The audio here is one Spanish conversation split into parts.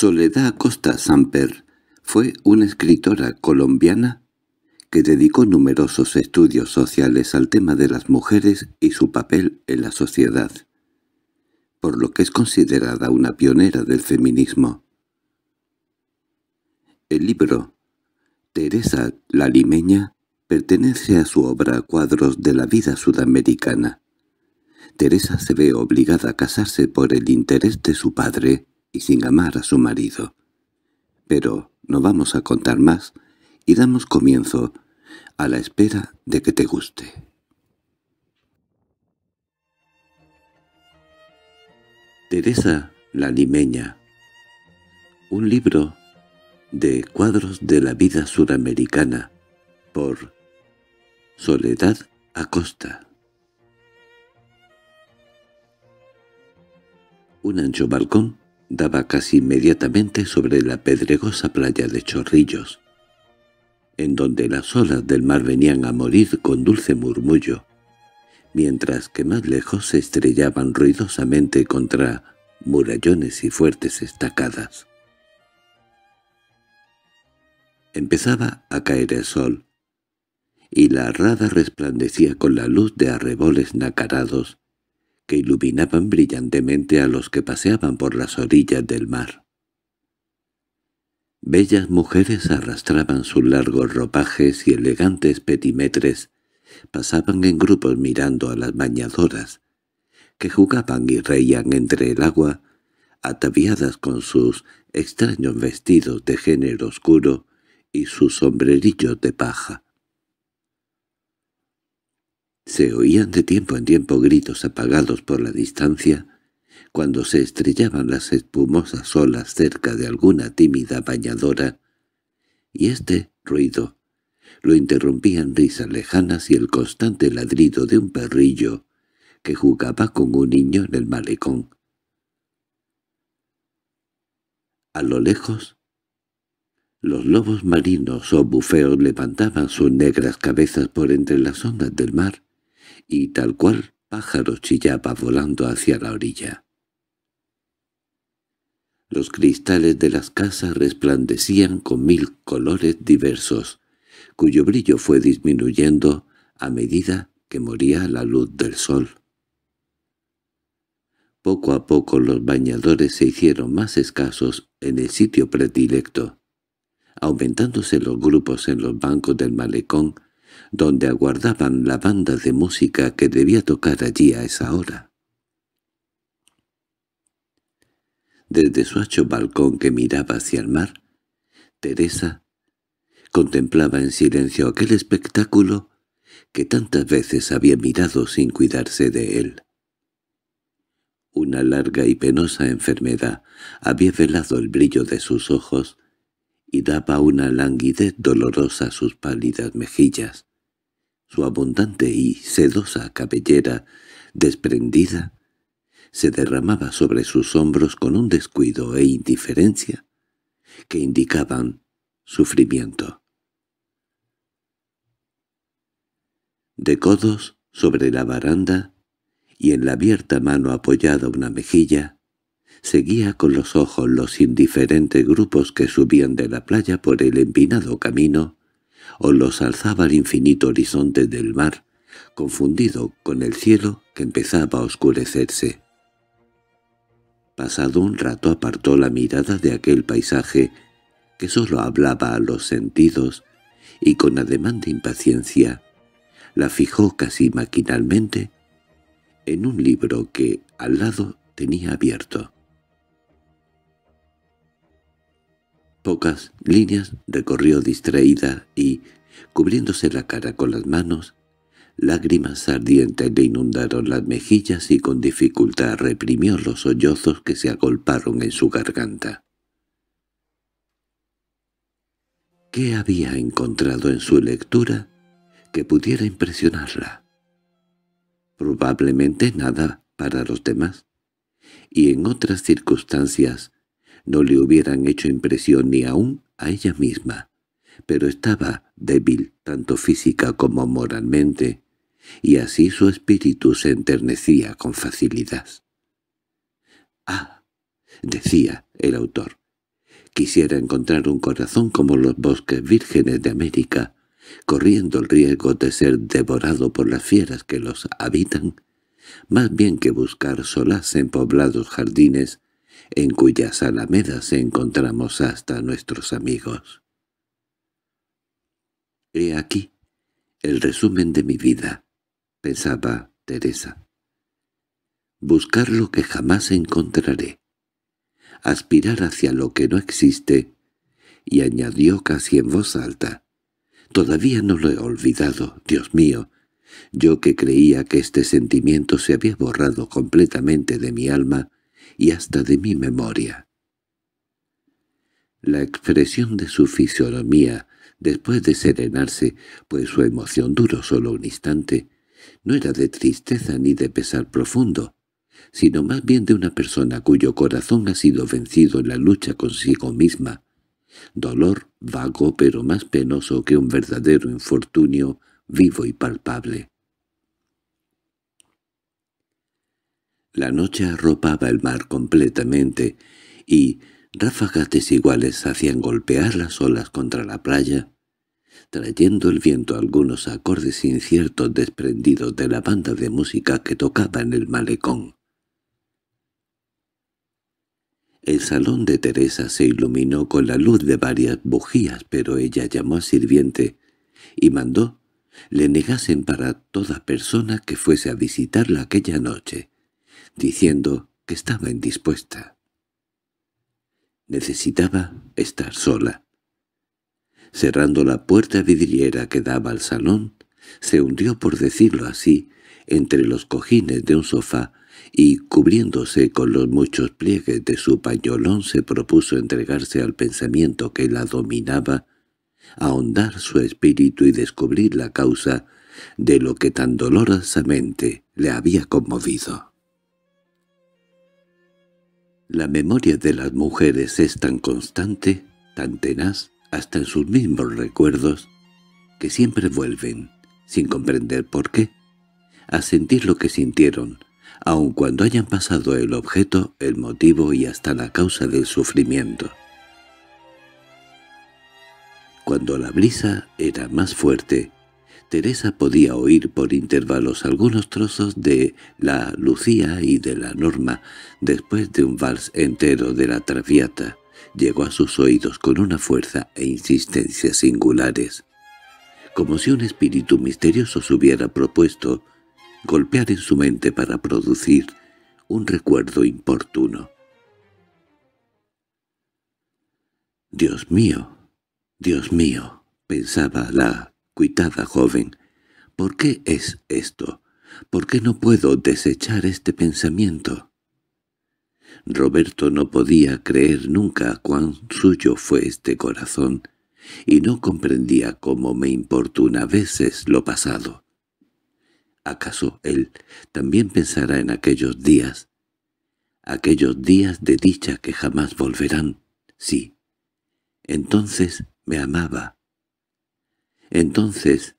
Soledad Acosta Samper fue una escritora colombiana que dedicó numerosos estudios sociales al tema de las mujeres y su papel en la sociedad, por lo que es considerada una pionera del feminismo. El libro Teresa la Limeña pertenece a su obra Cuadros de la vida sudamericana. Teresa se ve obligada a casarse por el interés de su padre, y sin amar a su marido. Pero no vamos a contar más y damos comienzo a la espera de que te guste. Teresa la limeña Un libro de cuadros de la vida suramericana por Soledad Acosta Un ancho balcón daba casi inmediatamente sobre la pedregosa playa de Chorrillos, en donde las olas del mar venían a morir con dulce murmullo, mientras que más lejos se estrellaban ruidosamente contra murallones y fuertes estacadas. Empezaba a caer el sol, y la rada resplandecía con la luz de arreboles nacarados que iluminaban brillantemente a los que paseaban por las orillas del mar. Bellas mujeres arrastraban sus largos ropajes y elegantes petimetres, pasaban en grupos mirando a las bañadoras, que jugaban y reían entre el agua, ataviadas con sus extraños vestidos de género oscuro y sus sombrerillos de paja. Se oían de tiempo en tiempo gritos apagados por la distancia, cuando se estrellaban las espumosas olas cerca de alguna tímida bañadora, y este ruido lo interrumpían risas lejanas y el constante ladrido de un perrillo que jugaba con un niño en el malecón. A lo lejos, los lobos marinos o bufeos levantaban sus negras cabezas por entre las ondas del mar y tal cual pájaro chillaba volando hacia la orilla. Los cristales de las casas resplandecían con mil colores diversos, cuyo brillo fue disminuyendo a medida que moría la luz del sol. Poco a poco los bañadores se hicieron más escasos en el sitio predilecto, aumentándose los grupos en los bancos del malecón donde aguardaban la banda de música que debía tocar allí a esa hora. Desde su hacho balcón que miraba hacia el mar, Teresa contemplaba en silencio aquel espectáculo que tantas veces había mirado sin cuidarse de él. Una larga y penosa enfermedad había velado el brillo de sus ojos y daba una languidez dolorosa a sus pálidas mejillas. Su abundante y sedosa cabellera, desprendida, se derramaba sobre sus hombros con un descuido e indiferencia que indicaban sufrimiento. De codos sobre la baranda y en la abierta mano apoyada una mejilla, seguía con los ojos los indiferentes grupos que subían de la playa por el empinado camino o los alzaba al infinito horizonte del mar, confundido con el cielo que empezaba a oscurecerse. Pasado un rato apartó la mirada de aquel paisaje que sólo hablaba a los sentidos y con ademán de impaciencia la fijó casi maquinalmente en un libro que al lado tenía abierto. Pocas líneas recorrió distraída y, cubriéndose la cara con las manos, lágrimas ardientes le inundaron las mejillas y con dificultad reprimió los sollozos que se agolparon en su garganta. ¿Qué había encontrado en su lectura que pudiera impresionarla? Probablemente nada para los demás, y en otras circunstancias no le hubieran hecho impresión ni aún a ella misma pero estaba débil, tanto física como moralmente, y así su espíritu se enternecía con facilidad. «Ah», decía el autor, «quisiera encontrar un corazón como los bosques vírgenes de América, corriendo el riesgo de ser devorado por las fieras que los habitan, más bien que buscar solas en poblados jardines en cuyas alamedas encontramos hasta nuestros amigos». He aquí el resumen de mi vida, pensaba Teresa. Buscar lo que jamás encontraré. Aspirar hacia lo que no existe. Y añadió casi en voz alta. Todavía no lo he olvidado, Dios mío. Yo que creía que este sentimiento se había borrado completamente de mi alma y hasta de mi memoria. La expresión de su fisonomía después de serenarse, pues su emoción duró solo un instante. No era de tristeza ni de pesar profundo, sino más bien de una persona cuyo corazón ha sido vencido en la lucha consigo misma. Dolor vago pero más penoso que un verdadero infortunio vivo y palpable. La noche arropaba el mar completamente y, Ráfagas desiguales hacían golpear las olas contra la playa, trayendo el viento algunos acordes inciertos desprendidos de la banda de música que tocaba en el malecón. El salón de Teresa se iluminó con la luz de varias bujías, pero ella llamó al sirviente y mandó le negasen para toda persona que fuese a visitarla aquella noche, diciendo que estaba indispuesta. Necesitaba estar sola. Cerrando la puerta vidriera que daba al salón, se hundió, por decirlo así, entre los cojines de un sofá y, cubriéndose con los muchos pliegues de su pañolón, se propuso entregarse al pensamiento que la dominaba, ahondar su espíritu y descubrir la causa de lo que tan dolorosamente le había conmovido. La memoria de las mujeres es tan constante, tan tenaz, hasta en sus mismos recuerdos, que siempre vuelven, sin comprender por qué, a sentir lo que sintieron, aun cuando hayan pasado el objeto, el motivo y hasta la causa del sufrimiento. Cuando la brisa era más fuerte, Teresa podía oír por intervalos algunos trozos de la Lucía y de la Norma, después de un vals entero de la Traviata. Llegó a sus oídos con una fuerza e insistencia singulares. Como si un espíritu misterioso se hubiera propuesto golpear en su mente para producir un recuerdo importuno. «Dios mío, Dios mío», pensaba la cuitada joven. ¿Por qué es esto? ¿Por qué no puedo desechar este pensamiento? Roberto no podía creer nunca cuán suyo fue este corazón, y no comprendía cómo me importuna a veces lo pasado. ¿Acaso él también pensará en aquellos días? Aquellos días de dicha que jamás volverán, sí. Entonces me amaba, entonces,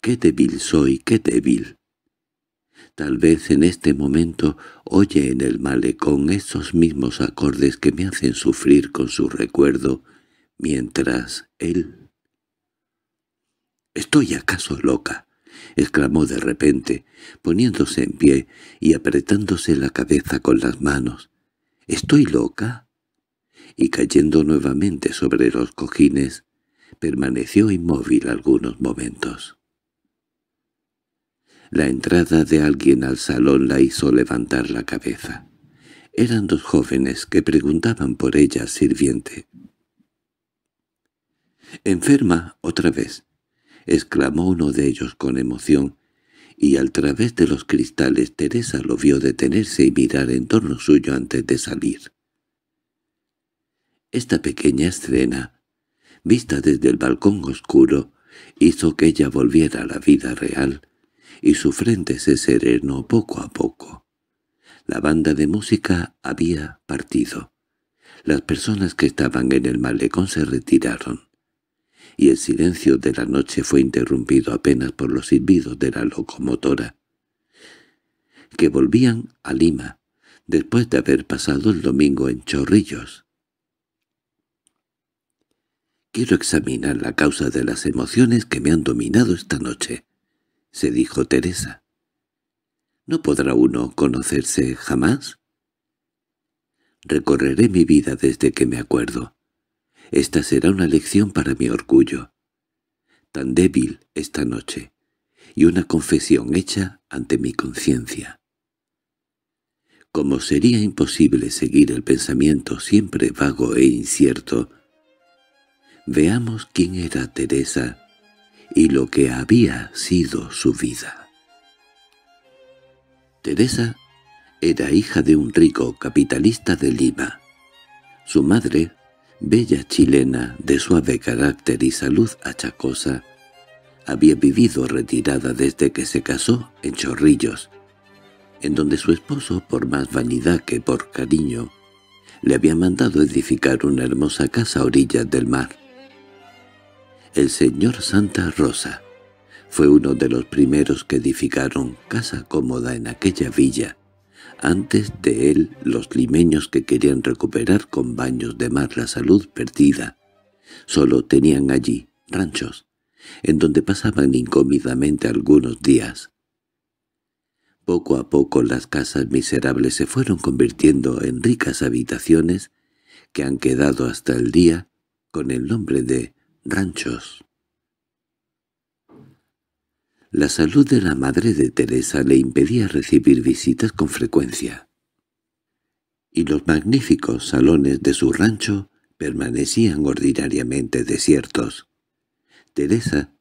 qué débil soy, qué débil. Tal vez en este momento oye en el malecón esos mismos acordes que me hacen sufrir con su recuerdo, mientras él... —¿Estoy acaso loca? —exclamó de repente, poniéndose en pie y apretándose la cabeza con las manos. —¿Estoy loca? Y cayendo nuevamente sobre los cojines, permaneció inmóvil algunos momentos. La entrada de alguien al salón la hizo levantar la cabeza. Eran dos jóvenes que preguntaban por ella sirviente. —¿Enferma otra vez? —exclamó uno de ellos con emoción, y al través de los cristales Teresa lo vio detenerse y mirar en torno suyo antes de salir. Esta pequeña escena vista desde el balcón oscuro, hizo que ella volviera a la vida real, y su frente se serenó poco a poco. La banda de música había partido. Las personas que estaban en el malecón se retiraron, y el silencio de la noche fue interrumpido apenas por los silbidos de la locomotora, que volvían a Lima, después de haber pasado el domingo en Chorrillos. Quiero examinar la causa de las emociones que me han dominado esta noche, se dijo Teresa. ¿No podrá uno conocerse jamás? Recorreré mi vida desde que me acuerdo. Esta será una lección para mi orgullo. Tan débil esta noche, y una confesión hecha ante mi conciencia. Como sería imposible seguir el pensamiento siempre vago e incierto, Veamos quién era Teresa y lo que había sido su vida. Teresa era hija de un rico capitalista de Lima. Su madre, bella chilena de suave carácter y salud achacosa, había vivido retirada desde que se casó en Chorrillos, en donde su esposo, por más vanidad que por cariño, le había mandado edificar una hermosa casa a orillas del mar el señor Santa Rosa. Fue uno de los primeros que edificaron casa cómoda en aquella villa. Antes de él, los limeños que querían recuperar con baños de mar la salud perdida, solo tenían allí ranchos, en donde pasaban incómodamente algunos días. Poco a poco las casas miserables se fueron convirtiendo en ricas habitaciones que han quedado hasta el día con el nombre de ranchos. La salud de la madre de Teresa le impedía recibir visitas con frecuencia, y los magníficos salones de su rancho permanecían ordinariamente desiertos. Teresa,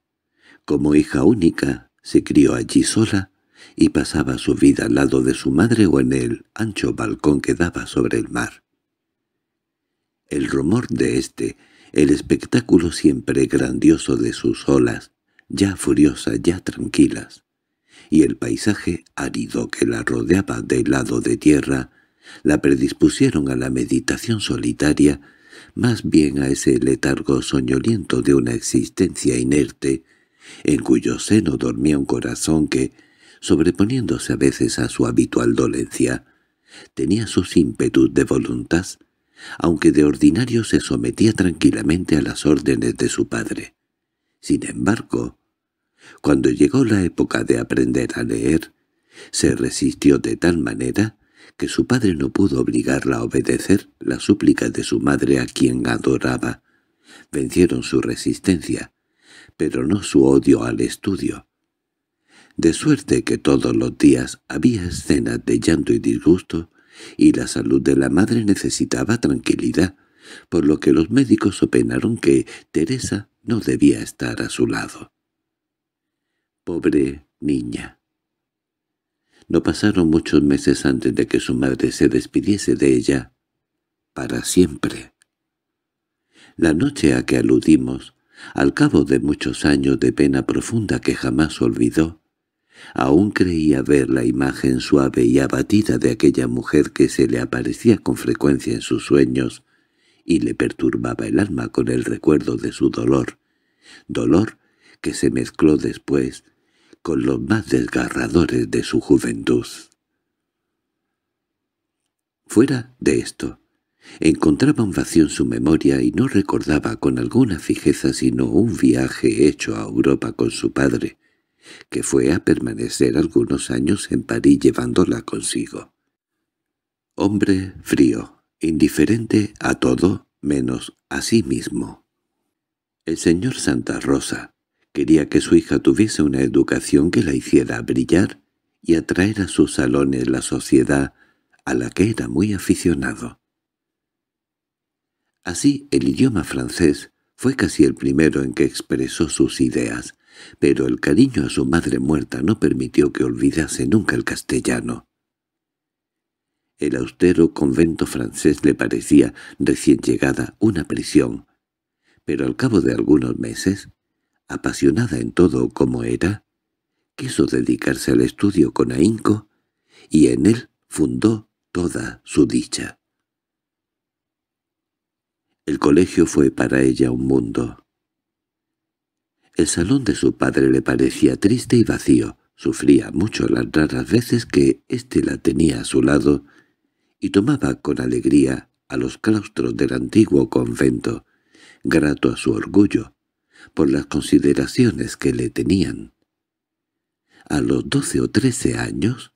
como hija única, se crió allí sola y pasaba su vida al lado de su madre o en el ancho balcón que daba sobre el mar. El rumor de este el espectáculo siempre grandioso de sus olas, ya furiosas, ya tranquilas, y el paisaje árido que la rodeaba del lado de tierra, la predispusieron a la meditación solitaria, más bien a ese letargo soñoliento de una existencia inerte, en cuyo seno dormía un corazón que, sobreponiéndose a veces a su habitual dolencia, tenía sus ímpetus de voluntad aunque de ordinario se sometía tranquilamente a las órdenes de su padre. Sin embargo, cuando llegó la época de aprender a leer, se resistió de tal manera que su padre no pudo obligarla a obedecer la súplica de su madre a quien adoraba. Vencieron su resistencia, pero no su odio al estudio. De suerte que todos los días había escenas de llanto y disgusto y la salud de la madre necesitaba tranquilidad, por lo que los médicos opinaron que Teresa no debía estar a su lado. Pobre niña. No pasaron muchos meses antes de que su madre se despidiese de ella para siempre. La noche a que aludimos, al cabo de muchos años de pena profunda que jamás olvidó, Aún creía ver la imagen suave y abatida de aquella mujer que se le aparecía con frecuencia en sus sueños y le perturbaba el alma con el recuerdo de su dolor, dolor que se mezcló después con los más desgarradores de su juventud. Fuera de esto, encontraba un vacío en su memoria y no recordaba con alguna fijeza sino un viaje hecho a Europa con su padre, que fue a permanecer algunos años en París llevándola consigo. Hombre frío, indiferente a todo menos a sí mismo. El señor Santa Rosa quería que su hija tuviese una educación que la hiciera brillar y atraer a sus salones la sociedad a la que era muy aficionado. Así el idioma francés fue casi el primero en que expresó sus ideas, pero el cariño a su madre muerta no permitió que olvidase nunca el castellano. El austero convento francés le parecía, recién llegada, una prisión, pero al cabo de algunos meses, apasionada en todo como era, quiso dedicarse al estudio con ahínco y en él fundó toda su dicha. El colegio fue para ella un mundo, el salón de su padre le parecía triste y vacío. Sufría mucho las raras veces que éste la tenía a su lado y tomaba con alegría a los claustros del antiguo convento, grato a su orgullo, por las consideraciones que le tenían. A los doce o trece años,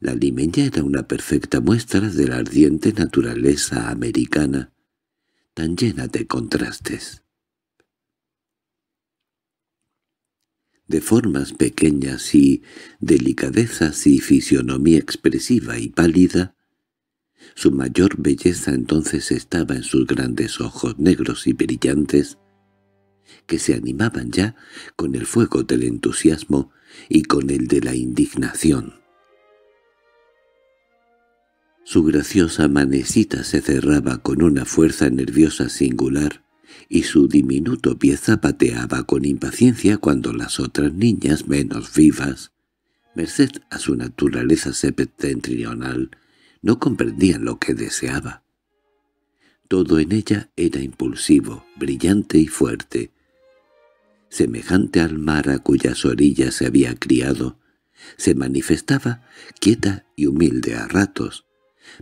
la limeña era una perfecta muestra de la ardiente naturaleza americana, tan llena de contrastes. de formas pequeñas y delicadezas y fisionomía expresiva y pálida, su mayor belleza entonces estaba en sus grandes ojos negros y brillantes, que se animaban ya con el fuego del entusiasmo y con el de la indignación. Su graciosa manecita se cerraba con una fuerza nerviosa singular, y su diminuto pie zapateaba con impaciencia cuando las otras niñas menos vivas, merced a su naturaleza septentrional, no comprendían lo que deseaba. Todo en ella era impulsivo, brillante y fuerte, semejante al mar a cuyas orillas se había criado, se manifestaba quieta y humilde a ratos,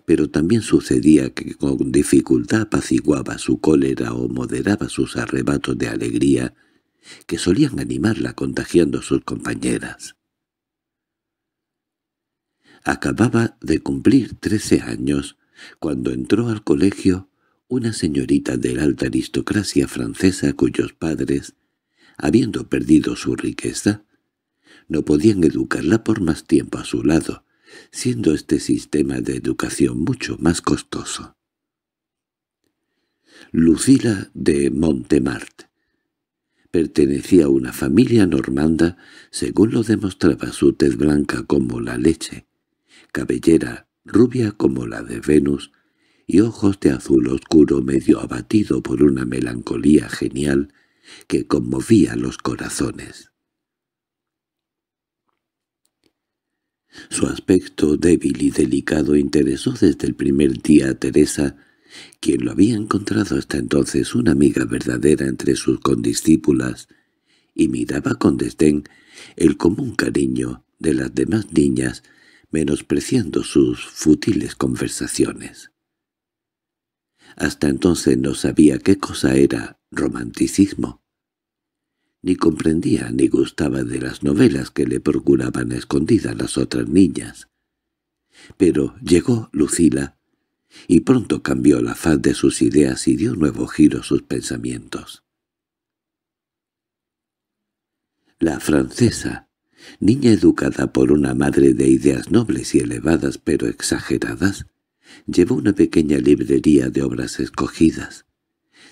pero también sucedía que con dificultad apaciguaba su cólera o moderaba sus arrebatos de alegría que solían animarla contagiando a sus compañeras. Acababa de cumplir trece años cuando entró al colegio una señorita de la alta aristocracia francesa cuyos padres, habiendo perdido su riqueza, no podían educarla por más tiempo a su lado, siendo este sistema de educación mucho más costoso. Lucila de Montemart pertenecía a una familia normanda, según lo demostraba su tez blanca como la leche, cabellera rubia como la de Venus y ojos de azul oscuro medio abatido por una melancolía genial que conmovía los corazones. Su aspecto débil y delicado interesó desde el primer día a Teresa, quien lo había encontrado hasta entonces una amiga verdadera entre sus condiscípulas, y miraba con desdén el común cariño de las demás niñas, menospreciando sus fútiles conversaciones. Hasta entonces no sabía qué cosa era romanticismo ni comprendía ni gustaba de las novelas que le procuraban escondidas las otras niñas. Pero llegó Lucila, y pronto cambió la faz de sus ideas y dio nuevo giro a sus pensamientos. La francesa, niña educada por una madre de ideas nobles y elevadas pero exageradas, llevó una pequeña librería de obras escogidas,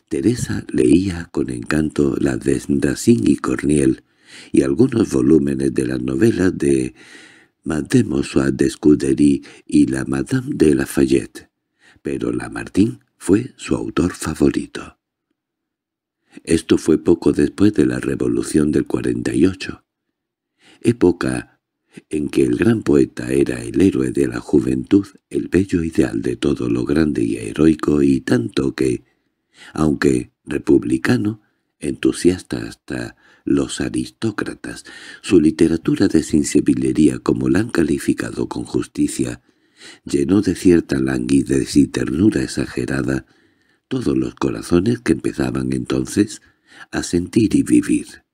Teresa leía con encanto la de y Corniel y algunos volúmenes de las novelas de Madame de Scudery y la Madame de Lafayette, pero Lamartine fue su autor favorito. Esto fue poco después de la Revolución del 48, época en que el gran poeta era el héroe de la juventud, el bello ideal de todo lo grande y heroico, y tanto que, aunque republicano, entusiasta hasta los aristócratas. Su literatura de sensibilería, como la han calificado con justicia, llenó de cierta languidez y ternura exagerada todos los corazones que empezaban entonces a sentir y vivir.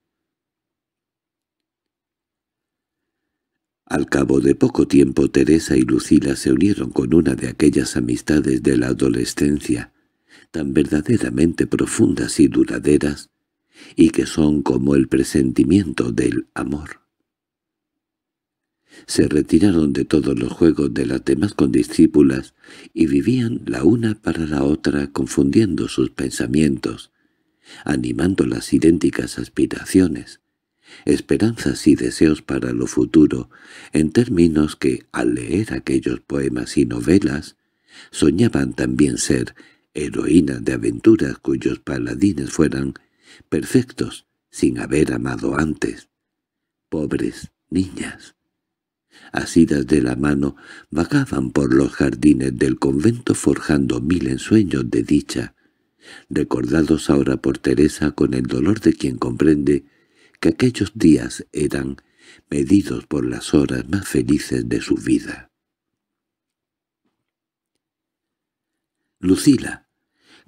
Al cabo de poco tiempo Teresa y Lucila se unieron con una de aquellas amistades de la adolescencia, tan verdaderamente profundas y duraderas, y que son como el presentimiento del amor. Se retiraron de todos los juegos de las demás condiscípulas y vivían la una para la otra confundiendo sus pensamientos, animando las idénticas aspiraciones, esperanzas y deseos para lo futuro, en términos que, al leer aquellos poemas y novelas, soñaban también ser Heroínas de aventuras cuyos paladines fueran perfectos sin haber amado antes. Pobres niñas. Asidas de la mano, vagaban por los jardines del convento forjando mil ensueños de dicha, recordados ahora por Teresa con el dolor de quien comprende que aquellos días eran medidos por las horas más felices de su vida. Lucila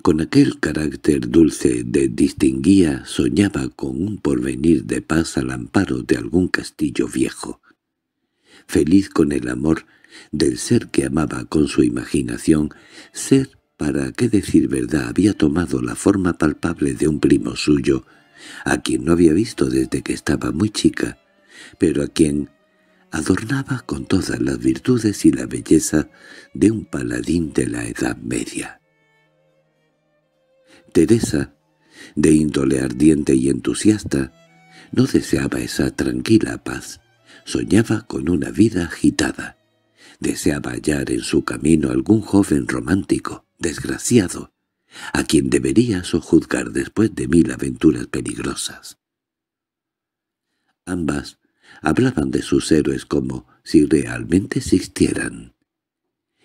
con aquel carácter dulce de distinguía soñaba con un porvenir de paz al amparo de algún castillo viejo. Feliz con el amor del ser que amaba con su imaginación, ser, para qué decir verdad, había tomado la forma palpable de un primo suyo, a quien no había visto desde que estaba muy chica, pero a quien adornaba con todas las virtudes y la belleza de un paladín de la Edad Media. Teresa, de índole ardiente y entusiasta, no deseaba esa tranquila paz, soñaba con una vida agitada. Deseaba hallar en su camino algún joven romántico, desgraciado, a quien debería sojuzgar después de mil aventuras peligrosas. Ambas hablaban de sus héroes como si realmente existieran,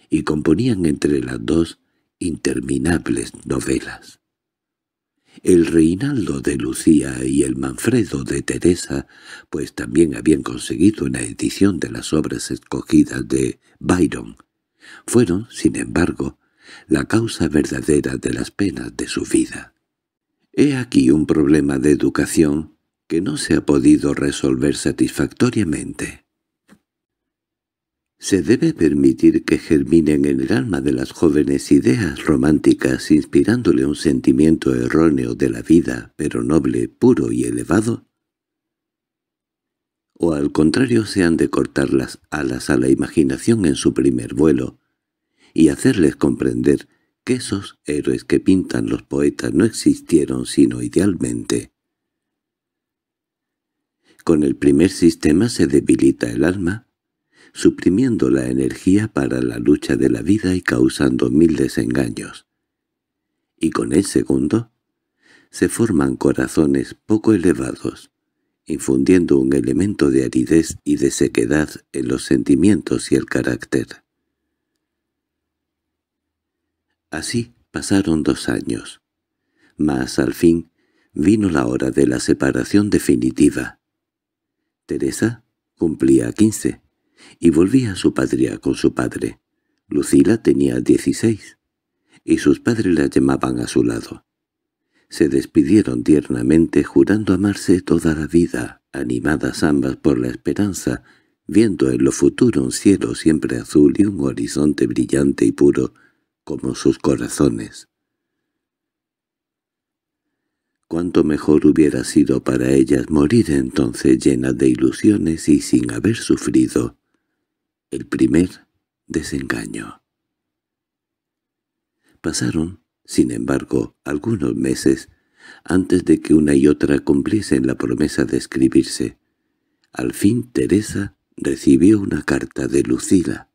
y componían entre las dos interminables novelas el Reinaldo de Lucía y el Manfredo de Teresa, pues también habían conseguido una edición de las obras escogidas de Byron. Fueron, sin embargo, la causa verdadera de las penas de su vida. He aquí un problema de educación que no se ha podido resolver satisfactoriamente. Se debe permitir que germinen en el alma de las jóvenes ideas románticas inspirándole un sentimiento erróneo de la vida, pero noble, puro y elevado. O al contrario se han de cortar las alas a la imaginación en su primer vuelo y hacerles comprender que esos héroes que pintan los poetas no existieron sino idealmente. Con el primer sistema se debilita el alma, suprimiendo la energía para la lucha de la vida y causando mil desengaños. Y con el segundo, se forman corazones poco elevados, infundiendo un elemento de aridez y de sequedad en los sentimientos y el carácter. Así pasaron dos años, mas al fin vino la hora de la separación definitiva. Teresa cumplía quince, y volvía a su patria con su padre. Lucila tenía dieciséis, y sus padres la llamaban a su lado. Se despidieron tiernamente, jurando amarse toda la vida, animadas ambas por la esperanza, viendo en lo futuro un cielo siempre azul y un horizonte brillante y puro, como sus corazones. Cuánto mejor hubiera sido para ellas morir entonces llenas de ilusiones y sin haber sufrido el primer desengaño. Pasaron, sin embargo, algunos meses antes de que una y otra cumpliesen la promesa de escribirse. Al fin Teresa recibió una carta de Lucila.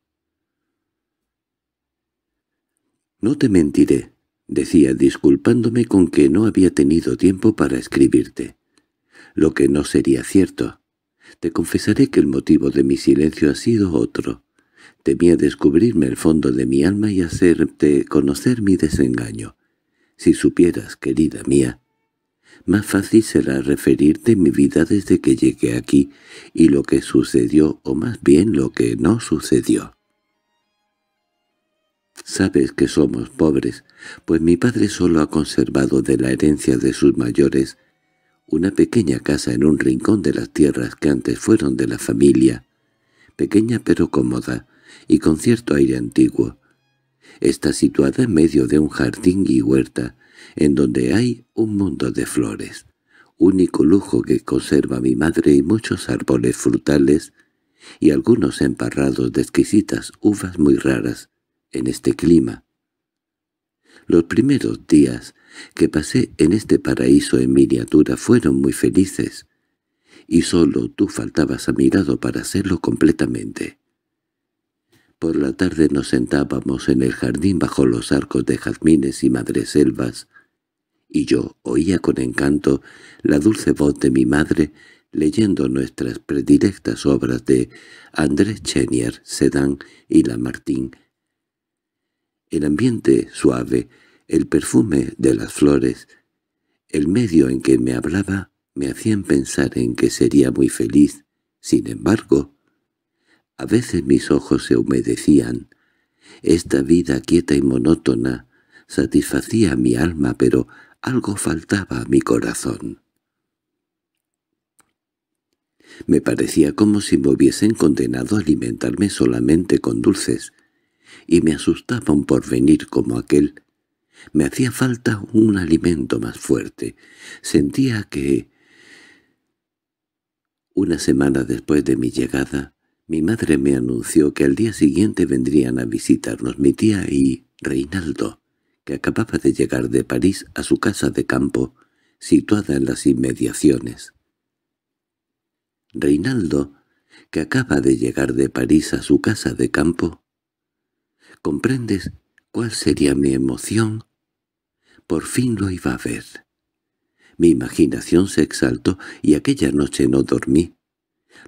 «No te mentiré», decía disculpándome con que no había tenido tiempo para escribirte, lo que no sería cierto. Te confesaré que el motivo de mi silencio ha sido otro. Temía descubrirme el fondo de mi alma y hacerte conocer mi desengaño. Si supieras, querida mía, más fácil será referirte mi vida desde que llegué aquí y lo que sucedió, o más bien lo que no sucedió. Sabes que somos pobres, pues mi padre solo ha conservado de la herencia de sus mayores una pequeña casa en un rincón de las tierras que antes fueron de la familia, pequeña pero cómoda y con cierto aire antiguo. Está situada en medio de un jardín y huerta, en donde hay un mundo de flores, único lujo que conserva mi madre y muchos árboles frutales, y algunos emparrados de exquisitas uvas muy raras en este clima. Los primeros días que pasé en este paraíso en miniatura fueron muy felices, y solo tú faltabas a mi lado para hacerlo completamente. Por la tarde nos sentábamos en el jardín bajo los arcos de jazmines y madreselvas, y yo oía con encanto la dulce voz de mi madre leyendo nuestras predilectas obras de Andrés Chenier, Sedán y Lamartine, el ambiente suave, el perfume de las flores, el medio en que me hablaba me hacían pensar en que sería muy feliz. Sin embargo, a veces mis ojos se humedecían. Esta vida quieta y monótona satisfacía mi alma, pero algo faltaba a mi corazón. Me parecía como si me hubiesen condenado a alimentarme solamente con dulces, y me asustaba un porvenir como aquel. Me hacía falta un alimento más fuerte. Sentía que... Una semana después de mi llegada, mi madre me anunció que al día siguiente vendrían a visitarnos mi tía y Reinaldo, que acababa de llegar de París a su casa de campo, situada en las inmediaciones. Reinaldo, que acaba de llegar de París a su casa de campo, ¿Comprendes cuál sería mi emoción? Por fin lo iba a ver. Mi imaginación se exaltó y aquella noche no dormí.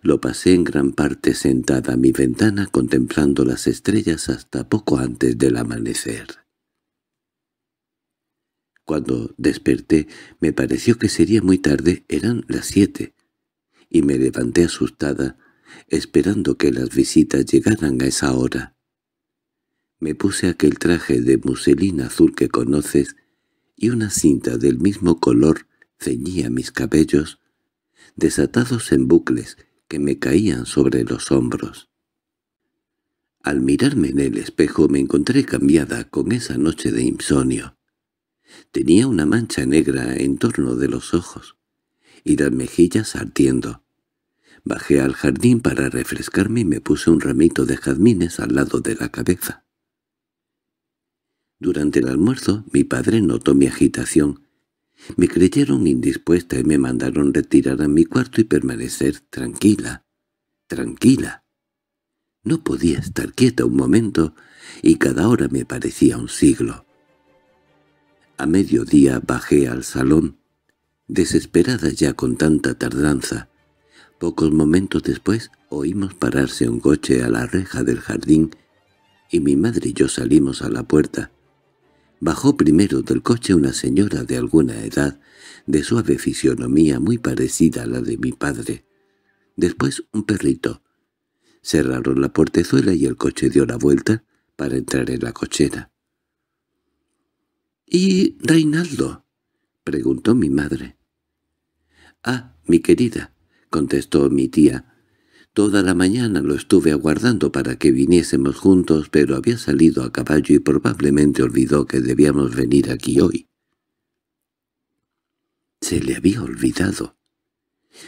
Lo pasé en gran parte sentada a mi ventana contemplando las estrellas hasta poco antes del amanecer. Cuando desperté me pareció que sería muy tarde, eran las siete, y me levanté asustada, esperando que las visitas llegaran a esa hora. Me puse aquel traje de muselina azul que conoces y una cinta del mismo color ceñía mis cabellos, desatados en bucles que me caían sobre los hombros. Al mirarme en el espejo me encontré cambiada con esa noche de insomnio. Tenía una mancha negra en torno de los ojos y las mejillas ardiendo. Bajé al jardín para refrescarme y me puse un ramito de jazmines al lado de la cabeza. Durante el almuerzo mi padre notó mi agitación. Me creyeron indispuesta y me mandaron retirar a mi cuarto y permanecer tranquila, tranquila. No podía estar quieta un momento y cada hora me parecía un siglo. A mediodía bajé al salón, desesperada ya con tanta tardanza. Pocos momentos después oímos pararse un coche a la reja del jardín y mi madre y yo salimos a la puerta. Bajó primero del coche una señora de alguna edad, de suave fisionomía muy parecida a la de mi padre. Después un perrito. Cerraron la portezuela y el coche dio la vuelta para entrar en la cochera. —¿Y Reinaldo? —preguntó mi madre. —Ah, mi querida —contestó mi tía—, Toda la mañana lo estuve aguardando para que viniésemos juntos, pero había salido a caballo y probablemente olvidó que debíamos venir aquí hoy. Se le había olvidado.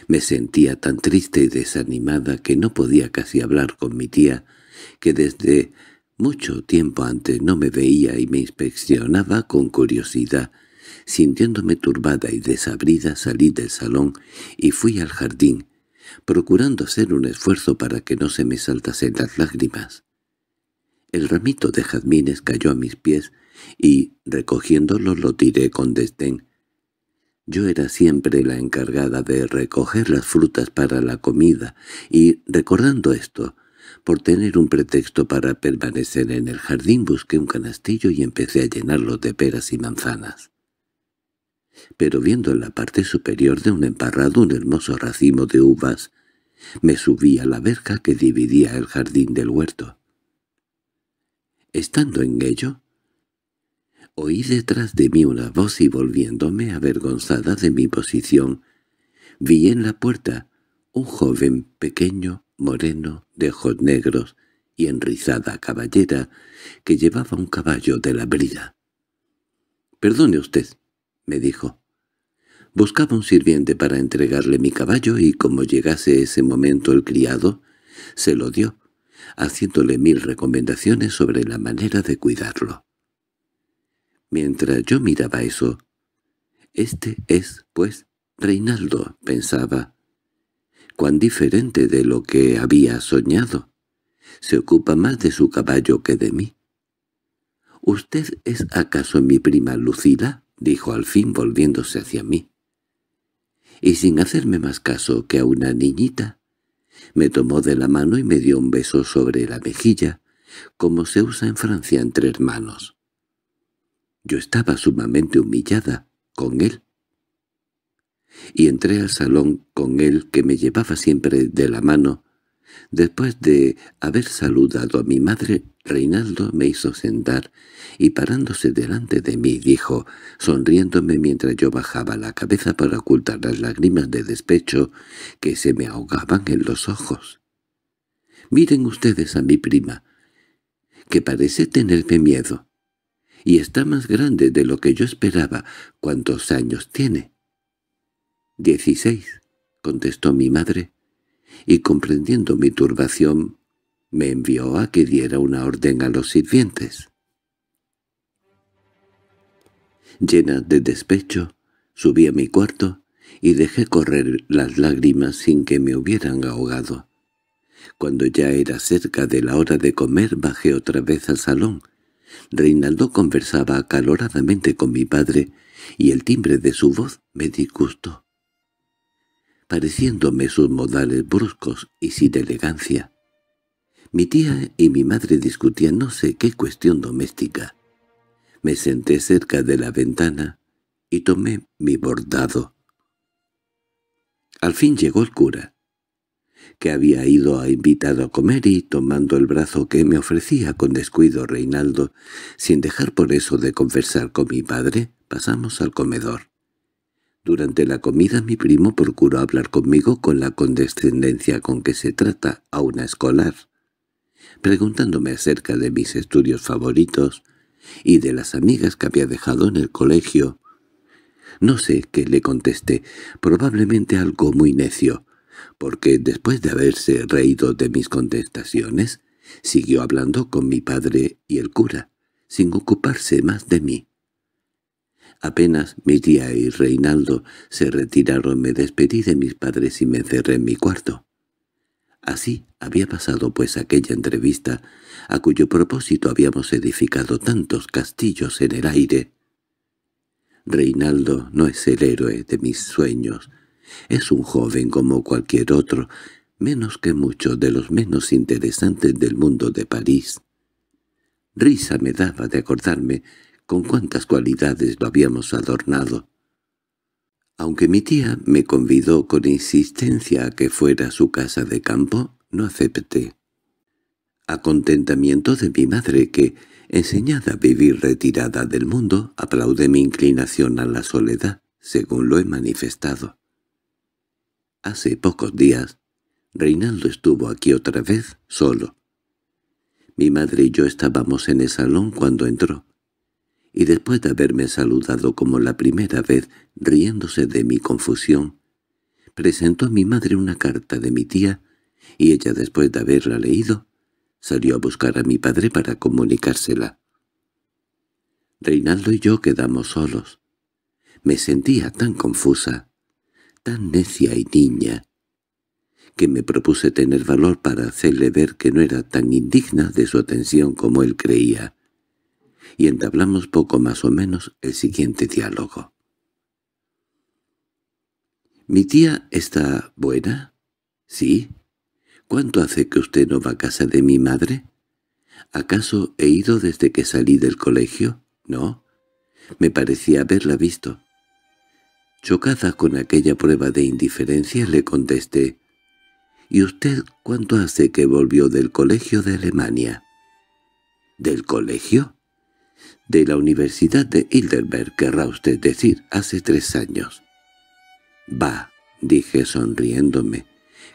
Me sentía tan triste y desanimada que no podía casi hablar con mi tía, que desde mucho tiempo antes no me veía y me inspeccionaba con curiosidad. Sintiéndome turbada y desabrida salí del salón y fui al jardín, procurando hacer un esfuerzo para que no se me saltasen las lágrimas. El ramito de jazmines cayó a mis pies y, recogiéndolo, lo tiré con desdén. Yo era siempre la encargada de recoger las frutas para la comida y, recordando esto, por tener un pretexto para permanecer en el jardín busqué un canastillo y empecé a llenarlo de peras y manzanas pero viendo en la parte superior de un emparrado un hermoso racimo de uvas, me subí a la verja que dividía el jardín del huerto. Estando en ello, oí detrás de mí una voz y volviéndome avergonzada de mi posición, vi en la puerta un joven pequeño, moreno, de ojos negros y enrizada caballera, que llevaba un caballo de la brida. —Perdone usted me dijo. Buscaba un sirviente para entregarle mi caballo y como llegase ese momento el criado, se lo dio, haciéndole mil recomendaciones sobre la manera de cuidarlo. Mientras yo miraba eso, «Este es, pues, Reinaldo», pensaba. «Cuán diferente de lo que había soñado. Se ocupa más de su caballo que de mí». «¿Usted es acaso mi prima Lucila?» —dijo al fin volviéndose hacia mí. Y sin hacerme más caso que a una niñita, me tomó de la mano y me dio un beso sobre la mejilla, como se usa en Francia entre hermanos. Yo estaba sumamente humillada con él. Y entré al salón con él que me llevaba siempre de la mano, Después de haber saludado a mi madre, Reinaldo me hizo sentar y parándose delante de mí dijo, sonriéndome mientras yo bajaba la cabeza para ocultar las lágrimas de despecho que se me ahogaban en los ojos. «Miren ustedes a mi prima, que parece tenerme miedo, y está más grande de lo que yo esperaba. ¿Cuántos años tiene?» «Dieciséis», contestó mi madre y comprendiendo mi turbación, me envió a que diera una orden a los sirvientes. Llena de despecho, subí a mi cuarto y dejé correr las lágrimas sin que me hubieran ahogado. Cuando ya era cerca de la hora de comer bajé otra vez al salón. Reinaldo conversaba acaloradamente con mi padre y el timbre de su voz me disgustó pareciéndome sus modales bruscos y sin elegancia. Mi tía y mi madre discutían no sé qué cuestión doméstica. Me senté cerca de la ventana y tomé mi bordado. Al fin llegó el cura, que había ido a invitado a comer y, tomando el brazo que me ofrecía con descuido Reinaldo, sin dejar por eso de conversar con mi padre, pasamos al comedor. Durante la comida mi primo procuró hablar conmigo con la condescendencia con que se trata a una escolar, preguntándome acerca de mis estudios favoritos y de las amigas que había dejado en el colegio. No sé qué le contesté, probablemente algo muy necio, porque después de haberse reído de mis contestaciones, siguió hablando con mi padre y el cura, sin ocuparse más de mí. Apenas mi tía y Reinaldo se retiraron me despedí de mis padres y me encerré en mi cuarto. Así había pasado pues aquella entrevista, a cuyo propósito habíamos edificado tantos castillos en el aire. Reinaldo no es el héroe de mis sueños. Es un joven como cualquier otro, menos que muchos de los menos interesantes del mundo de París. Risa me daba de acordarme con cuántas cualidades lo habíamos adornado. Aunque mi tía me convidó con insistencia a que fuera a su casa de campo, no acepté. A contentamiento de mi madre que, enseñada a vivir retirada del mundo, aplaude mi inclinación a la soledad, según lo he manifestado. Hace pocos días, Reinaldo estuvo aquí otra vez, solo. Mi madre y yo estábamos en el salón cuando entró y después de haberme saludado como la primera vez, riéndose de mi confusión, presentó a mi madre una carta de mi tía, y ella después de haberla leído, salió a buscar a mi padre para comunicársela. Reinaldo y yo quedamos solos. Me sentía tan confusa, tan necia y niña, que me propuse tener valor para hacerle ver que no era tan indigna de su atención como él creía y entablamos poco más o menos el siguiente diálogo. —¿Mi tía está buena? —Sí. —¿Cuánto hace que usted no va a casa de mi madre? —¿Acaso he ido desde que salí del colegio? —No. Me parecía haberla visto. Chocada con aquella prueba de indiferencia, le contesté, —¿Y usted cuánto hace que volvió del colegio de Alemania? —¿Del colegio? de la Universidad de Hilderberg, querrá usted decir, hace tres años. —Va —dije sonriéndome—,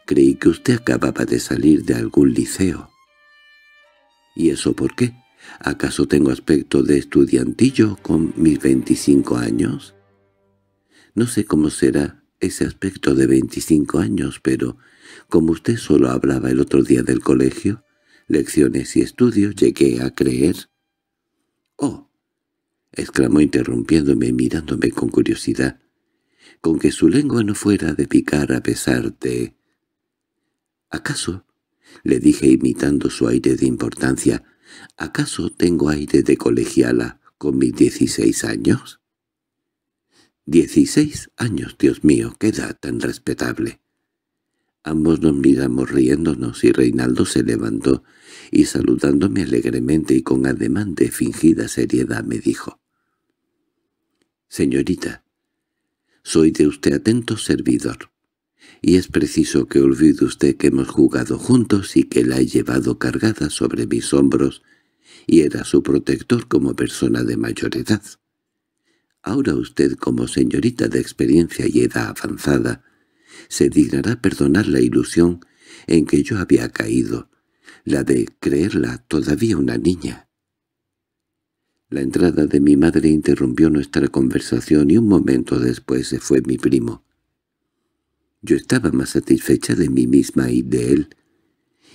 creí que usted acababa de salir de algún liceo. —¿Y eso por qué? ¿Acaso tengo aspecto de estudiantillo con mis veinticinco años? No sé cómo será ese aspecto de veinticinco años, pero como usted solo hablaba el otro día del colegio, lecciones y estudios, llegué a creer —¡Oh! —exclamó interrumpiéndome y mirándome con curiosidad. —Con que su lengua no fuera de picar a pesar de... —¿Acaso? —le dije imitando su aire de importancia. —¿Acaso tengo aire de colegiala con mis dieciséis años? —Dieciséis años, Dios mío, qué edad tan respetable. Ambos nos miramos riéndonos y Reinaldo se levantó y saludándome alegremente y con ademán de fingida seriedad me dijo. «Señorita, soy de usted atento servidor, y es preciso que olvide usted que hemos jugado juntos y que la he llevado cargada sobre mis hombros y era su protector como persona de mayor edad. Ahora usted como señorita de experiencia y edad avanzada se dignará perdonar la ilusión en que yo había caído, la de creerla todavía una niña. La entrada de mi madre interrumpió nuestra conversación y un momento después se fue mi primo. Yo estaba más satisfecha de mí misma y de él,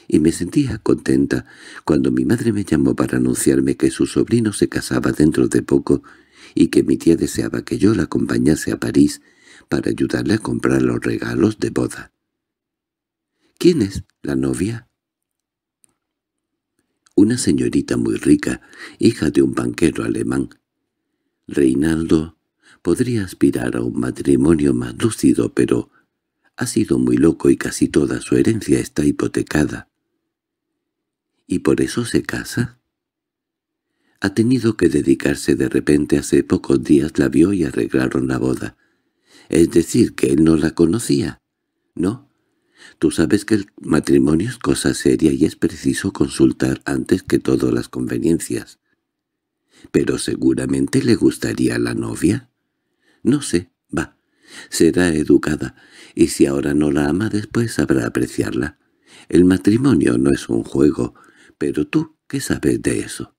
y me sentía contenta cuando mi madre me llamó para anunciarme que su sobrino se casaba dentro de poco y que mi tía deseaba que yo la acompañase a París para ayudarle a comprar los regalos de boda. —¿Quién es la novia? Una señorita muy rica, hija de un banquero alemán. Reinaldo podría aspirar a un matrimonio más lúcido, pero ha sido muy loco y casi toda su herencia está hipotecada. —¿Y por eso se casa? Ha tenido que dedicarse de repente hace pocos días la vio y arreglaron la boda. Es decir, que él no la conocía. No. Tú sabes que el matrimonio es cosa seria y es preciso consultar antes que todo las conveniencias. Pero seguramente le gustaría la novia. No sé, va. Será educada, y si ahora no la ama después sabrá apreciarla. El matrimonio no es un juego, pero tú, ¿qué sabes de eso?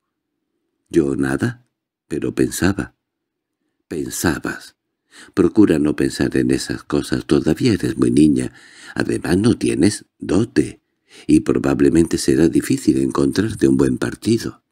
Yo nada, pero pensaba. Pensabas. Procura no pensar en esas cosas, todavía eres muy niña. Además no tienes dote, y probablemente será difícil encontrarte un buen partido.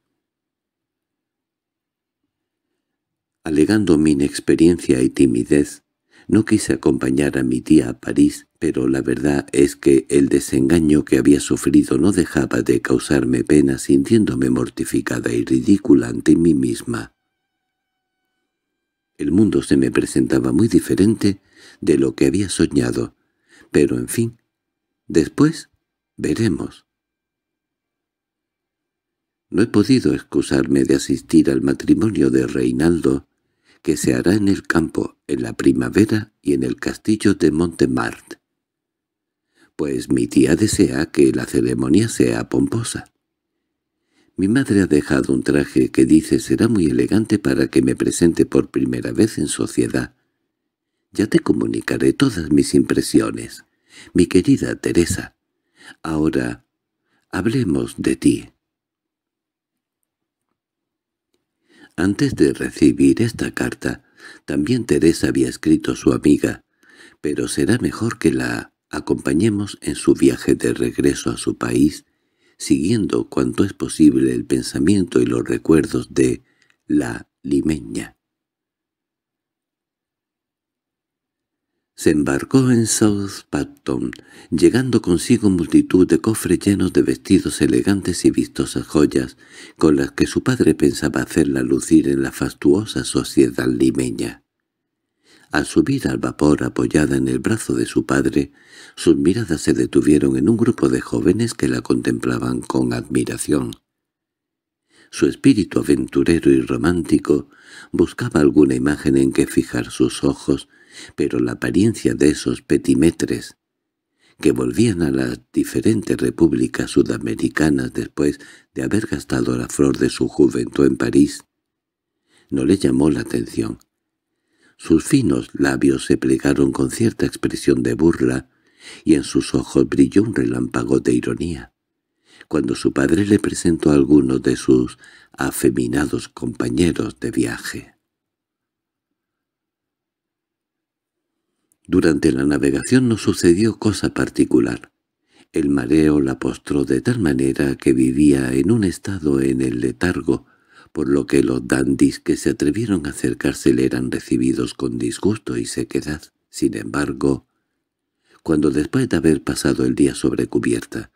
Alegando mi inexperiencia y timidez, no quise acompañar a mi tía a París, pero la verdad es que el desengaño que había sufrido no dejaba de causarme pena sintiéndome mortificada y ridícula ante mí misma. El mundo se me presentaba muy diferente de lo que había soñado, pero en fin, después veremos. No he podido excusarme de asistir al matrimonio de Reinaldo, que se hará en el campo, en la primavera y en el castillo de Montemart, pues mi tía desea que la ceremonia sea pomposa. Mi madre ha dejado un traje que dice será muy elegante para que me presente por primera vez en sociedad. Ya te comunicaré todas mis impresiones, mi querida Teresa. Ahora, hablemos de ti. Antes de recibir esta carta, también Teresa había escrito a su amiga, pero será mejor que la acompañemos en su viaje de regreso a su país siguiendo cuanto es posible el pensamiento y los recuerdos de la limeña. Se embarcó en Southampton, llegando consigo multitud de cofres llenos de vestidos elegantes y vistosas joyas, con las que su padre pensaba hacerla lucir en la fastuosa sociedad limeña. Al subir al vapor apoyada en el brazo de su padre, sus miradas se detuvieron en un grupo de jóvenes que la contemplaban con admiración. Su espíritu aventurero y romántico buscaba alguna imagen en que fijar sus ojos, pero la apariencia de esos petimetres, que volvían a las diferentes repúblicas sudamericanas después de haber gastado la flor de su juventud en París, no le llamó la atención. Sus finos labios se plegaron con cierta expresión de burla, y en sus ojos brilló un relámpago de ironía. Cuando su padre le presentó a algunos de sus afeminados compañeros de viaje. Durante la navegación no sucedió cosa particular. El mareo la postró de tal manera que vivía en un estado en el letargo, por lo que los dandis que se atrevieron a acercarse le eran recibidos con disgusto y sequedad. Sin embargo, cuando después de haber pasado el día sobre cubierta,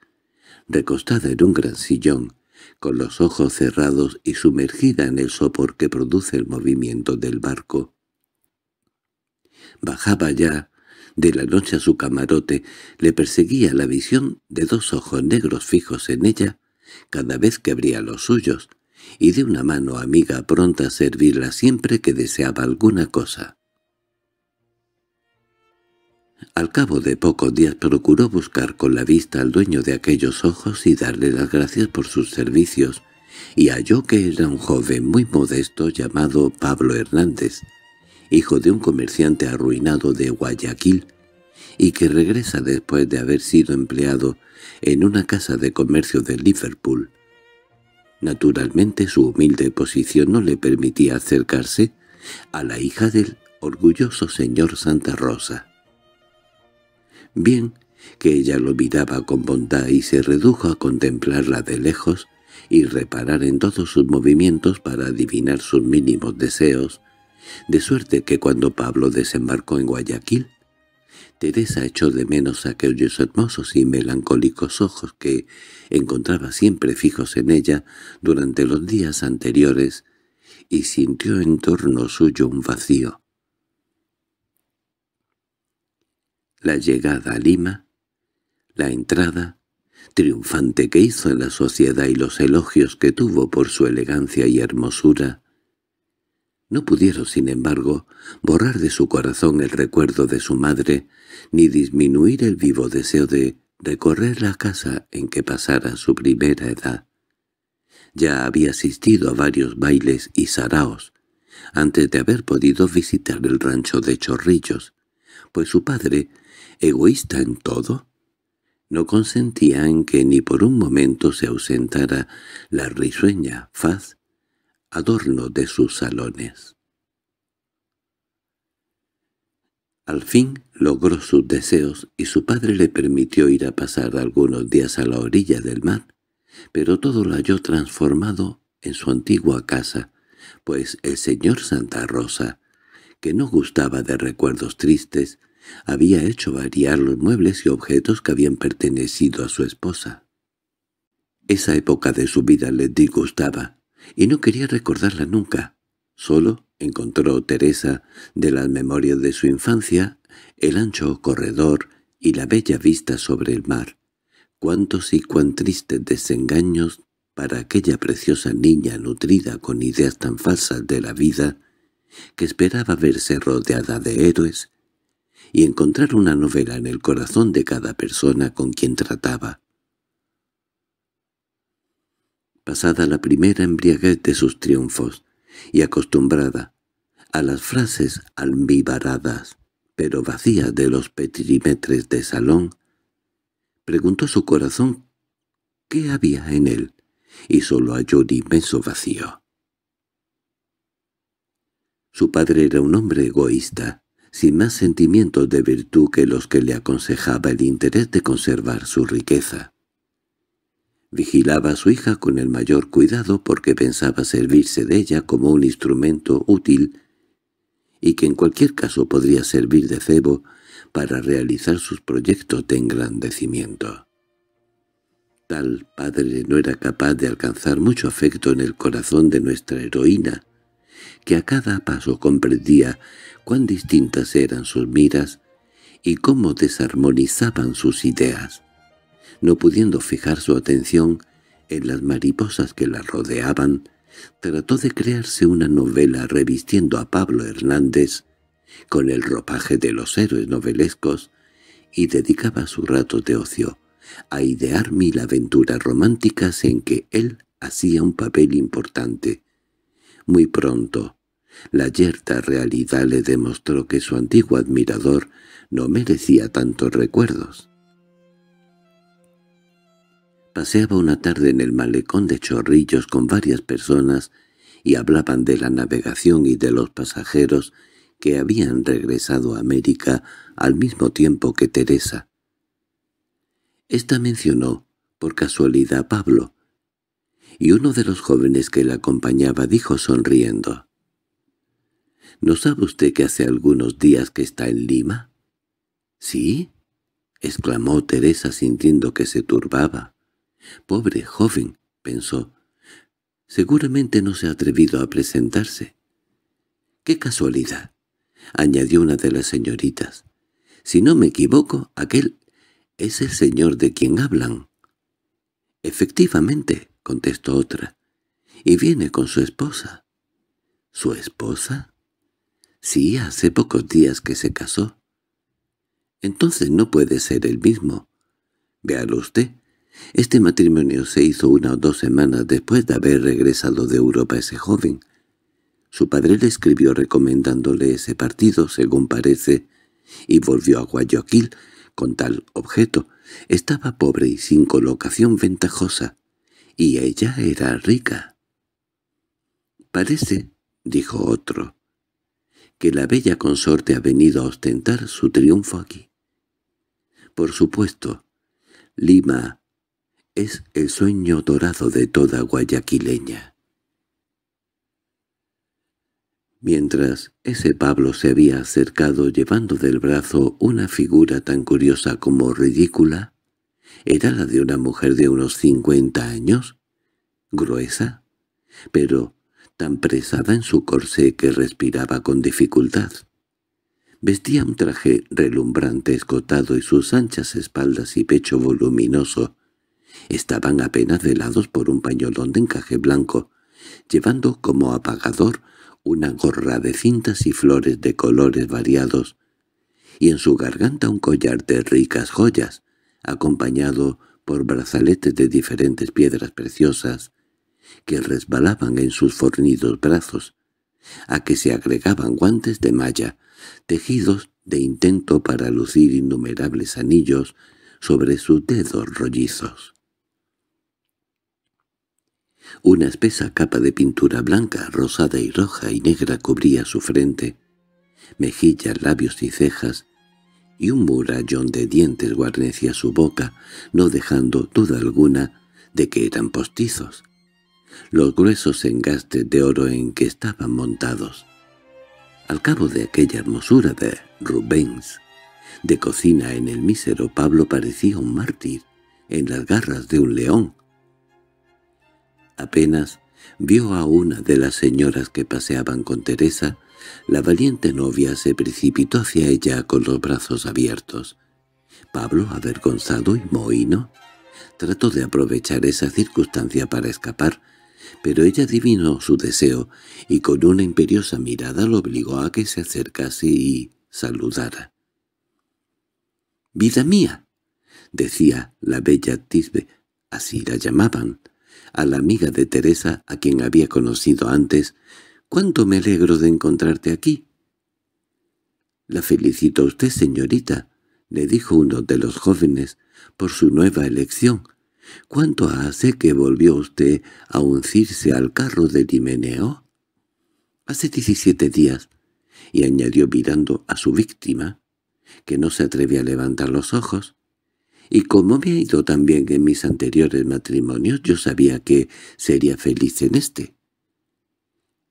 recostada en un gran sillón, con los ojos cerrados y sumergida en el sopor que produce el movimiento del barco, bajaba ya de la noche a su camarote, le perseguía la visión de dos ojos negros fijos en ella cada vez que abría los suyos, y de una mano amiga pronta a servirla siempre que deseaba alguna cosa. Al cabo de pocos días procuró buscar con la vista al dueño de aquellos ojos y darle las gracias por sus servicios, y halló que era un joven muy modesto llamado Pablo Hernández, hijo de un comerciante arruinado de Guayaquil, y que regresa después de haber sido empleado en una casa de comercio de Liverpool. Naturalmente su humilde posición no le permitía acercarse a la hija del orgulloso señor Santa Rosa. Bien que ella lo miraba con bondad y se redujo a contemplarla de lejos y reparar en todos sus movimientos para adivinar sus mínimos deseos, de suerte que cuando Pablo desembarcó en Guayaquil, Teresa echó de menos aquellos hermosos y melancólicos ojos que encontraba siempre fijos en ella durante los días anteriores y sintió en torno suyo un vacío. La llegada a Lima, la entrada, triunfante que hizo en la sociedad y los elogios que tuvo por su elegancia y hermosura, no pudieron, sin embargo, borrar de su corazón el recuerdo de su madre, ni disminuir el vivo deseo de recorrer la casa en que pasara su primera edad. Ya había asistido a varios bailes y saraos, antes de haber podido visitar el rancho de Chorrillos, pues su padre, egoísta en todo, no consentía en que ni por un momento se ausentara la risueña faz adorno de sus salones. Al fin logró sus deseos y su padre le permitió ir a pasar algunos días a la orilla del mar, pero todo lo halló transformado en su antigua casa, pues el señor Santa Rosa, que no gustaba de recuerdos tristes, había hecho variar los muebles y objetos que habían pertenecido a su esposa. Esa época de su vida le disgustaba, y no quería recordarla nunca. Solo encontró Teresa, de las memorias de su infancia, el ancho corredor y la bella vista sobre el mar. Cuántos y cuán tristes desengaños para aquella preciosa niña nutrida con ideas tan falsas de la vida, que esperaba verse rodeada de héroes, y encontrar una novela en el corazón de cada persona con quien trataba pasada la primera embriaguez de sus triunfos, y acostumbrada a las frases almibaradas, pero vacías de los petrimetres de salón, preguntó su corazón qué había en él, y solo halló un inmenso vacío. Su padre era un hombre egoísta, sin más sentimientos de virtud que los que le aconsejaba el interés de conservar su riqueza. Vigilaba a su hija con el mayor cuidado porque pensaba servirse de ella como un instrumento útil y que en cualquier caso podría servir de cebo para realizar sus proyectos de engrandecimiento. Tal padre no era capaz de alcanzar mucho afecto en el corazón de nuestra heroína, que a cada paso comprendía cuán distintas eran sus miras y cómo desarmonizaban sus ideas no pudiendo fijar su atención en las mariposas que la rodeaban, trató de crearse una novela revistiendo a Pablo Hernández con el ropaje de los héroes novelescos y dedicaba su rato de ocio a idear mil aventuras románticas en que él hacía un papel importante. Muy pronto, la yerta realidad le demostró que su antiguo admirador no merecía tantos recuerdos. Paseaba una tarde en el malecón de Chorrillos con varias personas y hablaban de la navegación y de los pasajeros que habían regresado a América al mismo tiempo que Teresa. Esta mencionó, por casualidad, a Pablo, y uno de los jóvenes que la acompañaba dijo sonriendo, —¿No sabe usted que hace algunos días que está en Lima? —¿Sí? —exclamó Teresa sintiendo que se turbaba. Pobre joven, pensó, seguramente no se ha atrevido a presentarse. —¡Qué casualidad! —añadió una de las señoritas. —Si no me equivoco, aquel es el señor de quien hablan. —Efectivamente —contestó otra—, y viene con su esposa. —¿Su esposa? —Sí, hace pocos días que se casó. —Entonces no puede ser el mismo. —Véalo usted, este matrimonio se hizo una o dos semanas después de haber regresado de Europa ese joven. Su padre le escribió recomendándole ese partido, según parece, y volvió a Guayaquil con tal objeto. Estaba pobre y sin colocación ventajosa, y ella era rica. «Parece», dijo otro, «que la bella consorte ha venido a ostentar su triunfo aquí». Por supuesto, Lima es el sueño dorado de toda guayaquileña. Mientras ese Pablo se había acercado llevando del brazo una figura tan curiosa como ridícula, era la de una mujer de unos cincuenta años, gruesa, pero tan presada en su corsé que respiraba con dificultad. Vestía un traje relumbrante escotado y sus anchas espaldas y pecho voluminoso Estaban apenas velados por un pañolón de encaje blanco, llevando como apagador una gorra de cintas y flores de colores variados, y en su garganta un collar de ricas joyas, acompañado por brazaletes de diferentes piedras preciosas que resbalaban en sus fornidos brazos, a que se agregaban guantes de malla, tejidos de intento para lucir innumerables anillos sobre sus dedos rollizos. Una espesa capa de pintura blanca, rosada y roja y negra cubría su frente, mejillas, labios y cejas, y un murallón de dientes guarnecía su boca, no dejando duda alguna de que eran postizos. Los gruesos engastes de oro en que estaban montados. Al cabo de aquella hermosura de Rubens, de cocina en el mísero Pablo parecía un mártir en las garras de un león, Apenas vio a una de las señoras que paseaban con Teresa, la valiente novia se precipitó hacia ella con los brazos abiertos. Pablo, avergonzado y mohíno, trató de aprovechar esa circunstancia para escapar, pero ella adivinó su deseo y con una imperiosa mirada lo obligó a que se acercase y saludara. «¡Vida mía!» decía la bella Tisbe, así la llamaban, a la amiga de Teresa, a quien había conocido antes, «¡Cuánto me alegro de encontrarte aquí!» «La felicito a usted, señorita», le dijo uno de los jóvenes, «por su nueva elección. ¿Cuánto hace que volvió usted a uncirse al carro de Dimeneo?» «Hace diecisiete días», y añadió mirando a su víctima, que no se atrevía a levantar los ojos, y como me ha ido tan bien en mis anteriores matrimonios, yo sabía que sería feliz en este.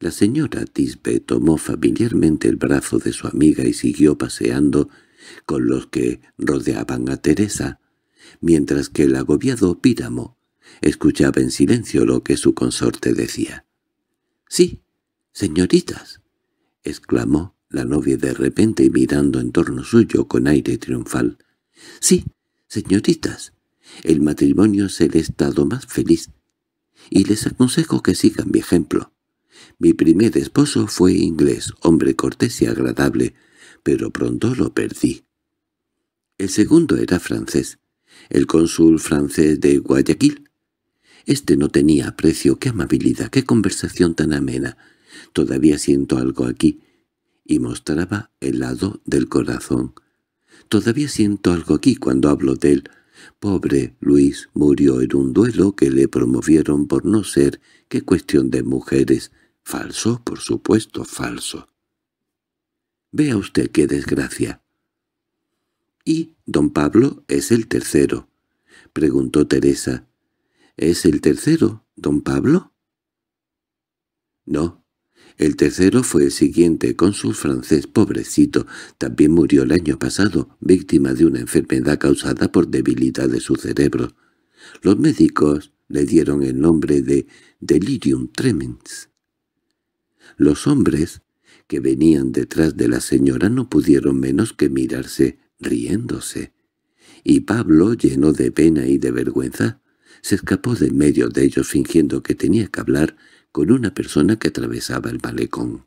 La señora Tisbe tomó familiarmente el brazo de su amiga y siguió paseando con los que rodeaban a Teresa, mientras que el agobiado Píramo escuchaba en silencio lo que su consorte decía. —Sí, señoritas —exclamó la novia de repente y mirando en torno suyo con aire triunfal. —Sí, Señoritas, el matrimonio es el estado más feliz, y les aconsejo que sigan mi ejemplo. Mi primer esposo fue inglés, hombre cortés y agradable, pero pronto lo perdí. El segundo era francés, el cónsul francés de Guayaquil. Este no tenía aprecio, qué amabilidad, qué conversación tan amena. Todavía siento algo aquí. Y mostraba el lado del corazón Todavía siento algo aquí cuando hablo de él. Pobre Luis murió en un duelo que le promovieron por no ser que cuestión de mujeres. Falso, por supuesto, falso. Vea usted qué desgracia. —¿Y don Pablo es el tercero? —preguntó Teresa. —¿Es el tercero, don Pablo? —No, el tercero fue el siguiente con su francés pobrecito. También murió el año pasado, víctima de una enfermedad causada por debilidad de su cerebro. Los médicos le dieron el nombre de delirium tremens. Los hombres que venían detrás de la señora no pudieron menos que mirarse riéndose. Y Pablo, lleno de pena y de vergüenza, se escapó de medio de ellos fingiendo que tenía que hablar con una persona que atravesaba el malecón.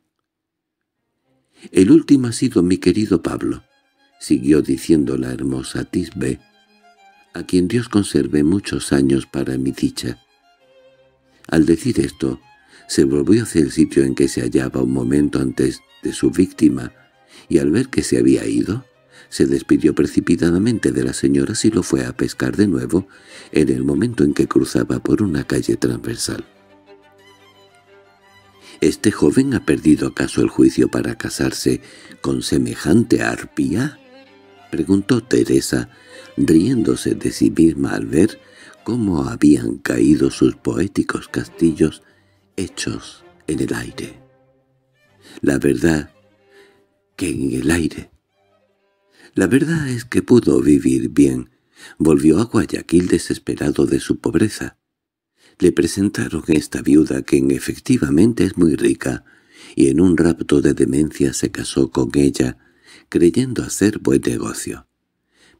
—El último ha sido mi querido Pablo —siguió diciendo la hermosa Tisbe, a quien Dios conserve muchos años para mi dicha. Al decir esto, se volvió hacia el sitio en que se hallaba un momento antes de su víctima, y al ver que se había ido, se despidió precipitadamente de la señora y lo fue a pescar de nuevo en el momento en que cruzaba por una calle transversal. ¿Este joven ha perdido acaso el juicio para casarse con semejante arpía? Preguntó Teresa, riéndose de sí misma al ver cómo habían caído sus poéticos castillos hechos en el aire. La verdad que en el aire. La verdad es que pudo vivir bien. Volvió a Guayaquil desesperado de su pobreza. Le presentaron esta viuda que efectivamente es muy rica, y en un rapto de demencia se casó con ella, creyendo hacer buen negocio.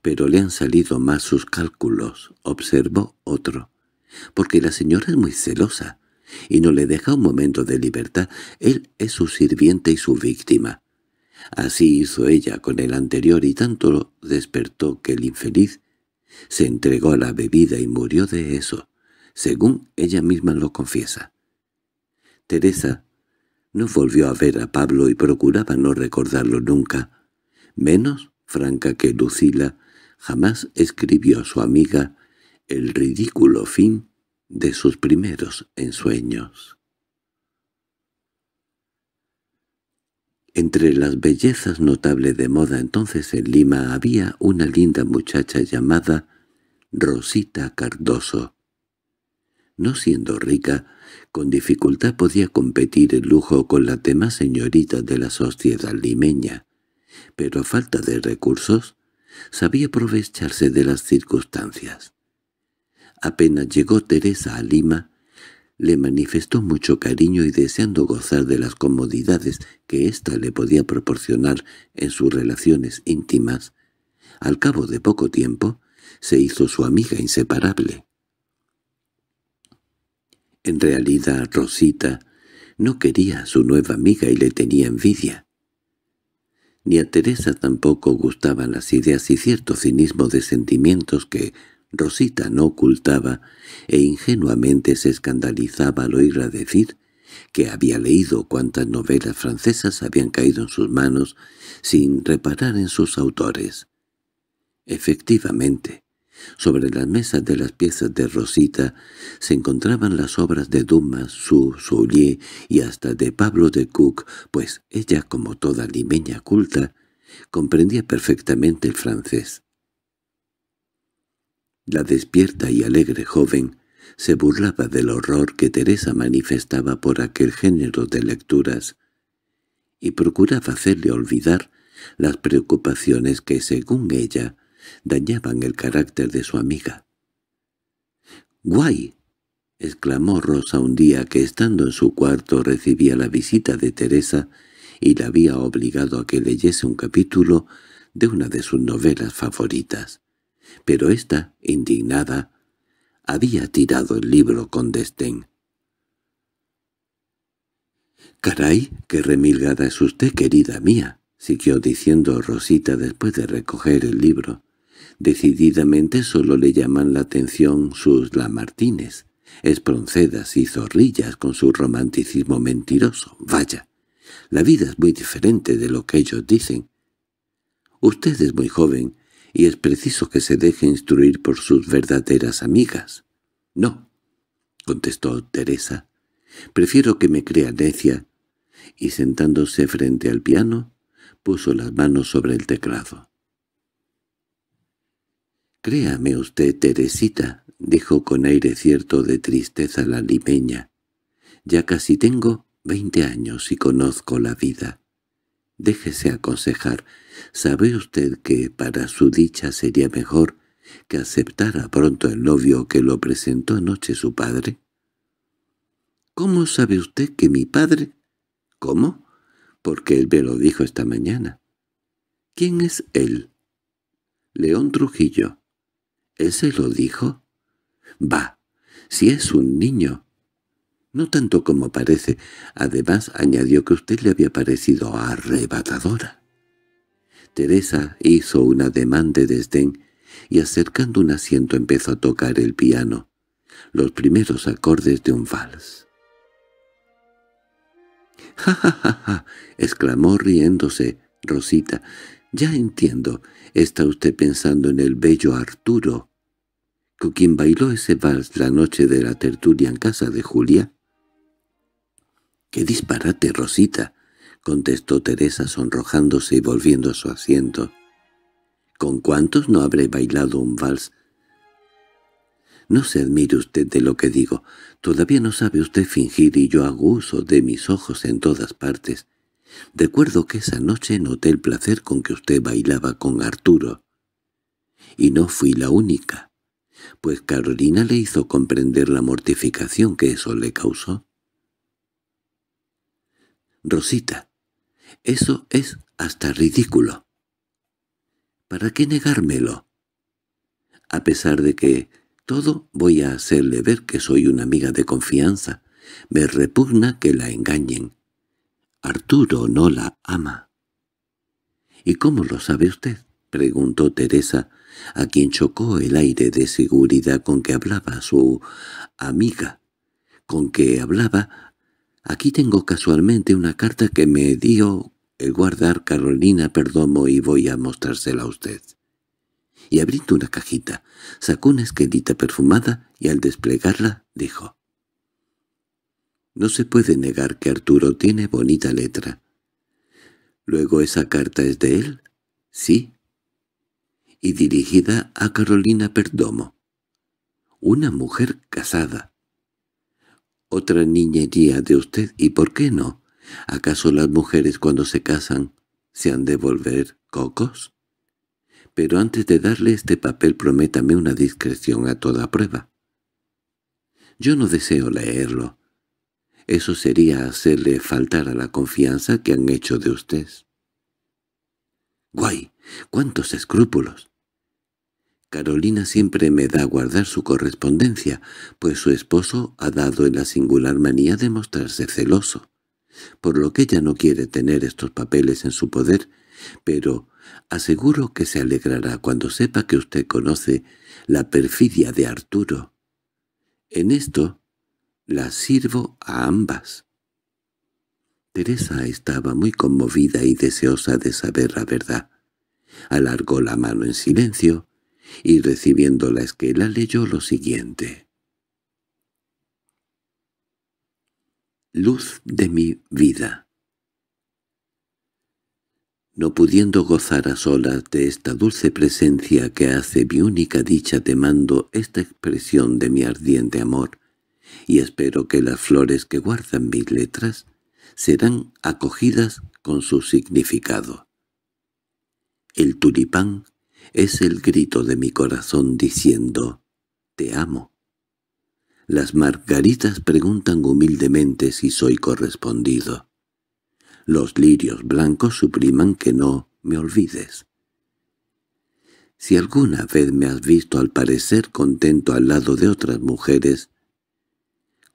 Pero le han salido más sus cálculos, observó otro, porque la señora es muy celosa, y no le deja un momento de libertad, él es su sirviente y su víctima. Así hizo ella con el anterior y tanto lo despertó que el infeliz se entregó a la bebida y murió de eso según ella misma lo confiesa. Teresa no volvió a ver a Pablo y procuraba no recordarlo nunca, menos franca que Lucila jamás escribió a su amiga el ridículo fin de sus primeros ensueños. Entre las bellezas notables de moda entonces en Lima había una linda muchacha llamada Rosita Cardoso, no siendo rica, con dificultad podía competir el lujo con las demás señoritas de la sociedad limeña, pero a falta de recursos, sabía aprovecharse de las circunstancias. Apenas llegó Teresa a Lima, le manifestó mucho cariño y deseando gozar de las comodidades que ésta le podía proporcionar en sus relaciones íntimas, al cabo de poco tiempo se hizo su amiga inseparable. En realidad Rosita no quería a su nueva amiga y le tenía envidia. Ni a Teresa tampoco gustaban las ideas y cierto cinismo de sentimientos que Rosita no ocultaba e ingenuamente se escandalizaba al oírla decir que había leído cuantas novelas francesas habían caído en sus manos sin reparar en sus autores. Efectivamente, sobre las mesas de las piezas de Rosita se encontraban las obras de Dumas, Su, Soulier y hasta de Pablo de Cook, pues ella, como toda limeña culta, comprendía perfectamente el francés. La despierta y alegre joven se burlaba del horror que Teresa manifestaba por aquel género de lecturas y procuraba hacerle olvidar las preocupaciones que, según ella, dañaban el carácter de su amiga. —¡Guay! —exclamó Rosa un día que estando en su cuarto recibía la visita de Teresa y la había obligado a que leyese un capítulo de una de sus novelas favoritas. Pero esta, indignada, había tirado el libro con desdén. —¡Caray, qué remilgada es usted, querida mía! —siguió diciendo Rosita después de recoger el libro. Decididamente solo le llaman la atención sus lamartines, esproncedas y zorrillas con su romanticismo mentiroso. Vaya, la vida es muy diferente de lo que ellos dicen. Usted es muy joven y es preciso que se deje instruir por sus verdaderas amigas. No, contestó Teresa, prefiero que me crea necia. Y sentándose frente al piano, puso las manos sobre el teclado. Créame usted, Teresita, dijo con aire cierto de tristeza la limeña. Ya casi tengo veinte años y conozco la vida. Déjese aconsejar. ¿Sabe usted que para su dicha sería mejor que aceptara pronto el novio que lo presentó anoche su padre? —¿Cómo sabe usted que mi padre? —¿Cómo? —Porque él me lo dijo esta mañana. —¿Quién es él? —León Trujillo. —¿Ese lo dijo? —Va, si es un niño. —No tanto como parece. Además, añadió que usted le había parecido arrebatadora. Teresa hizo una ademán de desdén y acercando un asiento empezó a tocar el piano, los primeros acordes de un vals. —¡Ja, ja, ja, ja! —exclamó riéndose Rosita. Ya entiendo, está usted pensando en el bello Arturo, con quien bailó ese vals la noche de la tertulia en casa de Julia. —¡Qué disparate, Rosita! —contestó Teresa sonrojándose y volviendo a su asiento. —¿Con cuántos no habré bailado un vals? —No se admire usted de lo que digo. Todavía no sabe usted fingir y yo hago uso de mis ojos en todas partes. Recuerdo que esa noche noté el placer con que usted bailaba con Arturo. Y no fui la única, pues Carolina le hizo comprender la mortificación que eso le causó. Rosita, eso es hasta ridículo. ¿Para qué negármelo? A pesar de que todo voy a hacerle ver que soy una amiga de confianza, me repugna que la engañen. Arturo no la ama. —¿Y cómo lo sabe usted? —preguntó Teresa, a quien chocó el aire de seguridad con que hablaba su amiga, con que hablaba... Aquí tengo casualmente una carta que me dio el guardar Carolina Perdomo y voy a mostrársela a usted. Y abriendo una cajita, sacó una esquelita perfumada y al desplegarla dijo no se puede negar que Arturo tiene bonita letra. ¿Luego esa carta es de él? Sí. Y dirigida a Carolina Perdomo. Una mujer casada. Otra niñería de usted, ¿y por qué no? ¿Acaso las mujeres cuando se casan se han de volver cocos? Pero antes de darle este papel prométame una discreción a toda prueba. Yo no deseo leerlo. Eso sería hacerle faltar a la confianza que han hecho de usted. —¡Guay! ¡Cuántos escrúpulos! Carolina siempre me da a guardar su correspondencia, pues su esposo ha dado en la singular manía de mostrarse celoso, por lo que ella no quiere tener estos papeles en su poder, pero aseguro que se alegrará cuando sepa que usted conoce la perfidia de Arturo. En esto la sirvo a ambas. Teresa estaba muy conmovida y deseosa de saber la verdad. Alargó la mano en silencio y recibiendo la esquela leyó lo siguiente. Luz de mi vida. No pudiendo gozar a solas de esta dulce presencia que hace mi única dicha te mando esta expresión de mi ardiente amor, y espero que las flores que guardan mis letras serán acogidas con su significado. El tulipán es el grito de mi corazón diciendo «Te amo». Las margaritas preguntan humildemente si soy correspondido. Los lirios blancos supriman que no me olvides. Si alguna vez me has visto al parecer contento al lado de otras mujeres,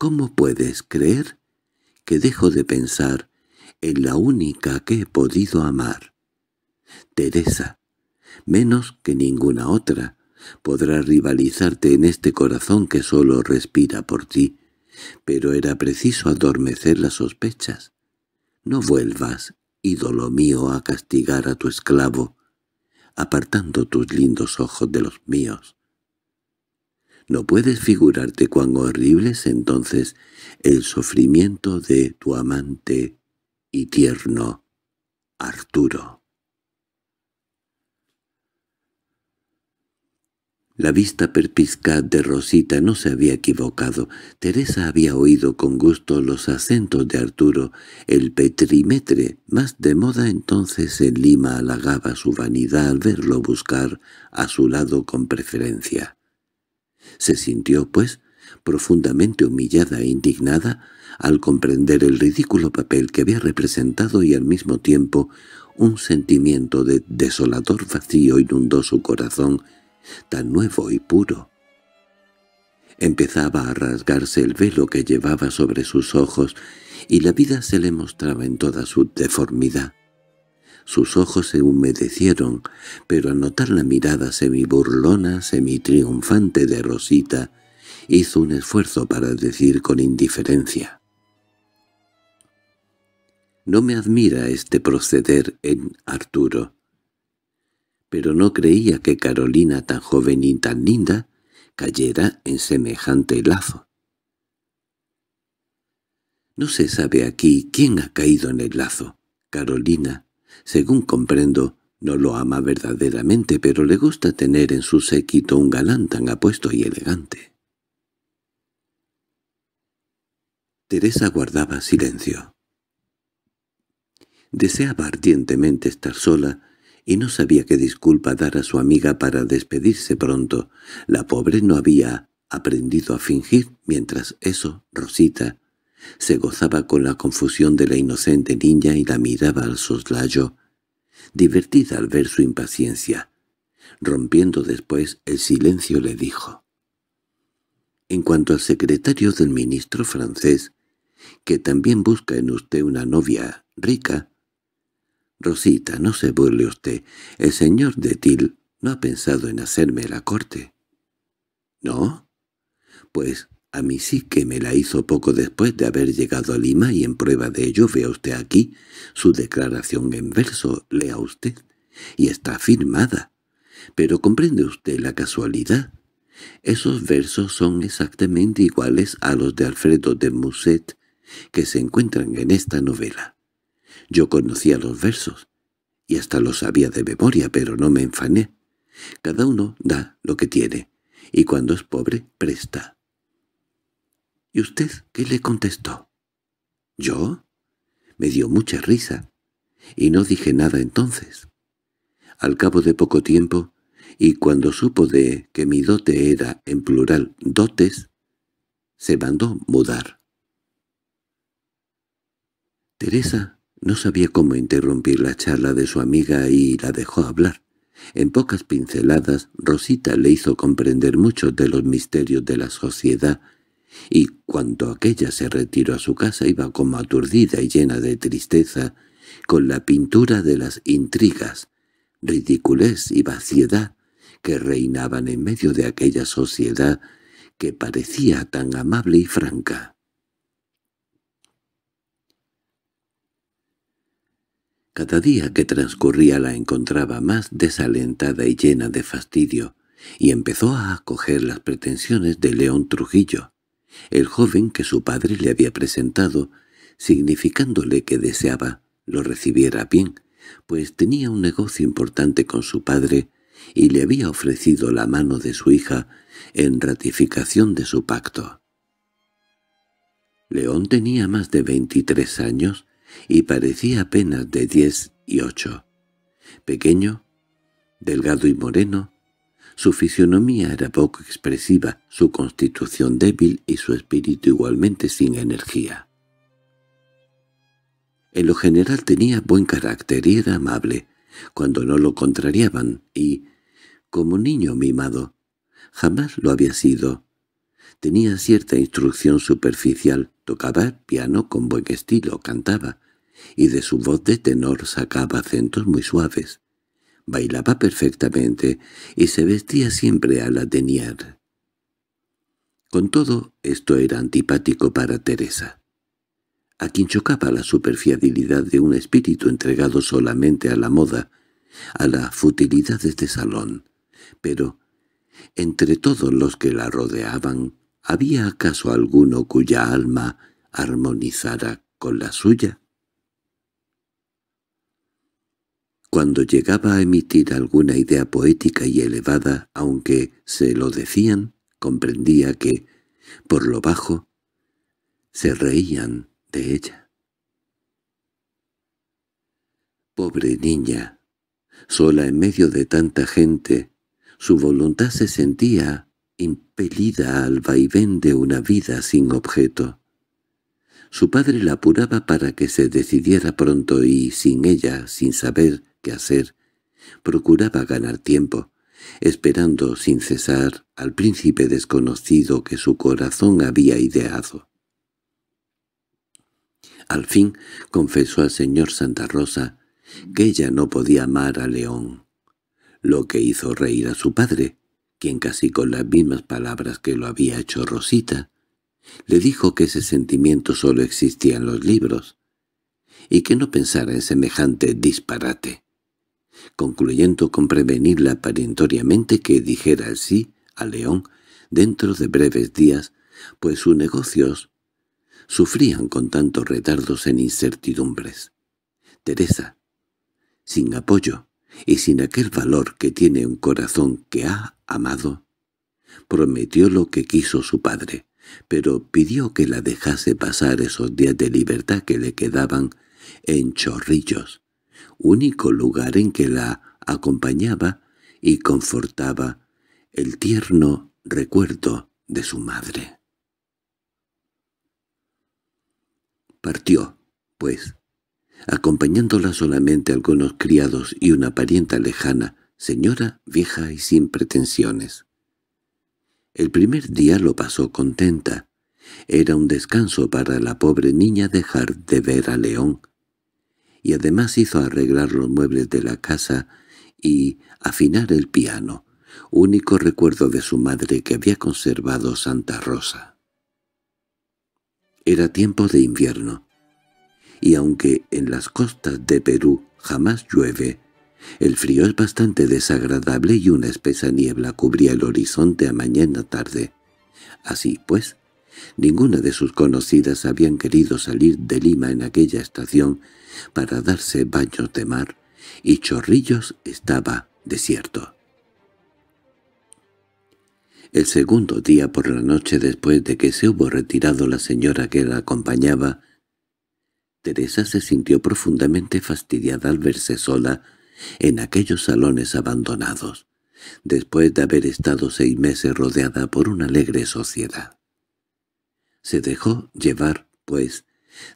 ¿Cómo puedes creer que dejo de pensar en la única que he podido amar? Teresa, menos que ninguna otra, podrá rivalizarte en este corazón que solo respira por ti, pero era preciso adormecer las sospechas. No vuelvas, ídolo mío, a castigar a tu esclavo, apartando tus lindos ojos de los míos. No puedes figurarte cuán horrible es entonces el sufrimiento de tu amante y tierno Arturo. La vista perpizca de Rosita no se había equivocado. Teresa había oído con gusto los acentos de Arturo. El petrimetre, más de moda entonces en Lima, halagaba su vanidad al verlo buscar a su lado con preferencia. Se sintió, pues, profundamente humillada e indignada al comprender el ridículo papel que había representado y al mismo tiempo un sentimiento de desolador vacío inundó su corazón, tan nuevo y puro. Empezaba a rasgarse el velo que llevaba sobre sus ojos y la vida se le mostraba en toda su deformidad. Sus ojos se humedecieron, pero al notar la mirada semi-burlona, semi semitriunfante de Rosita, hizo un esfuerzo para decir con indiferencia. No me admira este proceder en Arturo. Pero no creía que Carolina tan joven y tan linda cayera en semejante lazo. No se sabe aquí quién ha caído en el lazo, Carolina según comprendo, no lo ama verdaderamente, pero le gusta tener en su séquito un galán tan apuesto y elegante. Teresa guardaba silencio. Deseaba ardientemente estar sola y no sabía qué disculpa dar a su amiga para despedirse pronto. La pobre no había aprendido a fingir, mientras eso, Rosita, se gozaba con la confusión de la inocente niña y la miraba al soslayo, divertida al ver su impaciencia. Rompiendo después el silencio le dijo. En cuanto al secretario del ministro francés, que también busca en usted una novia rica, Rosita, no se burle usted, el señor de Til no ha pensado en hacerme la corte. —¿No? Pues a mí sí que me la hizo poco después de haber llegado a Lima y en prueba de ello vea usted aquí su declaración en verso, lea usted, y está firmada. Pero comprende usted la casualidad. Esos versos son exactamente iguales a los de Alfredo de Musset que se encuentran en esta novela. Yo conocía los versos, y hasta los sabía de memoria, pero no me enfané. Cada uno da lo que tiene, y cuando es pobre, presta. —¿Y usted qué le contestó? —¿Yo? Me dio mucha risa, y no dije nada entonces. Al cabo de poco tiempo, y cuando supo de que mi dote era, en plural, dotes, se mandó mudar. Teresa no sabía cómo interrumpir la charla de su amiga y la dejó hablar. En pocas pinceladas, Rosita le hizo comprender muchos de los misterios de la sociedad y cuando aquella se retiró a su casa iba como aturdida y llena de tristeza, con la pintura de las intrigas, ridiculez y vaciedad que reinaban en medio de aquella sociedad que parecía tan amable y franca. Cada día que transcurría la encontraba más desalentada y llena de fastidio, y empezó a acoger las pretensiones de León Trujillo, el joven que su padre le había presentado, significándole que deseaba lo recibiera bien, pues tenía un negocio importante con su padre y le había ofrecido la mano de su hija en ratificación de su pacto. León tenía más de veintitrés años y parecía apenas de diez y ocho. Pequeño, delgado y moreno, su fisionomía era poco expresiva, su constitución débil y su espíritu igualmente sin energía. En lo general tenía buen carácter y era amable, cuando no lo contrariaban, y, como niño mimado, jamás lo había sido. Tenía cierta instrucción superficial, tocaba piano con buen estilo, cantaba, y de su voz de tenor sacaba acentos muy suaves. Bailaba perfectamente y se vestía siempre a la Con todo, esto era antipático para Teresa, a quien chocaba la superfiabilidad de un espíritu entregado solamente a la moda, a las futilidades de este salón. Pero, entre todos los que la rodeaban, ¿había acaso alguno cuya alma armonizara con la suya? Cuando llegaba a emitir alguna idea poética y elevada, aunque se lo decían, comprendía que, por lo bajo, se reían de ella. Pobre niña, sola en medio de tanta gente, su voluntad se sentía impelida al vaivén de una vida sin objeto. Su padre la apuraba para que se decidiera pronto y, sin ella, sin saber, que hacer. Procuraba ganar tiempo, esperando sin cesar al príncipe desconocido que su corazón había ideado. Al fin confesó al señor Santa Rosa que ella no podía amar a León, lo que hizo reír a su padre, quien casi con las mismas palabras que lo había hecho Rosita, le dijo que ese sentimiento solo existía en los libros, y que no pensara en semejante disparate concluyendo con prevenirla aparentoriamente que dijera sí a León dentro de breves días, pues sus negocios sufrían con tantos retardos en incertidumbres. Teresa, sin apoyo y sin aquel valor que tiene un corazón que ha amado, prometió lo que quiso su padre, pero pidió que la dejase pasar esos días de libertad que le quedaban en chorrillos, único lugar en que la acompañaba y confortaba el tierno recuerdo de su madre. Partió, pues, acompañándola solamente algunos criados y una parienta lejana, señora vieja y sin pretensiones. El primer día lo pasó contenta. Era un descanso para la pobre niña dejar de ver a León, y además hizo arreglar los muebles de la casa y afinar el piano, único recuerdo de su madre que había conservado Santa Rosa. Era tiempo de invierno, y aunque en las costas de Perú jamás llueve, el frío es bastante desagradable y una espesa niebla cubría el horizonte a mañana tarde. Así pues, Ninguna de sus conocidas habían querido salir de Lima en aquella estación para darse baños de mar, y Chorrillos estaba desierto. El segundo día por la noche después de que se hubo retirado la señora que la acompañaba, Teresa se sintió profundamente fastidiada al verse sola en aquellos salones abandonados, después de haber estado seis meses rodeada por una alegre sociedad. Se dejó llevar, pues,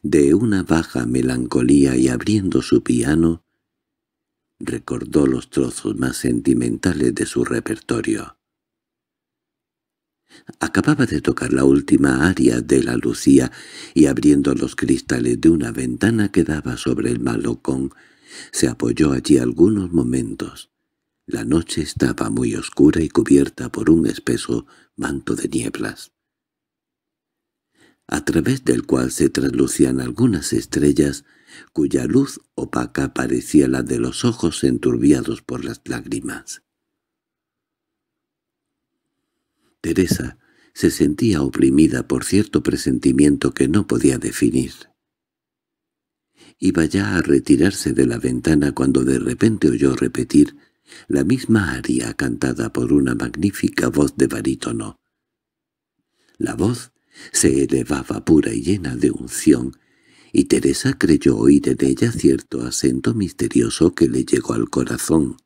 de una baja melancolía y abriendo su piano, recordó los trozos más sentimentales de su repertorio. Acababa de tocar la última aria de la Lucía y abriendo los cristales de una ventana que daba sobre el malocón, se apoyó allí algunos momentos. La noche estaba muy oscura y cubierta por un espeso manto de nieblas a través del cual se traslucían algunas estrellas, cuya luz opaca parecía la de los ojos enturbiados por las lágrimas. Teresa se sentía oprimida por cierto presentimiento que no podía definir. Iba ya a retirarse de la ventana cuando de repente oyó repetir la misma aria cantada por una magnífica voz de barítono. La voz se elevaba pura y llena de unción, y Teresa creyó oír en ella cierto acento misterioso que le llegó al corazón.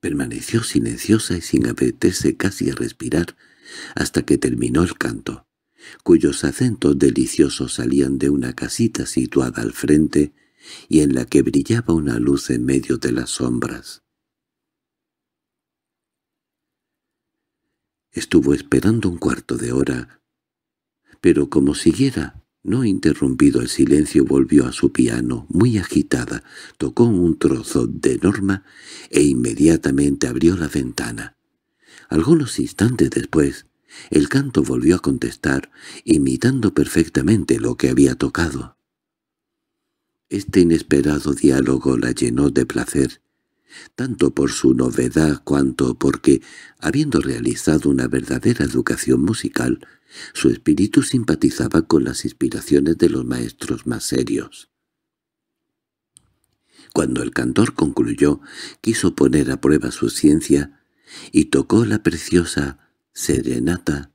Permaneció silenciosa y sin apetecerse casi a respirar hasta que terminó el canto, cuyos acentos deliciosos salían de una casita situada al frente y en la que brillaba una luz en medio de las sombras. Estuvo esperando un cuarto de hora, pero como siguiera, no interrumpido el silencio, volvió a su piano, muy agitada, tocó un trozo de norma e inmediatamente abrió la ventana. Algunos instantes después, el canto volvió a contestar, imitando perfectamente lo que había tocado. Este inesperado diálogo la llenó de placer tanto por su novedad cuanto porque, habiendo realizado una verdadera educación musical, su espíritu simpatizaba con las inspiraciones de los maestros más serios. Cuando el cantor concluyó, quiso poner a prueba su ciencia y tocó la preciosa serenata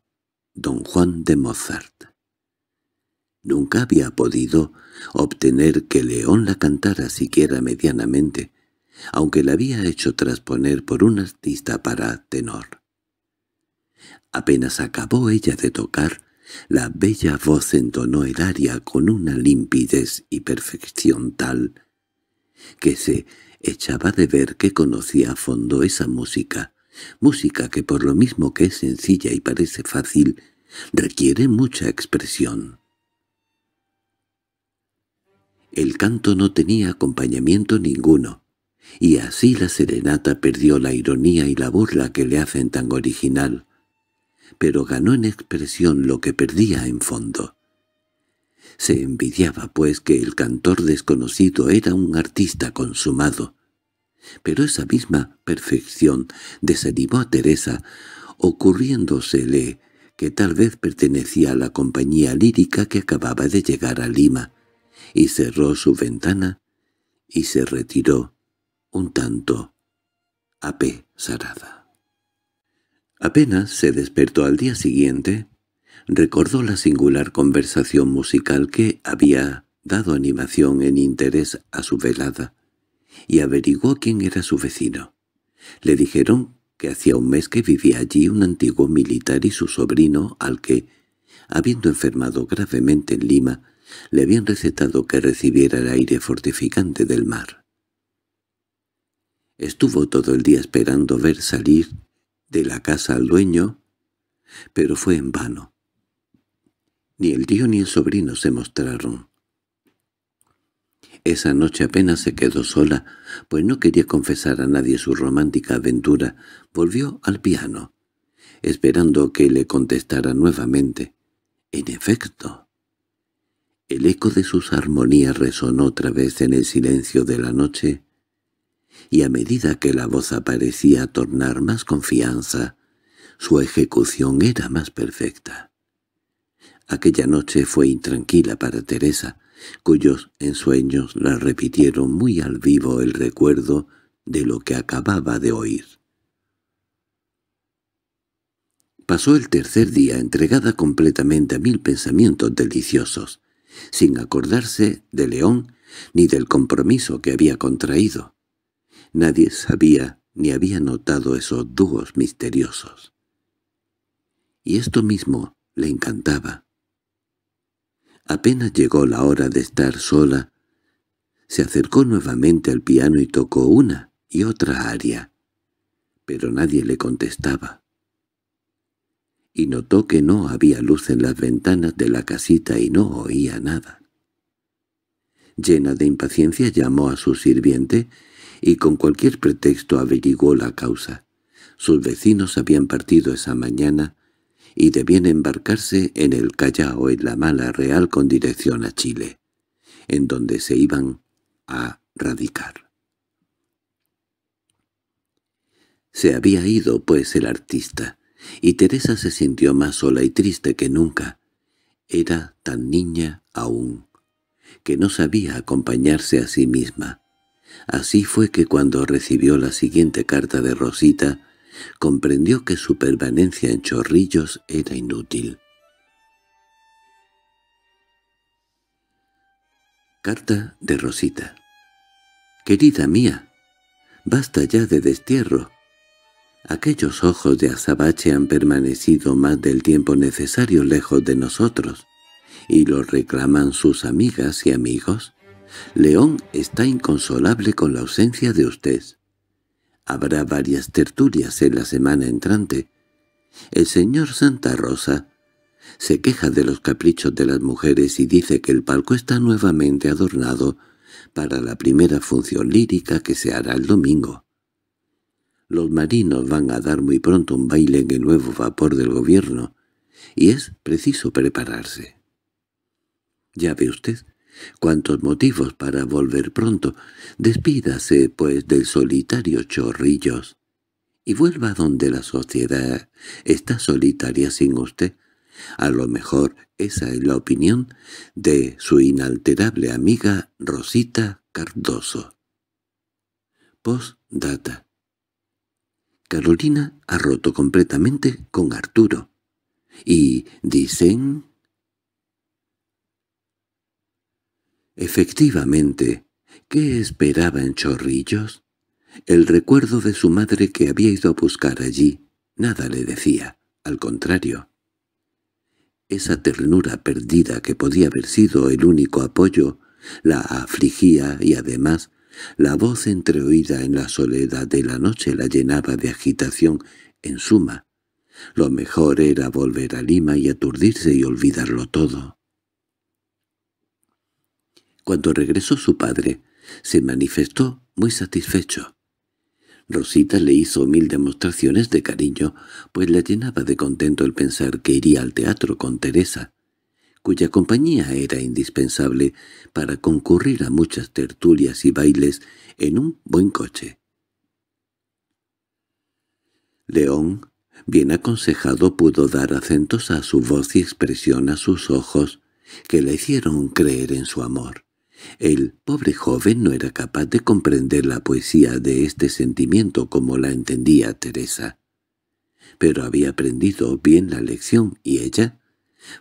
Don Juan de Mozart. Nunca había podido obtener que León la cantara siquiera medianamente, aunque la había hecho transponer por un artista para tenor. Apenas acabó ella de tocar, la bella voz entonó el aria con una limpidez y perfección tal que se echaba de ver que conocía a fondo esa música, música que por lo mismo que es sencilla y parece fácil, requiere mucha expresión. El canto no tenía acompañamiento ninguno, y así la serenata perdió la ironía y la burla que le hacen tan original, pero ganó en expresión lo que perdía en fondo. Se envidiaba, pues, que el cantor desconocido era un artista consumado, pero esa misma perfección desanimó a Teresa, ocurriéndosele que tal vez pertenecía a la compañía lírica que acababa de llegar a Lima, y cerró su ventana y se retiró un tanto apesarada. Apenas se despertó al día siguiente, recordó la singular conversación musical que había dado animación en interés a su velada, y averiguó quién era su vecino. Le dijeron que hacía un mes que vivía allí un antiguo militar y su sobrino, al que, habiendo enfermado gravemente en Lima, le habían recetado que recibiera el aire fortificante del mar. Estuvo todo el día esperando ver salir de la casa al dueño, pero fue en vano. Ni el tío ni el sobrino se mostraron. Esa noche apenas se quedó sola, pues no quería confesar a nadie su romántica aventura. Volvió al piano, esperando que le contestara nuevamente. En efecto, el eco de sus armonías resonó otra vez en el silencio de la noche y a medida que la voz aparecía tornar más confianza, su ejecución era más perfecta. Aquella noche fue intranquila para Teresa, cuyos ensueños la repitieron muy al vivo el recuerdo de lo que acababa de oír. Pasó el tercer día entregada completamente a mil pensamientos deliciosos, sin acordarse de León ni del compromiso que había contraído. Nadie sabía ni había notado esos dúos misteriosos. Y esto mismo le encantaba. Apenas llegó la hora de estar sola, se acercó nuevamente al piano y tocó una y otra aria, pero nadie le contestaba. Y notó que no había luz en las ventanas de la casita y no oía nada. Llena de impaciencia llamó a su sirviente y con cualquier pretexto averiguó la causa. Sus vecinos habían partido esa mañana y debían embarcarse en el Callao en la Mala Real con dirección a Chile, en donde se iban a radicar. Se había ido, pues, el artista, y Teresa se sintió más sola y triste que nunca. Era tan niña aún, que no sabía acompañarse a sí misma. Así fue que cuando recibió la siguiente carta de Rosita, comprendió que su permanencia en Chorrillos era inútil. Carta de Rosita Querida mía, basta ya de destierro. Aquellos ojos de azabache han permanecido más del tiempo necesario lejos de nosotros, y lo reclaman sus amigas y amigos. León está inconsolable con la ausencia de usted. Habrá varias tertulias en la semana entrante. El señor Santa Rosa se queja de los caprichos de las mujeres y dice que el palco está nuevamente adornado para la primera función lírica que se hará el domingo. Los marinos van a dar muy pronto un baile en el nuevo vapor del gobierno, y es preciso prepararse. Ya ve usted ¿Cuántos motivos para volver pronto. Despídase, pues, del solitario Chorrillos y vuelva donde la sociedad está solitaria sin usted. A lo mejor esa es la opinión de su inalterable amiga Rosita Cardoso. Postdata. Carolina ha roto completamente con Arturo. Y dicen Efectivamente, ¿qué esperaba en Chorrillos? El recuerdo de su madre que había ido a buscar allí nada le decía, al contrario. Esa ternura perdida que podía haber sido el único apoyo la afligía y además la voz entreoída en la soledad de la noche la llenaba de agitación. En suma, lo mejor era volver a Lima y aturdirse y olvidarlo todo. Cuando regresó su padre, se manifestó muy satisfecho. Rosita le hizo mil demostraciones de cariño, pues la llenaba de contento el pensar que iría al teatro con Teresa, cuya compañía era indispensable para concurrir a muchas tertulias y bailes en un buen coche. León, bien aconsejado, pudo dar acentos a su voz y expresión a sus ojos, que le hicieron creer en su amor. El pobre joven no era capaz de comprender la poesía de este sentimiento como la entendía Teresa. Pero había aprendido bien la lección y ella,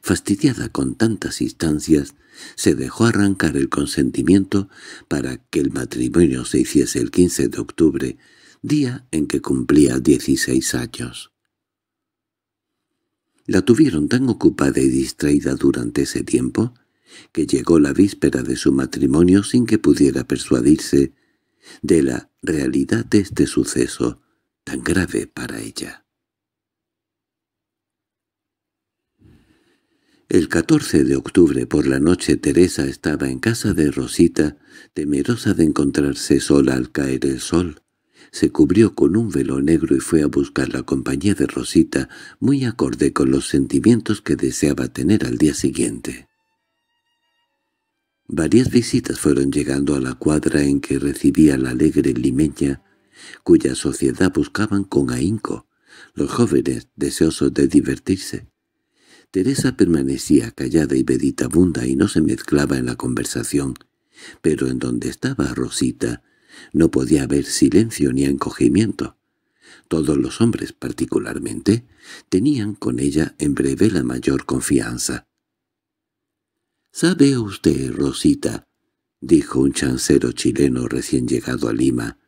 fastidiada con tantas instancias, se dejó arrancar el consentimiento para que el matrimonio se hiciese el 15 de octubre, día en que cumplía 16 años. La tuvieron tan ocupada y distraída durante ese tiempo que llegó la víspera de su matrimonio sin que pudiera persuadirse de la realidad de este suceso tan grave para ella. El 14 de octubre por la noche Teresa estaba en casa de Rosita, temerosa de encontrarse sola al caer el sol. Se cubrió con un velo negro y fue a buscar la compañía de Rosita, muy acorde con los sentimientos que deseaba tener al día siguiente. Varias visitas fueron llegando a la cuadra en que recibía la alegre limeña, cuya sociedad buscaban con ahínco, los jóvenes deseosos de divertirse. Teresa permanecía callada y meditabunda y no se mezclaba en la conversación, pero en donde estaba Rosita no podía haber silencio ni encogimiento. Todos los hombres, particularmente, tenían con ella en breve la mayor confianza. —¿Sabe usted, Rosita —dijo un chancero chileno recién llegado a Lima—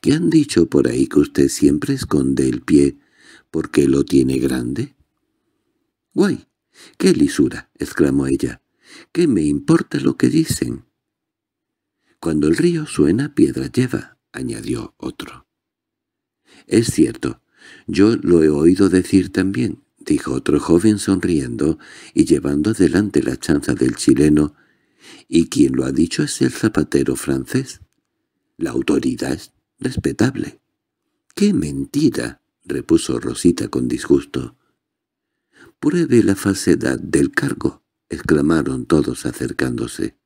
que han dicho por ahí que usted siempre esconde el pie porque lo tiene grande? —¡Guay! ¡Qué lisura! —exclamó ella. —¿Qué me importa lo que dicen? —Cuando el río suena, piedra lleva —añadió otro. —Es cierto. Yo lo he oído decir también —dijo otro joven sonriendo y llevando adelante la chanza del chileno. —¿Y quien lo ha dicho es el zapatero francés? —La autoridad es respetable. —¡Qué mentira! —repuso Rosita con disgusto. —Pruebe la falsedad del cargo —exclamaron todos acercándose.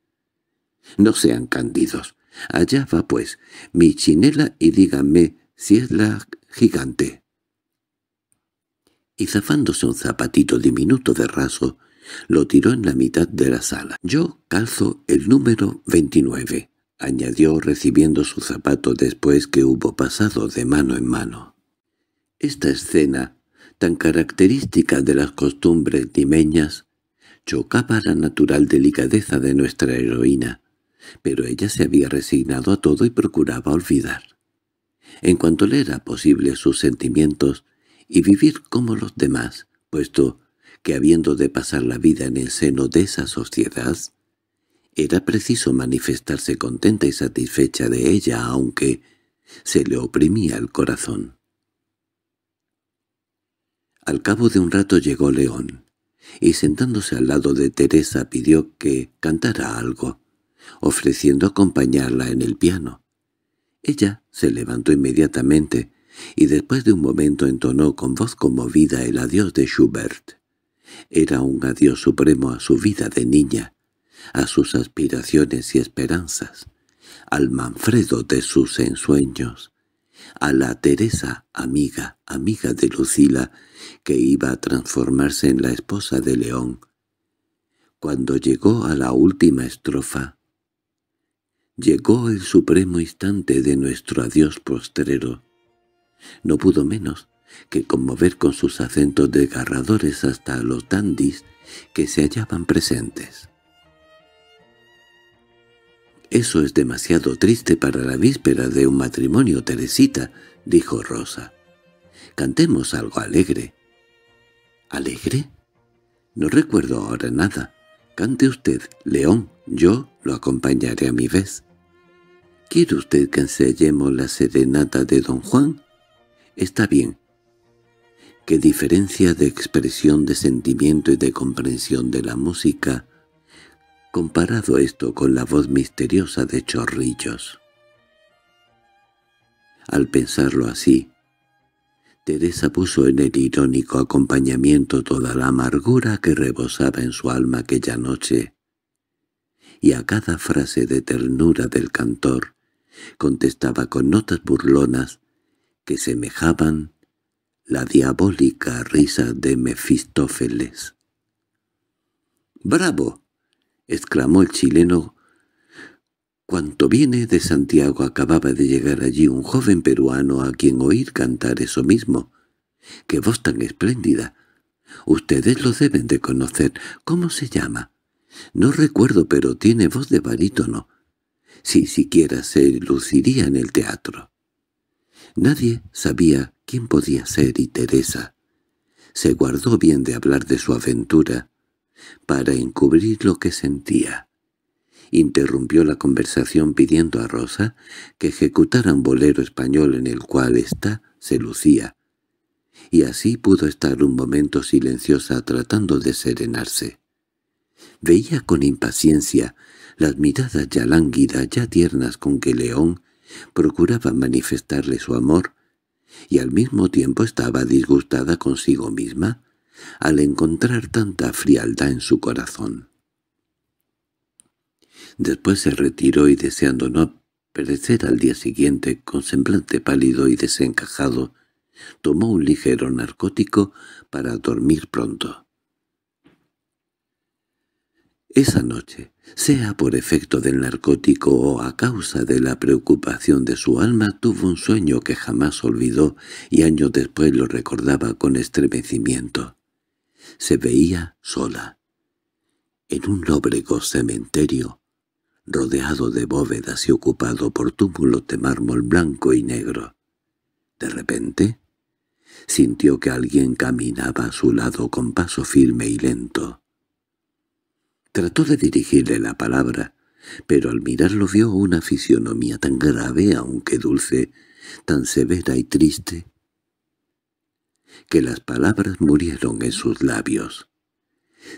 —No sean candidos. Allá va, pues, mi chinela y díganme si es la gigante y zafándose un zapatito diminuto de raso, lo tiró en la mitad de la sala. «Yo calzo el número 29», añadió recibiendo su zapato después que hubo pasado de mano en mano. Esta escena, tan característica de las costumbres dimeñas, chocaba la natural delicadeza de nuestra heroína, pero ella se había resignado a todo y procuraba olvidar. En cuanto le era posible sus sentimientos, y vivir como los demás, puesto que habiendo de pasar la vida en el seno de esa sociedad, era preciso manifestarse contenta y satisfecha de ella, aunque se le oprimía el corazón. Al cabo de un rato llegó León, y sentándose al lado de Teresa pidió que cantara algo, ofreciendo acompañarla en el piano. Ella se levantó inmediatamente, y después de un momento entonó con voz conmovida el adiós de Schubert. Era un adiós supremo a su vida de niña, a sus aspiraciones y esperanzas, al Manfredo de sus ensueños, a la Teresa amiga, amiga de Lucila, que iba a transformarse en la esposa de León. Cuando llegó a la última estrofa, llegó el supremo instante de nuestro adiós postrero, no pudo menos que conmover con sus acentos desgarradores hasta a los dandis que se hallaban presentes. «Eso es demasiado triste para la víspera de un matrimonio, Teresita», dijo Rosa. «Cantemos algo alegre». «¿Alegre?» «No recuerdo ahora nada. Cante usted, León, yo lo acompañaré a mi vez». «¿Quiere usted que ensayemos la serenata de Don Juan?» Está bien. ¿Qué diferencia de expresión de sentimiento y de comprensión de la música comparado esto con la voz misteriosa de chorrillos? Al pensarlo así, Teresa puso en el irónico acompañamiento toda la amargura que rebosaba en su alma aquella noche, y a cada frase de ternura del cantor contestaba con notas burlonas que semejaban la diabólica risa de Mefistófeles. —¡Bravo! —exclamó el chileno. —Cuanto viene de Santiago acababa de llegar allí un joven peruano a quien oír cantar eso mismo. —¡Qué voz tan espléndida! Ustedes lo deben de conocer. ¿Cómo se llama? No recuerdo, pero tiene voz de barítono. Si siquiera se luciría en el teatro. Nadie sabía quién podía ser y Teresa se guardó bien de hablar de su aventura para encubrir lo que sentía. Interrumpió la conversación pidiendo a Rosa que ejecutara un bolero español en el cual está se lucía, y así pudo estar un momento silenciosa tratando de serenarse. Veía con impaciencia las miradas ya lánguidas, ya tiernas con que León Procuraba manifestarle su amor, y al mismo tiempo estaba disgustada consigo misma al encontrar tanta frialdad en su corazón. Después se retiró y deseando no perecer al día siguiente con semblante pálido y desencajado, tomó un ligero narcótico para dormir pronto. Esa noche, sea por efecto del narcótico o a causa de la preocupación de su alma, tuvo un sueño que jamás olvidó y años después lo recordaba con estremecimiento. Se veía sola, en un lóbrego cementerio, rodeado de bóvedas y ocupado por túmulos de mármol blanco y negro. De repente, sintió que alguien caminaba a su lado con paso firme y lento. Trató de dirigirle la palabra, pero al mirarlo vio una fisionomía tan grave, aunque dulce, tan severa y triste, que las palabras murieron en sus labios.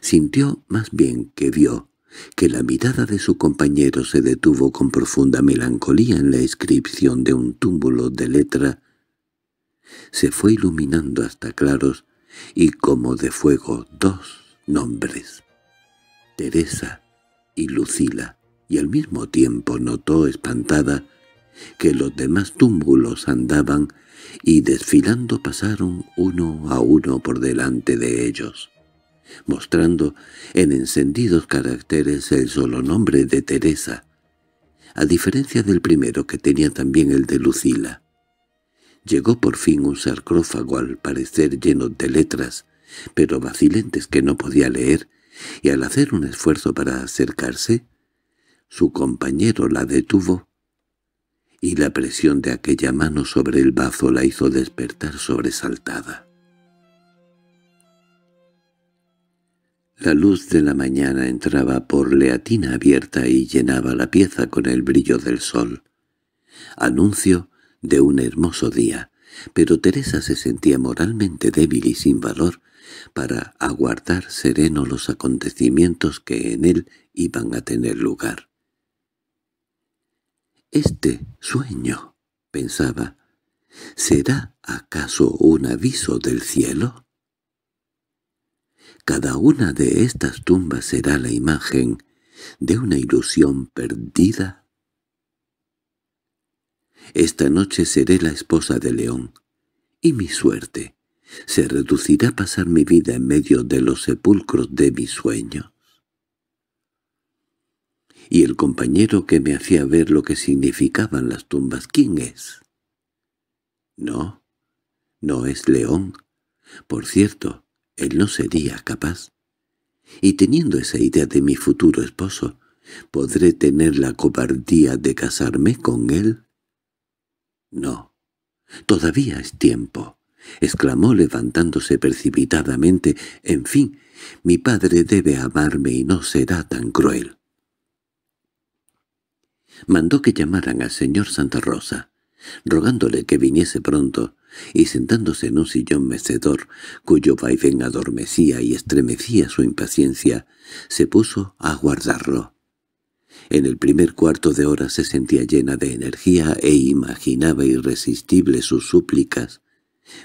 Sintió más bien que vio que la mirada de su compañero se detuvo con profunda melancolía en la inscripción de un túmulo de letra. Se fue iluminando hasta claros y como de fuego dos nombres. Teresa y Lucila, y al mismo tiempo notó espantada que los demás túmulos andaban y desfilando pasaron uno a uno por delante de ellos, mostrando en encendidos caracteres el solo nombre de Teresa, a diferencia del primero que tenía también el de Lucila. Llegó por fin un sarcófago al parecer lleno de letras, pero vacilentes que no podía leer, y al hacer un esfuerzo para acercarse, su compañero la detuvo, y la presión de aquella mano sobre el bazo la hizo despertar sobresaltada. La luz de la mañana entraba por leatina abierta y llenaba la pieza con el brillo del sol. Anuncio de un hermoso día, pero Teresa se sentía moralmente débil y sin valor para aguardar sereno los acontecimientos que en él iban a tener lugar. «Este sueño», pensaba, ¿será acaso un aviso del cielo? Cada una de estas tumbas será la imagen de una ilusión perdida. Esta noche seré la esposa de León, y mi suerte ¿Se reducirá a pasar mi vida en medio de los sepulcros de mis sueños? ¿Y el compañero que me hacía ver lo que significaban las tumbas, quién es? No, no es León. Por cierto, él no sería capaz. Y teniendo esa idea de mi futuro esposo, ¿podré tener la cobardía de casarme con él? No, todavía es tiempo. —exclamó levantándose precipitadamente—, en fin, mi padre debe amarme y no será tan cruel. Mandó que llamaran al señor Santa Rosa, rogándole que viniese pronto, y sentándose en un sillón mecedor, cuyo vaivén adormecía y estremecía su impaciencia, se puso a guardarlo. En el primer cuarto de hora se sentía llena de energía e imaginaba irresistibles sus súplicas,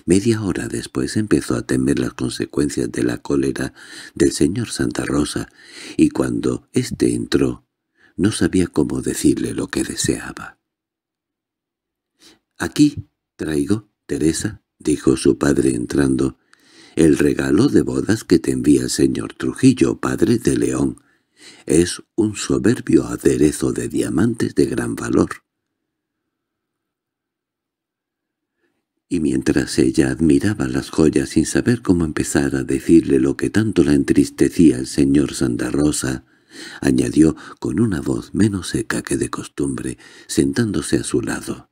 Media hora después empezó a temer las consecuencias de la cólera del señor Santa Rosa, y cuando éste entró, no sabía cómo decirle lo que deseaba. —Aquí traigo, Teresa —dijo su padre entrando—, el regalo de bodas que te envía el señor Trujillo, padre de León. Es un soberbio aderezo de diamantes de gran valor. y mientras ella admiraba las joyas sin saber cómo empezar a decirle lo que tanto la entristecía el señor Santa Rosa, añadió con una voz menos seca que de costumbre, sentándose a su lado.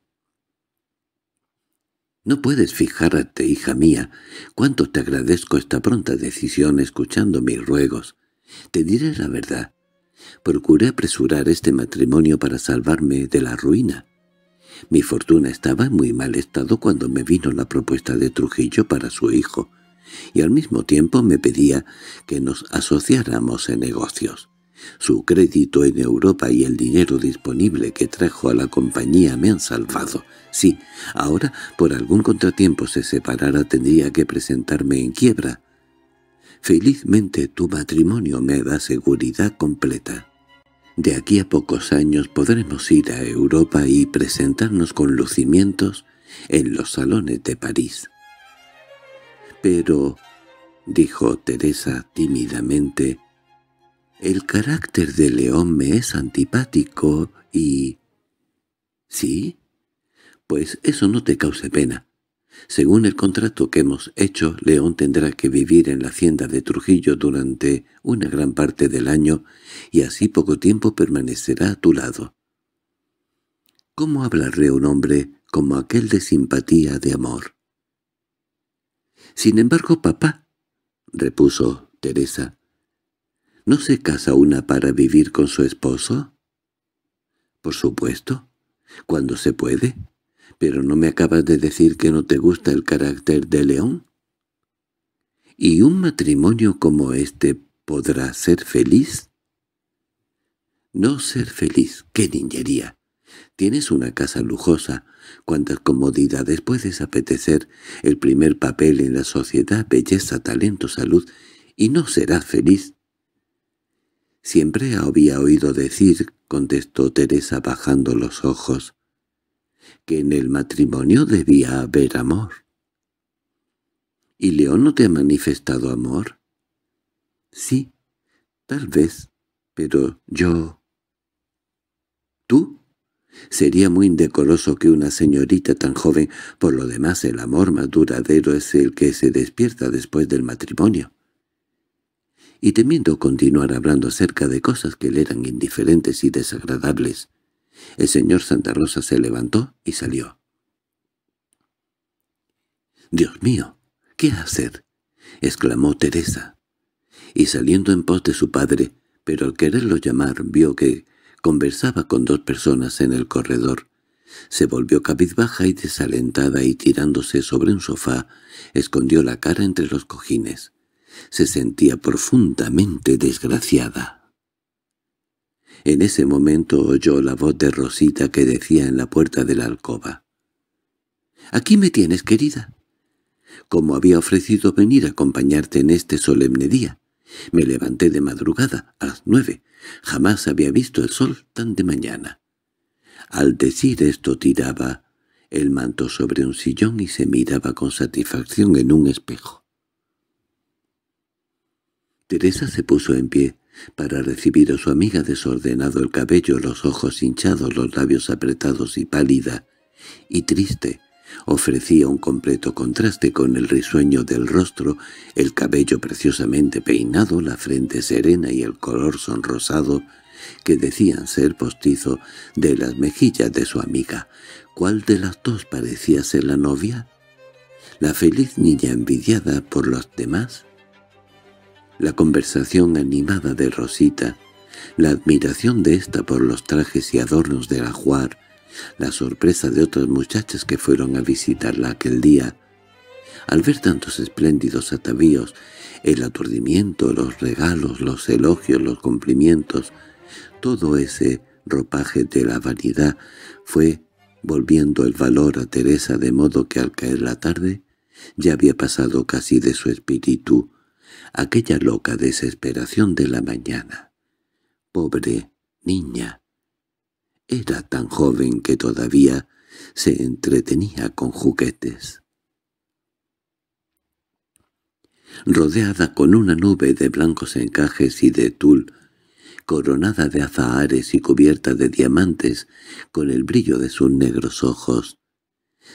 «No puedes fijarte, hija mía, cuánto te agradezco esta pronta decisión escuchando mis ruegos. Te diré la verdad. Procuré apresurar este matrimonio para salvarme de la ruina». Mi fortuna estaba en muy mal estado cuando me vino la propuesta de Trujillo para su hijo, y al mismo tiempo me pedía que nos asociáramos en negocios. Su crédito en Europa y el dinero disponible que trajo a la compañía me han salvado. Sí, ahora por algún contratiempo se separara tendría que presentarme en quiebra. Felizmente tu matrimonio me da seguridad completa. De aquí a pocos años podremos ir a Europa y presentarnos con lucimientos en los salones de París. Pero, dijo Teresa tímidamente, el carácter de León me es antipático y... ¿Sí? Pues eso no te cause pena. Según el contrato que hemos hecho, León tendrá que vivir en la hacienda de Trujillo durante una gran parte del año y así poco tiempo permanecerá a tu lado. ¿Cómo hablaré un hombre como aquel de simpatía de amor? Sin embargo, papá, repuso Teresa, ¿no se casa una para vivir con su esposo? Por supuesto, cuando se puede. —¿Pero no me acabas de decir que no te gusta el carácter de León? ¿Y un matrimonio como este podrá ser feliz? —No ser feliz, qué niñería. Tienes una casa lujosa, cuantas comodidades puedes apetecer, el primer papel en la sociedad, belleza, talento, salud, y no serás feliz. Siempre había oído decir, contestó Teresa bajando los ojos, que en el matrimonio debía haber amor. —¿Y León no te ha manifestado amor? —Sí, tal vez, pero yo... —¿Tú? Sería muy indecoroso que una señorita tan joven, por lo demás el amor más duradero es el que se despierta después del matrimonio. Y temiendo continuar hablando acerca de cosas que le eran indiferentes y desagradables, el señor Santa Rosa se levantó y salió. —¡Dios mío! ¿Qué hacer? —exclamó Teresa. Y saliendo en pos de su padre, pero al quererlo llamar vio que conversaba con dos personas en el corredor. Se volvió cabizbaja y desalentada y tirándose sobre un sofá, escondió la cara entre los cojines. Se sentía profundamente desgraciada. En ese momento oyó la voz de Rosita que decía en la puerta de la alcoba. —¡Aquí me tienes, querida! Como había ofrecido venir a acompañarte en este solemne día. Me levanté de madrugada, a las nueve. Jamás había visto el sol tan de mañana. Al decir esto tiraba el manto sobre un sillón y se miraba con satisfacción en un espejo. Teresa se puso en pie, para recibir a su amiga desordenado el cabello, los ojos hinchados, los labios apretados y pálida, y triste, ofrecía un completo contraste con el risueño del rostro, el cabello preciosamente peinado, la frente serena y el color sonrosado que decían ser postizo de las mejillas de su amiga. ¿Cuál de las dos parecía ser la novia? ¿La feliz niña envidiada por los demás? la conversación animada de Rosita, la admiración de ésta por los trajes y adornos del ajuar, la sorpresa de otras muchachas que fueron a visitarla aquel día. Al ver tantos espléndidos atavíos, el aturdimiento, los regalos, los elogios, los cumplimientos, todo ese ropaje de la vanidad fue volviendo el valor a Teresa de modo que al caer la tarde ya había pasado casi de su espíritu aquella loca desesperación de la mañana. Pobre niña. Era tan joven que todavía se entretenía con juguetes. Rodeada con una nube de blancos encajes y de tul, coronada de azahares y cubierta de diamantes con el brillo de sus negros ojos,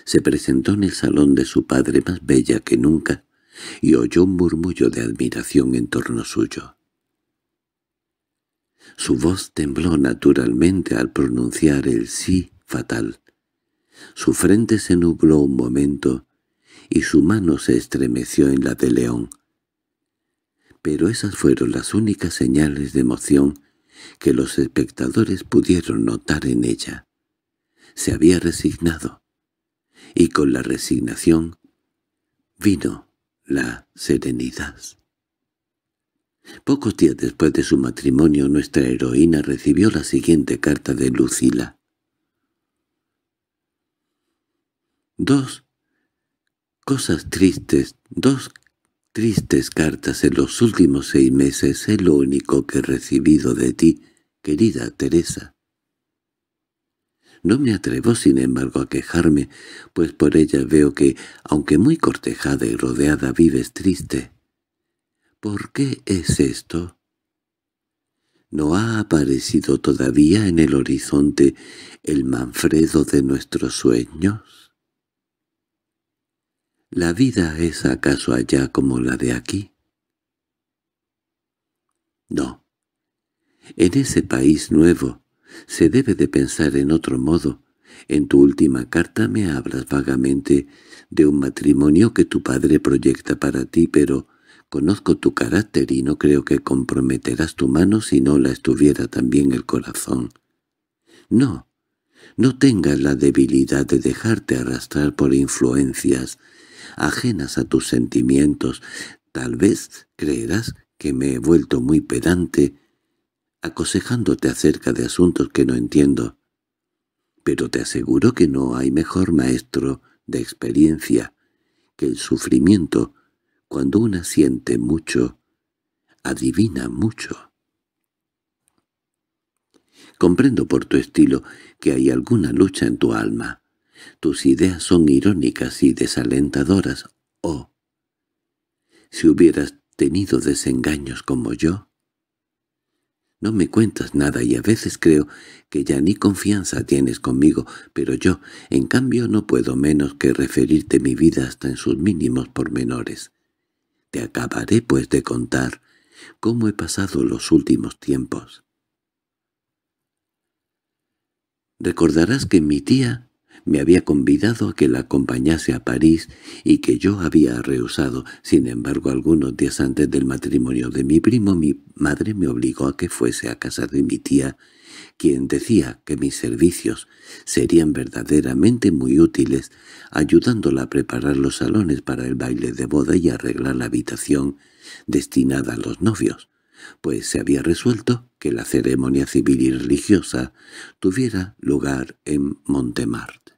se presentó en el salón de su padre más bella que nunca, y oyó un murmullo de admiración en torno suyo. Su voz tembló naturalmente al pronunciar el sí fatal. Su frente se nubló un momento y su mano se estremeció en la de León. Pero esas fueron las únicas señales de emoción que los espectadores pudieron notar en ella. Se había resignado, y con la resignación vino la serenidad. Pocos días después de su matrimonio nuestra heroína recibió la siguiente carta de Lucila. Dos Cosas tristes, dos tristes cartas en los últimos seis meses es lo único que he recibido de ti, querida Teresa. No me atrevo, sin embargo, a quejarme, pues por ella veo que, aunque muy cortejada y rodeada, vives triste. ¿Por qué es esto? ¿No ha aparecido todavía en el horizonte el Manfredo de nuestros sueños? ¿La vida es acaso allá como la de aquí? No. En ese país nuevo, se debe de pensar en otro modo. En tu última carta me hablas vagamente de un matrimonio que tu padre proyecta para ti, pero conozco tu carácter y no creo que comprometerás tu mano si no la estuviera también el corazón. No, no tengas la debilidad de dejarte arrastrar por influencias ajenas a tus sentimientos. Tal vez creerás que me he vuelto muy pedante aconsejándote acerca de asuntos que no entiendo. Pero te aseguro que no hay mejor maestro de experiencia que el sufrimiento cuando una siente mucho, adivina mucho. Comprendo por tu estilo que hay alguna lucha en tu alma. Tus ideas son irónicas y desalentadoras, oh. Si hubieras tenido desengaños como yo, no me cuentas nada y a veces creo que ya ni confianza tienes conmigo, pero yo, en cambio, no puedo menos que referirte mi vida hasta en sus mínimos pormenores. Te acabaré, pues, de contar cómo he pasado los últimos tiempos. Recordarás que mi tía me había convidado a que la acompañase a París y que yo había rehusado. Sin embargo, algunos días antes del matrimonio de mi primo, mi madre me obligó a que fuese a casa de mi tía, quien decía que mis servicios serían verdaderamente muy útiles, ayudándola a preparar los salones para el baile de boda y arreglar la habitación destinada a los novios pues se había resuelto que la ceremonia civil y religiosa tuviera lugar en Montemart.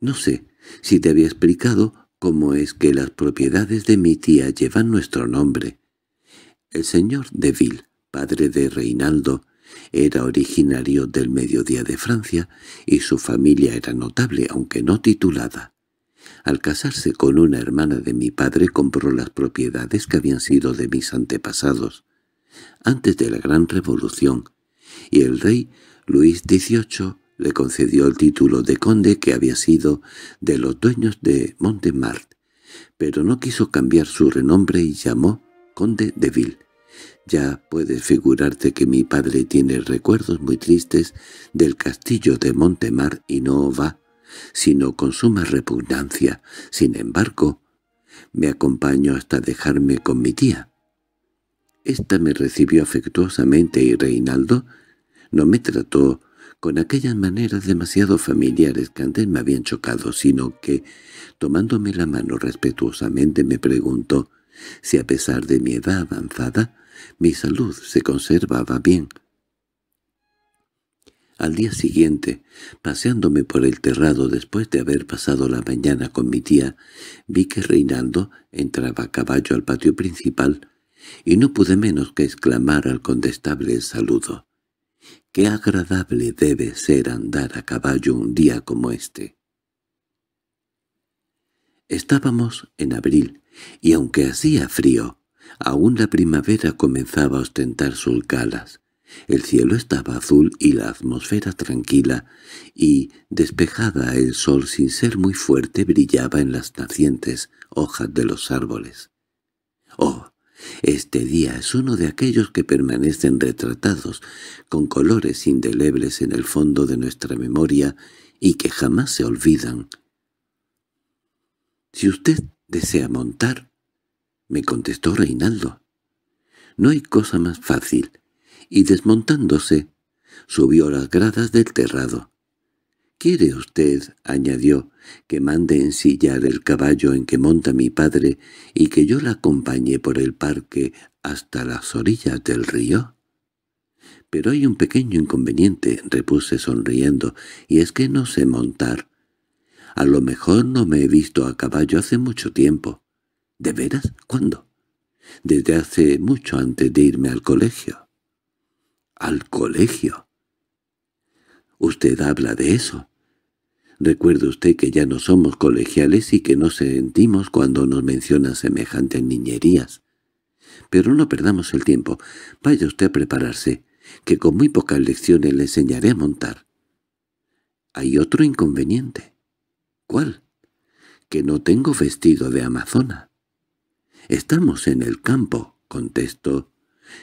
No sé si te había explicado cómo es que las propiedades de mi tía llevan nuestro nombre. El señor Deville, padre de Reinaldo, era originario del mediodía de Francia y su familia era notable, aunque no titulada. Al casarse con una hermana de mi padre compró las propiedades que habían sido de mis antepasados, antes de la Gran Revolución, y el rey Luis XVIII le concedió el título de conde que había sido de los dueños de Montemart, pero no quiso cambiar su renombre y llamó conde de Ville. Ya puedes figurarte que mi padre tiene recuerdos muy tristes del castillo de Montemart y no va sino con suma repugnancia. Sin embargo, me acompañó hasta dejarme con mi tía. Esta me recibió afectuosamente y Reinaldo no me trató con aquellas maneras demasiado familiares que antes me habían chocado, sino que, tomándome la mano respetuosamente, me preguntó si a pesar de mi edad avanzada, mi salud se conservaba bien. Al día siguiente, paseándome por el terrado después de haber pasado la mañana con mi tía, vi que Reinaldo entraba a caballo al patio principal, y no pude menos que exclamar al condestable el saludo. «¡Qué agradable debe ser andar a caballo un día como este!» Estábamos en abril, y aunque hacía frío, aún la primavera comenzaba a ostentar sus galas, el cielo estaba azul y la atmósfera tranquila, y, despejada el sol sin ser muy fuerte, brillaba en las nacientes hojas de los árboles. —¡Oh! Este día es uno de aquellos que permanecen retratados, con colores indelebles en el fondo de nuestra memoria y que jamás se olvidan. —Si usted desea montar —me contestó Reinaldo—, no hay cosa más fácil y desmontándose, subió las gradas del terrado. —¿Quiere usted —añadió— que mande ensillar el caballo en que monta mi padre y que yo la acompañe por el parque hasta las orillas del río? —Pero hay un pequeño inconveniente —repuse sonriendo—, y es que no sé montar. A lo mejor no me he visto a caballo hace mucho tiempo. —¿De veras? ¿Cuándo? —Desde hace mucho antes de irme al colegio al colegio. Usted habla de eso. Recuerde usted que ya no somos colegiales y que no sentimos cuando nos menciona semejantes niñerías. Pero no perdamos el tiempo. Vaya usted a prepararse, que con muy pocas lecciones le enseñaré a montar. Hay otro inconveniente. ¿Cuál? Que no tengo vestido de amazona. Estamos en el campo, contestó,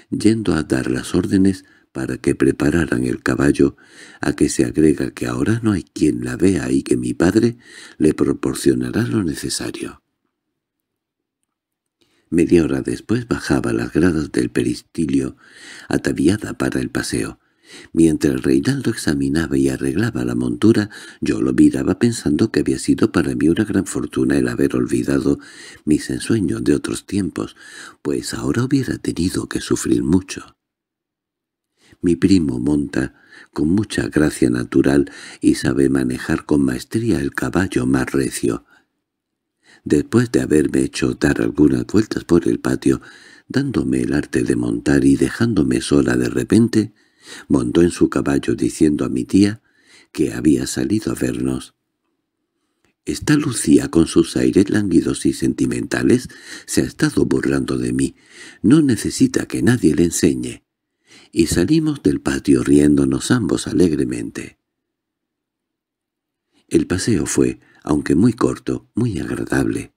yendo a dar las órdenes para que prepararan el caballo, a que se agrega que ahora no hay quien la vea y que mi padre le proporcionará lo necesario. Media hora después bajaba las gradas del peristilio, ataviada para el paseo. Mientras Reinaldo examinaba y arreglaba la montura, yo lo miraba pensando que había sido para mí una gran fortuna el haber olvidado mis ensueños de otros tiempos, pues ahora hubiera tenido que sufrir mucho. Mi primo monta con mucha gracia natural y sabe manejar con maestría el caballo más recio. Después de haberme hecho dar algunas vueltas por el patio, dándome el arte de montar y dejándome sola de repente, montó en su caballo diciendo a mi tía que había salido a vernos. Esta Lucía, con sus aires lánguidos y sentimentales, se ha estado burlando de mí. No necesita que nadie le enseñe y salimos del patio riéndonos ambos alegremente. El paseo fue, aunque muy corto, muy agradable,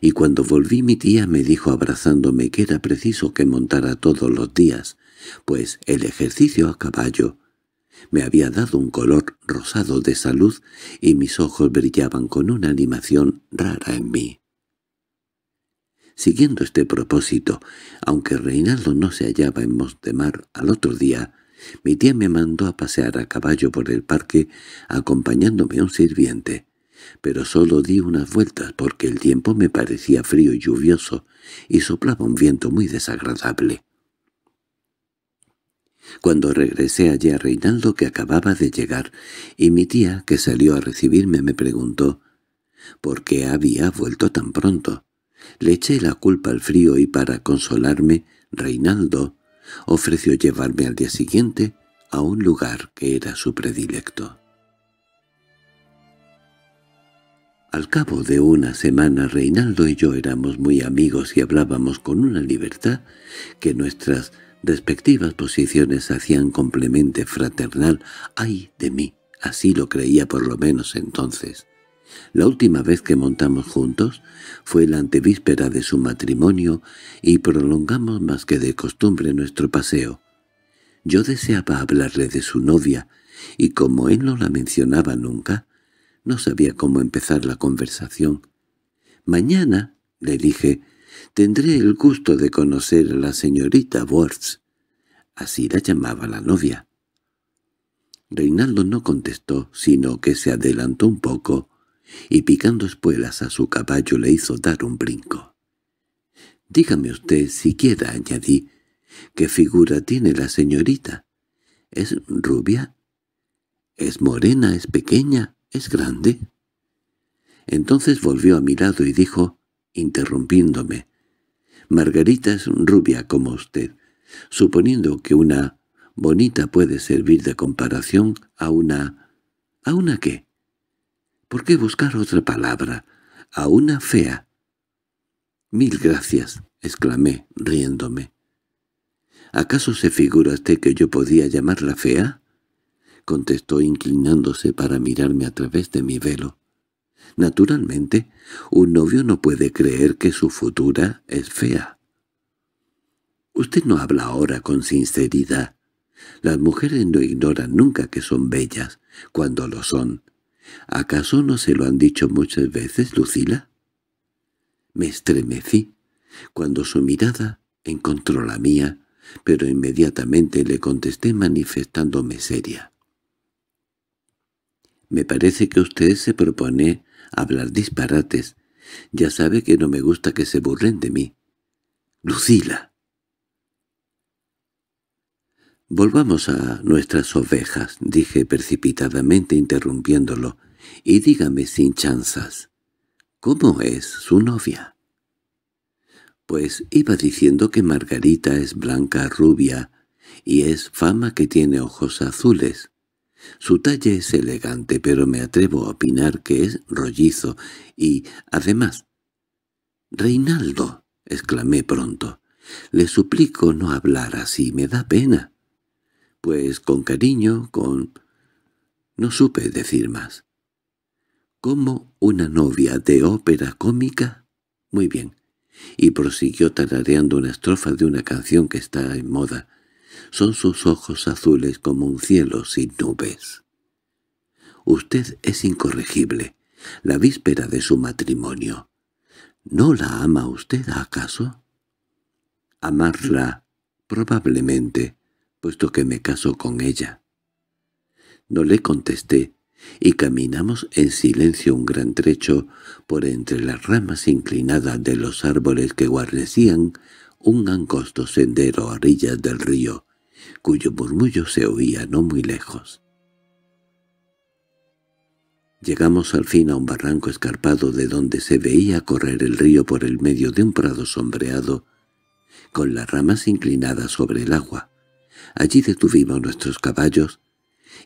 y cuando volví mi tía me dijo abrazándome que era preciso que montara todos los días, pues el ejercicio a caballo me había dado un color rosado de salud y mis ojos brillaban con una animación rara en mí. Siguiendo este propósito, aunque Reinaldo no se hallaba en Montemar al otro día, mi tía me mandó a pasear a caballo por el parque acompañándome un sirviente, pero solo di unas vueltas porque el tiempo me parecía frío y lluvioso y soplaba un viento muy desagradable. Cuando regresé allí a Reinaldo que acababa de llegar, y mi tía, que salió a recibirme, me preguntó «¿Por qué había vuelto tan pronto?» Le eché la culpa al frío y para consolarme, Reinaldo ofreció llevarme al día siguiente a un lugar que era su predilecto. Al cabo de una semana Reinaldo y yo éramos muy amigos y hablábamos con una libertad que nuestras respectivas posiciones hacían complemente fraternal. ¡Ay de mí! Así lo creía por lo menos entonces. La última vez que montamos juntos fue la antevíspera de su matrimonio y prolongamos más que de costumbre nuestro paseo. Yo deseaba hablarle de su novia, y como él no la mencionaba nunca, no sabía cómo empezar la conversación. «Mañana», le dije, «tendré el gusto de conocer a la señorita Words, Así la llamaba la novia. Reinaldo no contestó, sino que se adelantó un poco y picando espuelas a su caballo le hizo dar un brinco. «Dígame usted siquiera», añadí, «¿qué figura tiene la señorita? ¿Es rubia? ¿Es morena? ¿Es pequeña? ¿Es grande?» Entonces volvió a mi lado y dijo, interrumpiéndome, «Margarita es rubia como usted, suponiendo que una bonita puede servir de comparación a una... ¿A una qué?» ¿Por qué buscar otra palabra? A una fea. —Mil gracias —exclamé, riéndome. —¿Acaso se figura usted que yo podía llamarla fea? —contestó inclinándose para mirarme a través de mi velo. Naturalmente, un novio no puede creer que su futura es fea. Usted no habla ahora con sinceridad. Las mujeres no ignoran nunca que son bellas, cuando lo son. —¿Acaso no se lo han dicho muchas veces, Lucila? Me estremecí cuando su mirada encontró la mía, pero inmediatamente le contesté manifestándome seria. —Me parece que usted se propone hablar disparates. Ya sabe que no me gusta que se burlen de mí. —¡Lucila! Volvamos a nuestras ovejas, dije precipitadamente interrumpiéndolo, y dígame sin chanzas, ¿cómo es su novia? Pues iba diciendo que Margarita es blanca rubia, y es fama que tiene ojos azules. Su talle es elegante, pero me atrevo a opinar que es rollizo, y, además... —¡Reinaldo! —exclamé pronto. —Le suplico no hablar así, me da pena pues con cariño, con... No supe decir más. ¿Como una novia de ópera cómica? Muy bien. Y prosiguió tarareando una estrofa de una canción que está en moda. Son sus ojos azules como un cielo sin nubes. Usted es incorregible. La víspera de su matrimonio. ¿No la ama usted acaso? Amarla, probablemente puesto que me caso con ella. No le contesté, y caminamos en silencio un gran trecho por entre las ramas inclinadas de los árboles que guarnecían un angosto sendero a orillas del río, cuyo murmullo se oía no muy lejos. Llegamos al fin a un barranco escarpado de donde se veía correr el río por el medio de un prado sombreado, con las ramas inclinadas sobre el agua. Allí detuvimos nuestros caballos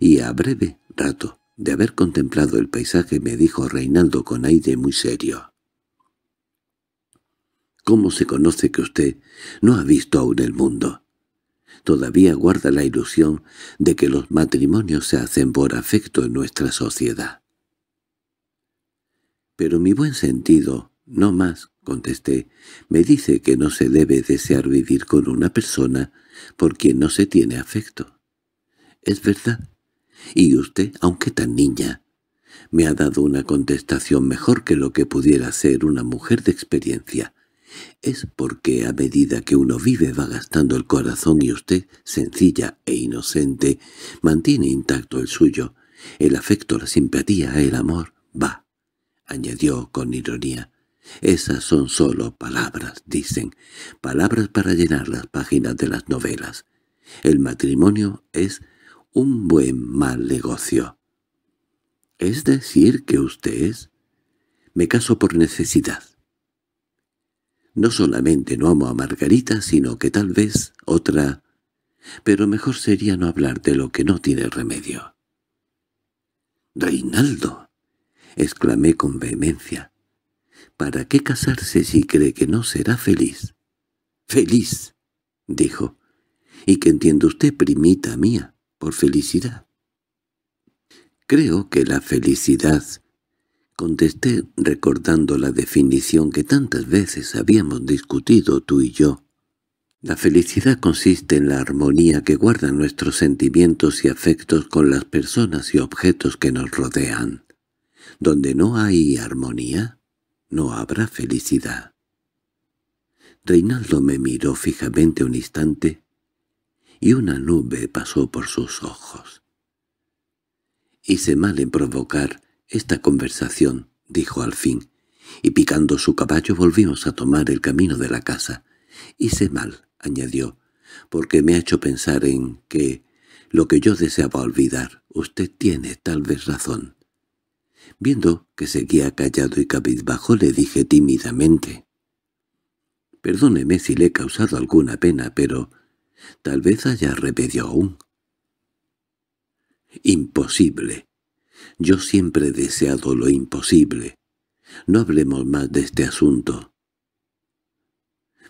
y a breve rato de haber contemplado el paisaje me dijo Reinaldo con aire muy serio. —¿Cómo se conoce que usted no ha visto aún el mundo? Todavía guarda la ilusión de que los matrimonios se hacen por afecto en nuestra sociedad. —Pero mi buen sentido, no más —contesté—, me dice que no se debe desear vivir con una persona por quien no se tiene afecto. Es verdad. Y usted, aunque tan niña, me ha dado una contestación mejor que lo que pudiera ser una mujer de experiencia. Es porque a medida que uno vive va gastando el corazón y usted, sencilla e inocente, mantiene intacto el suyo. El afecto, la simpatía, el amor, va, añadió con ironía. Esas son solo palabras, dicen, palabras para llenar las páginas de las novelas. El matrimonio es un buen mal negocio. ¿Es decir que usted es? Me caso por necesidad. No solamente no amo a Margarita, sino que tal vez otra... Pero mejor sería no hablar de lo que no tiene remedio. —¡Reinaldo! —exclamé con vehemencia. ¿Para qué casarse si cree que no será feliz? —¡Feliz! —dijo. —Y que entiende usted, primita mía, por felicidad. —Creo que la felicidad —contesté recordando la definición que tantas veces habíamos discutido tú y yo. La felicidad consiste en la armonía que guardan nuestros sentimientos y afectos con las personas y objetos que nos rodean. Donde no hay armonía, no habrá felicidad. Reinaldo me miró fijamente un instante y una nube pasó por sus ojos. Hice mal en provocar esta conversación, dijo al fin, y picando su caballo volvimos a tomar el camino de la casa. Hice mal, añadió, porque me ha hecho pensar en que lo que yo deseaba olvidar, usted tiene tal vez razón. Viendo que seguía callado y cabizbajo le dije tímidamente. «Perdóneme si le he causado alguna pena, pero tal vez haya remedio aún». «Imposible. Yo siempre he deseado lo imposible. No hablemos más de este asunto».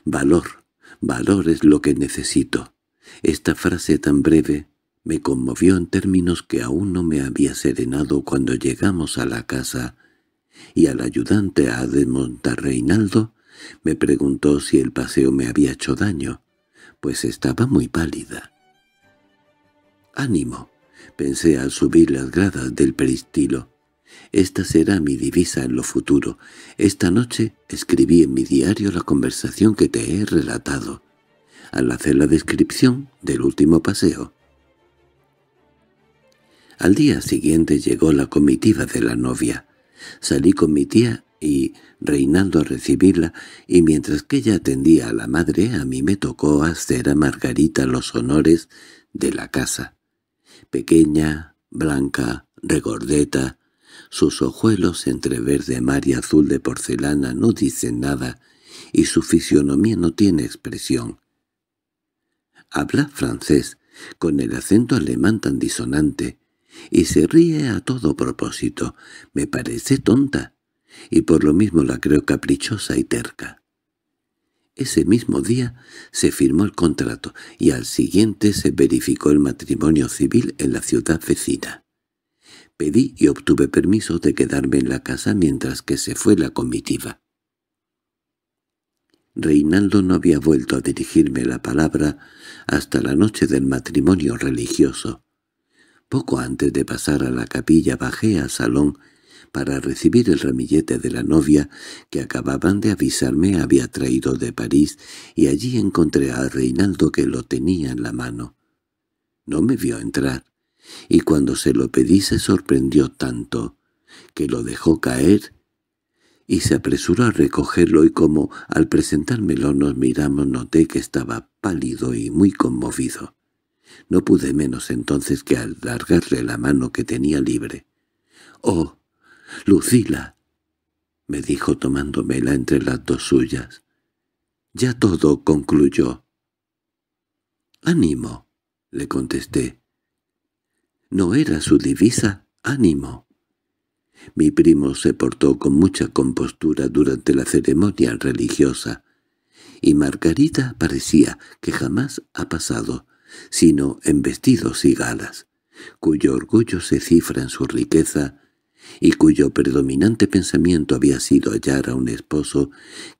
«Valor. Valor es lo que necesito. Esta frase tan breve me conmovió en términos que aún no me había serenado cuando llegamos a la casa, y al ayudante a desmontar Reinaldo me preguntó si el paseo me había hecho daño, pues estaba muy pálida. «Ánimo», pensé al subir las gradas del peristilo. Esta será mi divisa en lo futuro. Esta noche escribí en mi diario la conversación que te he relatado. Al hacer la descripción del último paseo, al día siguiente llegó la comitiva de la novia. Salí con mi tía y, reinando a recibirla, y mientras que ella atendía a la madre, a mí me tocó hacer a Margarita los honores de la casa. Pequeña, blanca, regordeta, sus ojuelos entre verde mar y azul de porcelana no dicen nada, y su fisionomía no tiene expresión. Habla francés, con el acento alemán tan disonante, y se ríe a todo propósito. Me parece tonta, y por lo mismo la creo caprichosa y terca. Ese mismo día se firmó el contrato, y al siguiente se verificó el matrimonio civil en la ciudad vecina. Pedí y obtuve permiso de quedarme en la casa mientras que se fue la comitiva. Reinaldo no había vuelto a dirigirme la palabra hasta la noche del matrimonio religioso. Poco antes de pasar a la capilla bajé al salón para recibir el ramillete de la novia que acababan de avisarme había traído de París y allí encontré a Reinaldo que lo tenía en la mano. No me vio entrar, y cuando se lo pedí se sorprendió tanto que lo dejó caer y se apresuró a recogerlo y como al presentármelo nos miramos noté que estaba pálido y muy conmovido. No pude menos entonces que alargarle la mano que tenía libre. —¡Oh, Lucila! —me dijo tomándomela entre las dos suyas. —Ya todo concluyó. —¡Ánimo! —le contesté. —No era su divisa, ánimo. Mi primo se portó con mucha compostura durante la ceremonia religiosa, y Margarita parecía que jamás ha pasado sino en vestidos y galas, cuyo orgullo se cifra en su riqueza y cuyo predominante pensamiento había sido hallar a un esposo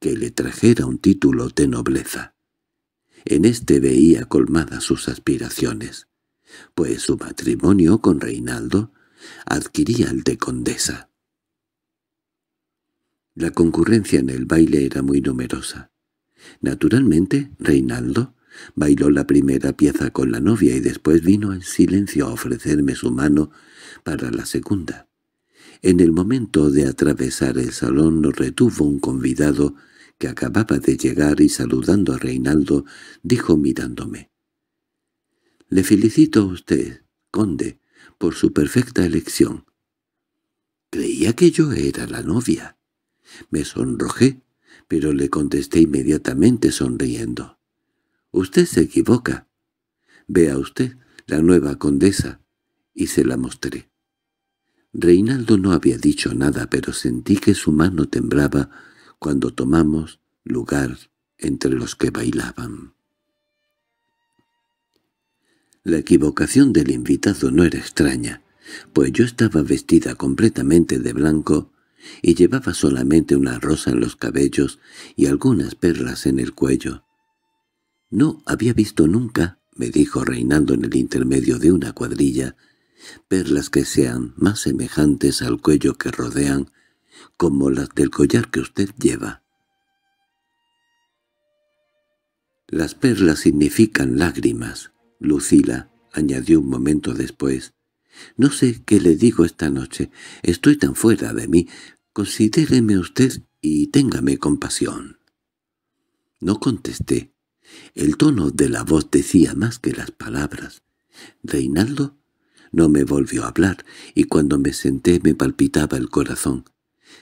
que le trajera un título de nobleza. En este veía colmadas sus aspiraciones, pues su matrimonio con Reinaldo adquiría el de condesa. La concurrencia en el baile era muy numerosa. Naturalmente, Reinaldo Bailó la primera pieza con la novia y después vino en silencio a ofrecerme su mano para la segunda. En el momento de atravesar el salón nos retuvo un convidado que acababa de llegar y saludando a Reinaldo dijo mirándome. «Le felicito a usted, conde, por su perfecta elección». Creía que yo era la novia. Me sonrojé, pero le contesté inmediatamente sonriendo. Usted se equivoca. Vea usted la nueva condesa. Y se la mostré. Reinaldo no había dicho nada, pero sentí que su mano temblaba cuando tomamos lugar entre los que bailaban. La equivocación del invitado no era extraña, pues yo estaba vestida completamente de blanco y llevaba solamente una rosa en los cabellos y algunas perlas en el cuello. No había visto nunca, me dijo reinando en el intermedio de una cuadrilla, perlas que sean más semejantes al cuello que rodean, como las del collar que usted lleva. Las perlas significan lágrimas, Lucila añadió un momento después. No sé qué le digo esta noche. Estoy tan fuera de mí. Considéreme usted y téngame compasión. No contesté. El tono de la voz decía más que las palabras. Reinaldo no me volvió a hablar, y cuando me senté me palpitaba el corazón.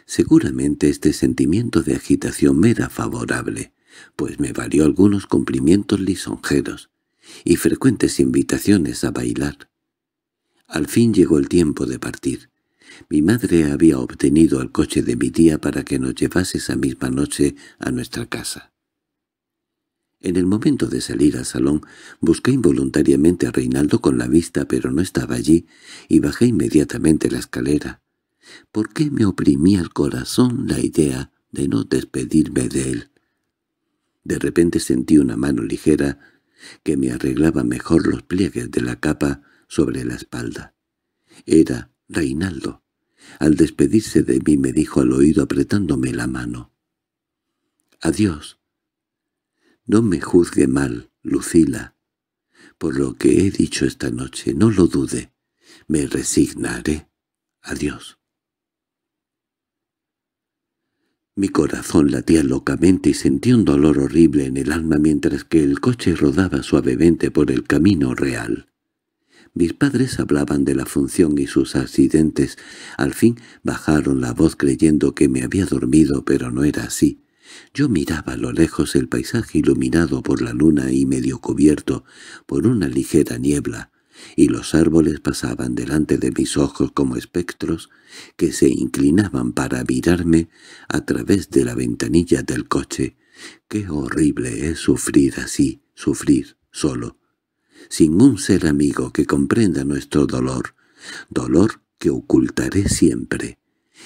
Seguramente este sentimiento de agitación me era favorable, pues me valió algunos cumplimientos lisonjeros y frecuentes invitaciones a bailar. Al fin llegó el tiempo de partir. Mi madre había obtenido al coche de mi tía para que nos llevase esa misma noche a nuestra casa. En el momento de salir al salón, busqué involuntariamente a Reinaldo con la vista, pero no estaba allí, y bajé inmediatamente la escalera. ¿Por qué me oprimía el corazón la idea de no despedirme de él? De repente sentí una mano ligera que me arreglaba mejor los pliegues de la capa sobre la espalda. Era Reinaldo. Al despedirse de mí me dijo al oído apretándome la mano. «Adiós, no me juzgue mal, Lucila. Por lo que he dicho esta noche, no lo dude. Me resignaré. Adiós. Mi corazón latía locamente y sentí un dolor horrible en el alma mientras que el coche rodaba suavemente por el camino real. Mis padres hablaban de la función y sus accidentes. Al fin bajaron la voz creyendo que me había dormido, pero no era así. Yo miraba a lo lejos el paisaje iluminado por la luna y medio cubierto por una ligera niebla, y los árboles pasaban delante de mis ojos como espectros que se inclinaban para mirarme a través de la ventanilla del coche. Qué horrible es sufrir así, sufrir solo, sin un ser amigo que comprenda nuestro dolor, dolor que ocultaré siempre,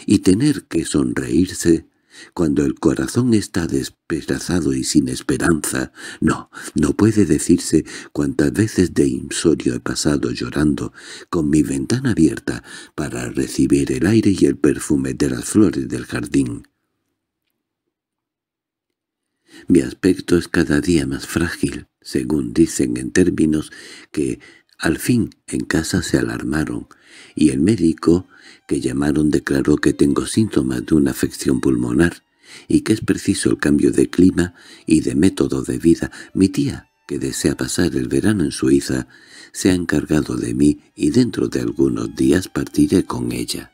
y tener que sonreírse cuando el corazón está despedazado y sin esperanza, no, no puede decirse cuántas veces de insorio he pasado llorando con mi ventana abierta para recibir el aire y el perfume de las flores del jardín. Mi aspecto es cada día más frágil, según dicen en términos que al fin, en casa se alarmaron, y el médico que llamaron declaró que tengo síntomas de una afección pulmonar y que es preciso el cambio de clima y de método de vida. Mi tía, que desea pasar el verano en Suiza, se ha encargado de mí y dentro de algunos días partiré con ella.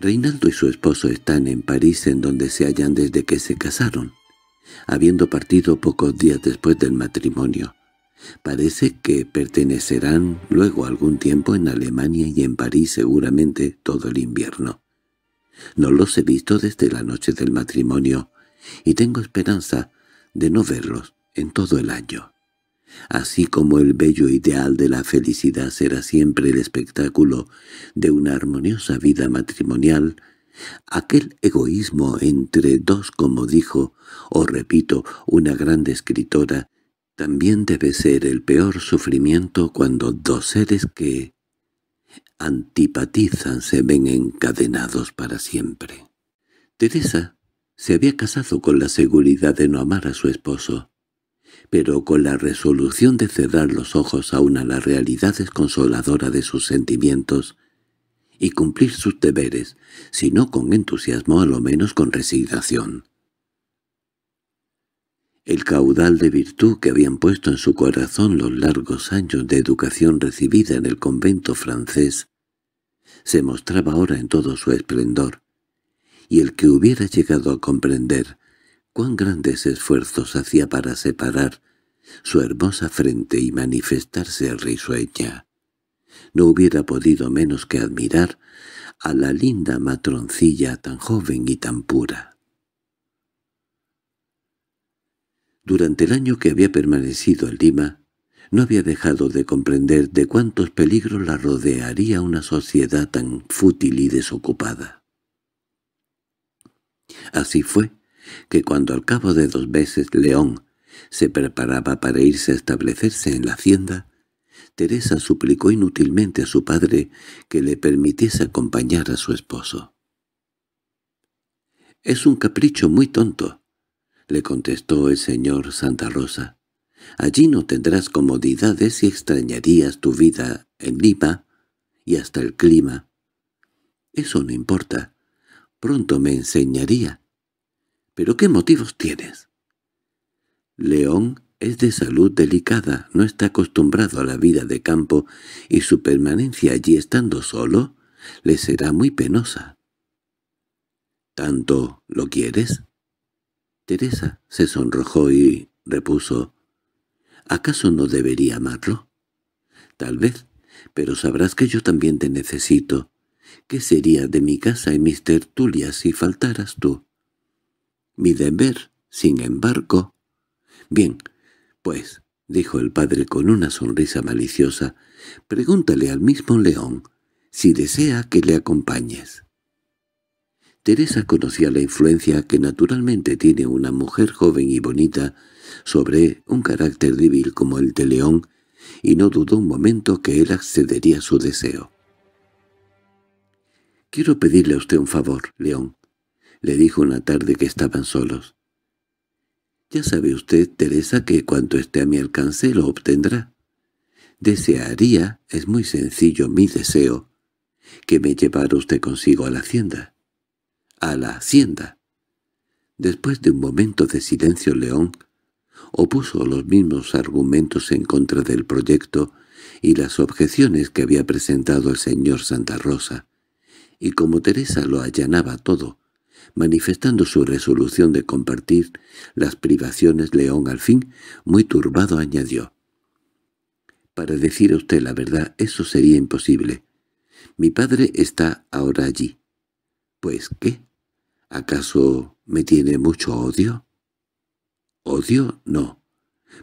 Reinaldo y su esposo están en París en donde se hallan desde que se casaron, habiendo partido pocos días después del matrimonio. Parece que pertenecerán luego algún tiempo en Alemania y en París seguramente todo el invierno. No los he visto desde la noche del matrimonio, y tengo esperanza de no verlos en todo el año. Así como el bello ideal de la felicidad será siempre el espectáculo de una armoniosa vida matrimonial, aquel egoísmo entre dos, como dijo, o repito, una gran escritora, también debe ser el peor sufrimiento cuando dos seres que antipatizan se ven encadenados para siempre. Teresa se había casado con la seguridad de no amar a su esposo, pero con la resolución de cerrar los ojos aún a la realidad desconsoladora de sus sentimientos y cumplir sus deberes, si no con entusiasmo a lo menos con resignación. El caudal de virtud que habían puesto en su corazón los largos años de educación recibida en el convento francés se mostraba ahora en todo su esplendor, y el que hubiera llegado a comprender cuán grandes esfuerzos hacía para separar su hermosa frente y manifestarse risueña, no hubiera podido menos que admirar a la linda matroncilla tan joven y tan pura. Durante el año que había permanecido en Lima, no había dejado de comprender de cuántos peligros la rodearía una sociedad tan fútil y desocupada. Así fue que cuando al cabo de dos meses León se preparaba para irse a establecerse en la hacienda, Teresa suplicó inútilmente a su padre que le permitiese acompañar a su esposo. «Es un capricho muy tonto», le contestó el señor Santa Rosa. Allí no tendrás comodidades y extrañarías tu vida en Lima y hasta el clima. Eso no importa. Pronto me enseñaría. ¿Pero qué motivos tienes? León es de salud delicada, no está acostumbrado a la vida de campo y su permanencia allí estando solo le será muy penosa. —¿Tanto lo quieres? Teresa se sonrojó y repuso, ¿acaso no debería amarlo? Tal vez, pero sabrás que yo también te necesito. ¿Qué sería de mi casa y mis tertulias si faltaras tú? Mi deber, sin embargo. Bien, pues, dijo el padre con una sonrisa maliciosa, pregúntale al mismo león si desea que le acompañes. Teresa conocía la influencia que naturalmente tiene una mujer joven y bonita sobre un carácter débil como el de León, y no dudó un momento que él accedería a su deseo. «Quiero pedirle a usted un favor, León», le dijo una tarde que estaban solos. «Ya sabe usted, Teresa, que cuanto esté a mi alcance lo obtendrá. Desearía, es muy sencillo mi deseo, que me llevara usted consigo a la hacienda a la hacienda. Después de un momento de silencio León opuso los mismos argumentos en contra del proyecto y las objeciones que había presentado el señor Santa Rosa, y como Teresa lo allanaba todo, manifestando su resolución de compartir las privaciones, León al fin, muy turbado, añadió. «Para decir a usted la verdad, eso sería imposible. Mi padre está ahora allí». «¿Pues qué?» ¿Acaso me tiene mucho odio? Odio no,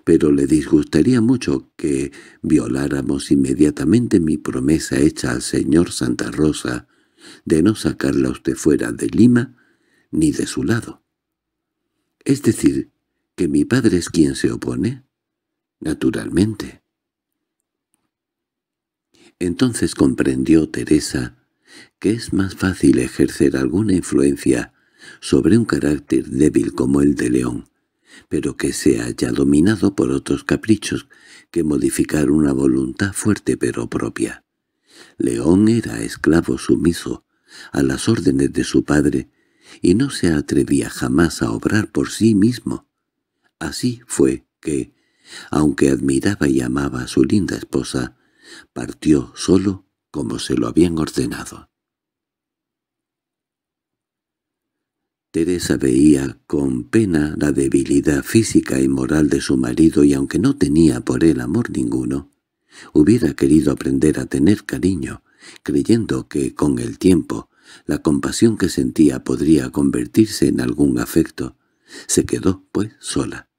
pero le disgustaría mucho que violáramos inmediatamente mi promesa hecha al señor Santa Rosa de no sacarla usted fuera de Lima ni de su lado. Es decir, que mi padre es quien se opone. Naturalmente. Entonces comprendió Teresa que es más fácil ejercer alguna influencia sobre un carácter débil como el de León, pero que se haya dominado por otros caprichos que modificar una voluntad fuerte pero propia. León era esclavo sumiso a las órdenes de su padre y no se atrevía jamás a obrar por sí mismo. Así fue que, aunque admiraba y amaba a su linda esposa, partió solo como se lo habían ordenado. Teresa veía con pena la debilidad física y moral de su marido y aunque no tenía por él amor ninguno, hubiera querido aprender a tener cariño, creyendo que con el tiempo la compasión que sentía podría convertirse en algún afecto. Se quedó, pues, sola,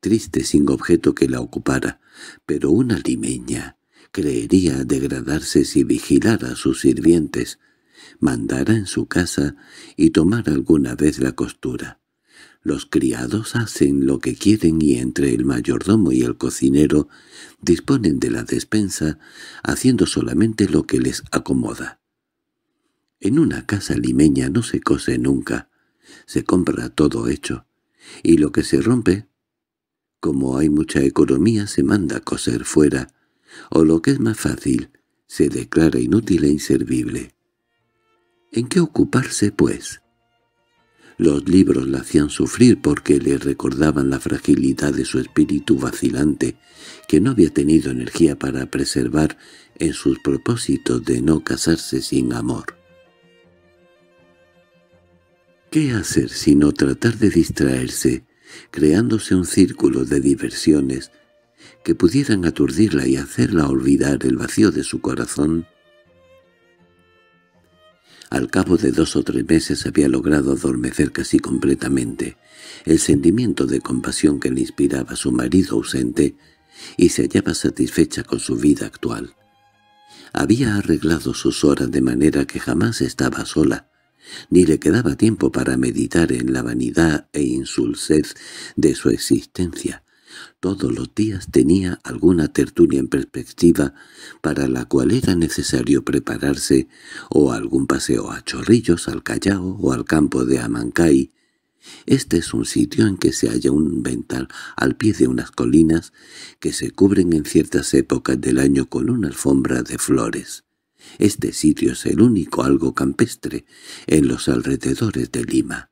triste sin objeto que la ocupara, pero una limeña creería degradarse si vigilara a sus sirvientes, mandará en su casa y tomar alguna vez la costura. Los criados hacen lo que quieren y entre el mayordomo y el cocinero disponen de la despensa, haciendo solamente lo que les acomoda. En una casa limeña no se cose nunca, se compra todo hecho, y lo que se rompe, como hay mucha economía, se manda a coser fuera, o lo que es más fácil, se declara inútil e inservible. ¿En qué ocuparse, pues? Los libros la hacían sufrir porque le recordaban la fragilidad de su espíritu vacilante, que no había tenido energía para preservar en sus propósitos de no casarse sin amor. ¿Qué hacer sino tratar de distraerse, creándose un círculo de diversiones que pudieran aturdirla y hacerla olvidar el vacío de su corazón? Al cabo de dos o tres meses había logrado adormecer casi completamente el sentimiento de compasión que le inspiraba su marido ausente y se hallaba satisfecha con su vida actual. Había arreglado sus horas de manera que jamás estaba sola, ni le quedaba tiempo para meditar en la vanidad e insulsez de su existencia, todos los días tenía alguna tertulia en perspectiva para la cual era necesario prepararse o algún paseo a Chorrillos, al Callao o al campo de Amancay. Este es un sitio en que se halla un vental al pie de unas colinas que se cubren en ciertas épocas del año con una alfombra de flores. Este sitio es el único algo campestre en los alrededores de Lima.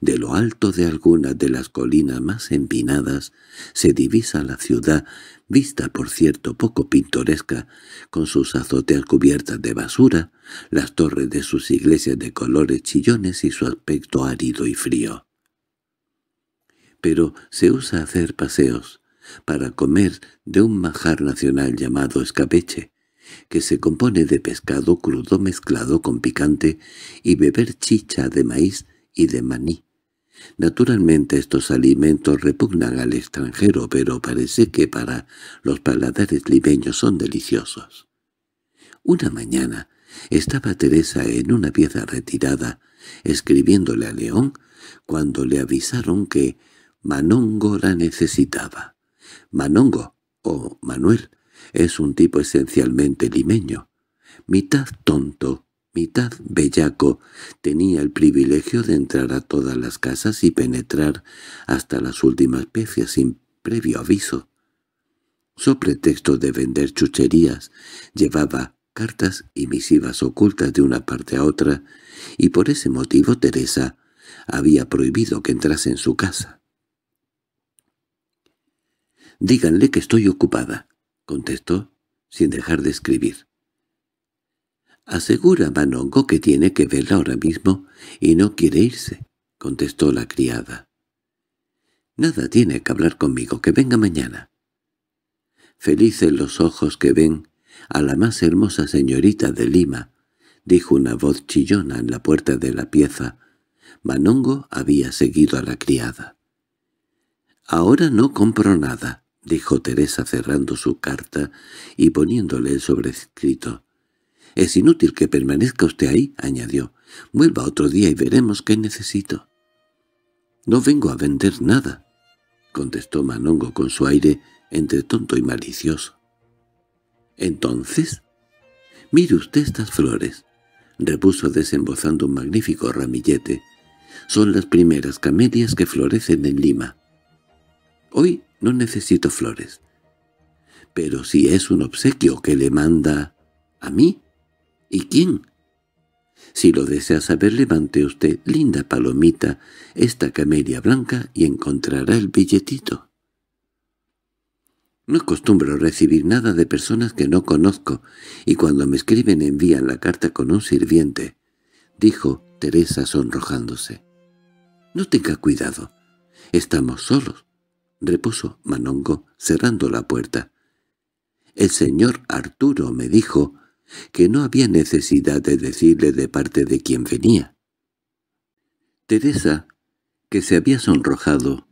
De lo alto de algunas de las colinas más empinadas se divisa la ciudad, vista por cierto poco pintoresca, con sus azoteas cubiertas de basura, las torres de sus iglesias de colores chillones y su aspecto árido y frío. Pero se usa hacer paseos, para comer de un majar nacional llamado escabeche, que se compone de pescado crudo mezclado con picante y beber chicha de maíz y de maní. Naturalmente estos alimentos repugnan al extranjero, pero parece que para los paladares limeños son deliciosos. Una mañana estaba Teresa en una pieza retirada, escribiéndole a León, cuando le avisaron que Manongo la necesitaba. Manongo, o Manuel, es un tipo esencialmente limeño, mitad tonto, mitad bellaco, tenía el privilegio de entrar a todas las casas y penetrar hasta las últimas piezas sin previo aviso. Su pretexto de vender chucherías, llevaba cartas y misivas ocultas de una parte a otra, y por ese motivo Teresa había prohibido que entrase en su casa. «Díganle que estoy ocupada», contestó, sin dejar de escribir. —Asegura Manongo que tiene que verla ahora mismo y no quiere irse —contestó la criada. —Nada tiene que hablar conmigo, que venga mañana. —Felices los ojos que ven a la más hermosa señorita de Lima —dijo una voz chillona en la puerta de la pieza. Manongo había seguido a la criada. —Ahora no compro nada —dijo Teresa cerrando su carta y poniéndole el sobrescrito. Es inútil que permanezca usted ahí, añadió. Vuelva otro día y veremos qué necesito. No vengo a vender nada, contestó Manongo con su aire entre tonto y malicioso. Entonces, mire usted estas flores, repuso desembozando un magnífico ramillete. Son las primeras camelias que florecen en Lima. Hoy no necesito flores. Pero si es un obsequio que le manda a mí, ¿Y quién? Si lo desea saber, levante usted, linda palomita, esta camelia blanca y encontrará el billetito. No acostumbro recibir nada de personas que no conozco, y cuando me escriben envían la carta con un sirviente, dijo Teresa sonrojándose. No tenga cuidado. Estamos solos, repuso Manongo, cerrando la puerta. El señor Arturo me dijo que no había necesidad de decirle de parte de quién venía. Teresa, que se había sonrojado,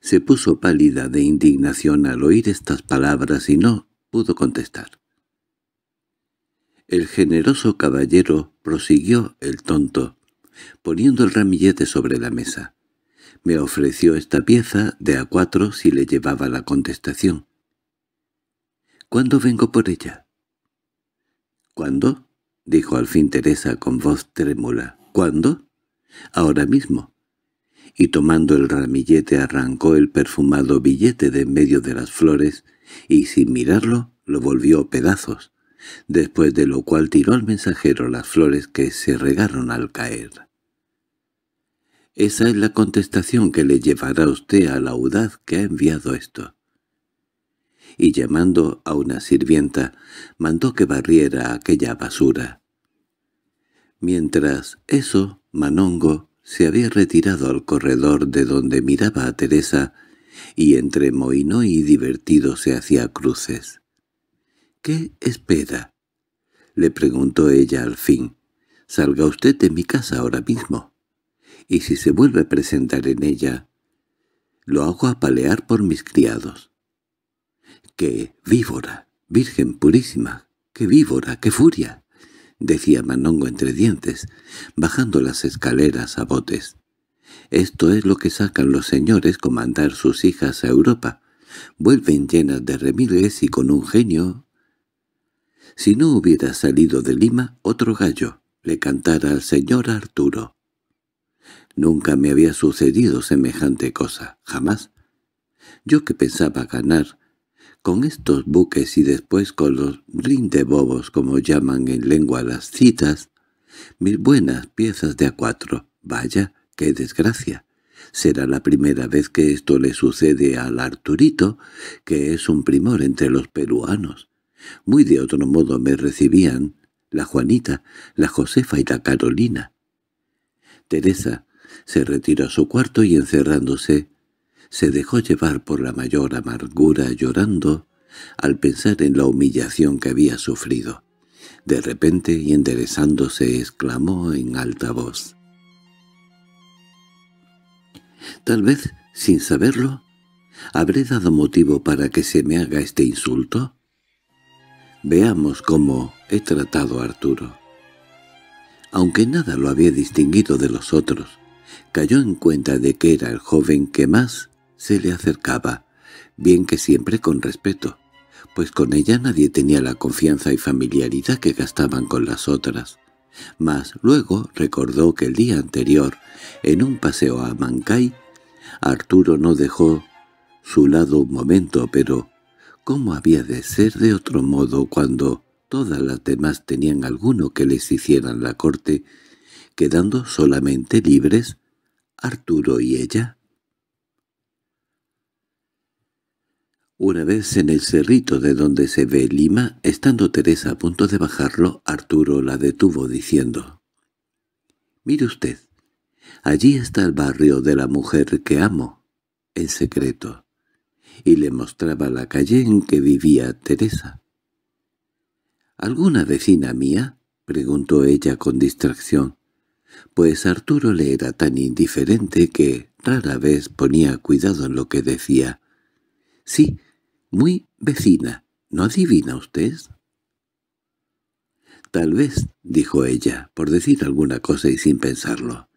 se puso pálida de indignación al oír estas palabras y no pudo contestar. El generoso caballero prosiguió el tonto, poniendo el ramillete sobre la mesa. Me ofreció esta pieza de a cuatro si le llevaba la contestación. —¿Cuándo vengo por ella? —¿Cuándo? —dijo al fin Teresa con voz trémula. —¿Cuándo? —Ahora mismo. Y tomando el ramillete arrancó el perfumado billete de en medio de las flores y sin mirarlo lo volvió a pedazos, después de lo cual tiró al mensajero las flores que se regaron al caer. Esa es la contestación que le llevará usted a la audaz que ha enviado esto y llamando a una sirvienta, mandó que barriera aquella basura. Mientras eso, Manongo se había retirado al corredor de donde miraba a Teresa y entre mohino y divertido se hacía cruces. —¿Qué espera? —le preguntó ella al fin. —Salga usted de mi casa ahora mismo. Y si se vuelve a presentar en ella, lo hago apalear por mis criados. —¡Qué víbora! ¡Virgen purísima! ¡Qué víbora! ¡Qué furia! —decía Manongo entre dientes, bajando las escaleras a botes. —Esto es lo que sacan los señores con mandar sus hijas a Europa. Vuelven llenas de remilgues y con un genio. Si no hubiera salido de Lima, otro gallo le cantara al señor Arturo. Nunca me había sucedido semejante cosa, jamás. Yo que pensaba ganar con estos buques y después con los rindebobos, como llaman en lengua las citas, mil buenas piezas de a cuatro. Vaya, qué desgracia. Será la primera vez que esto le sucede al Arturito, que es un primor entre los peruanos. Muy de otro modo me recibían la Juanita, la Josefa y la Carolina. Teresa se retiró a su cuarto y encerrándose se dejó llevar por la mayor amargura llorando al pensar en la humillación que había sufrido. De repente y enderezándose exclamó en alta voz. Tal vez, sin saberlo, ¿habré dado motivo para que se me haga este insulto? Veamos cómo he tratado a Arturo. Aunque nada lo había distinguido de los otros, cayó en cuenta de que era el joven que más se le acercaba, bien que siempre con respeto, pues con ella nadie tenía la confianza y familiaridad que gastaban con las otras. Mas luego recordó que el día anterior, en un paseo a Mancay, Arturo no dejó su lado un momento, pero ¿cómo había de ser de otro modo cuando todas las demás tenían alguno que les hicieran la corte, quedando solamente libres Arturo y ella? Una vez en el cerrito de donde se ve Lima, estando Teresa a punto de bajarlo, Arturo la detuvo diciendo «Mire usted, allí está el barrio de la mujer que amo, en secreto» y le mostraba la calle en que vivía Teresa. —¿Alguna vecina mía? —preguntó ella con distracción, pues Arturo le era tan indiferente que rara vez ponía cuidado en lo que decía. —Sí, muy vecina, ¿no adivina usted? Tal vez, dijo ella, por decir alguna cosa y sin pensarlo.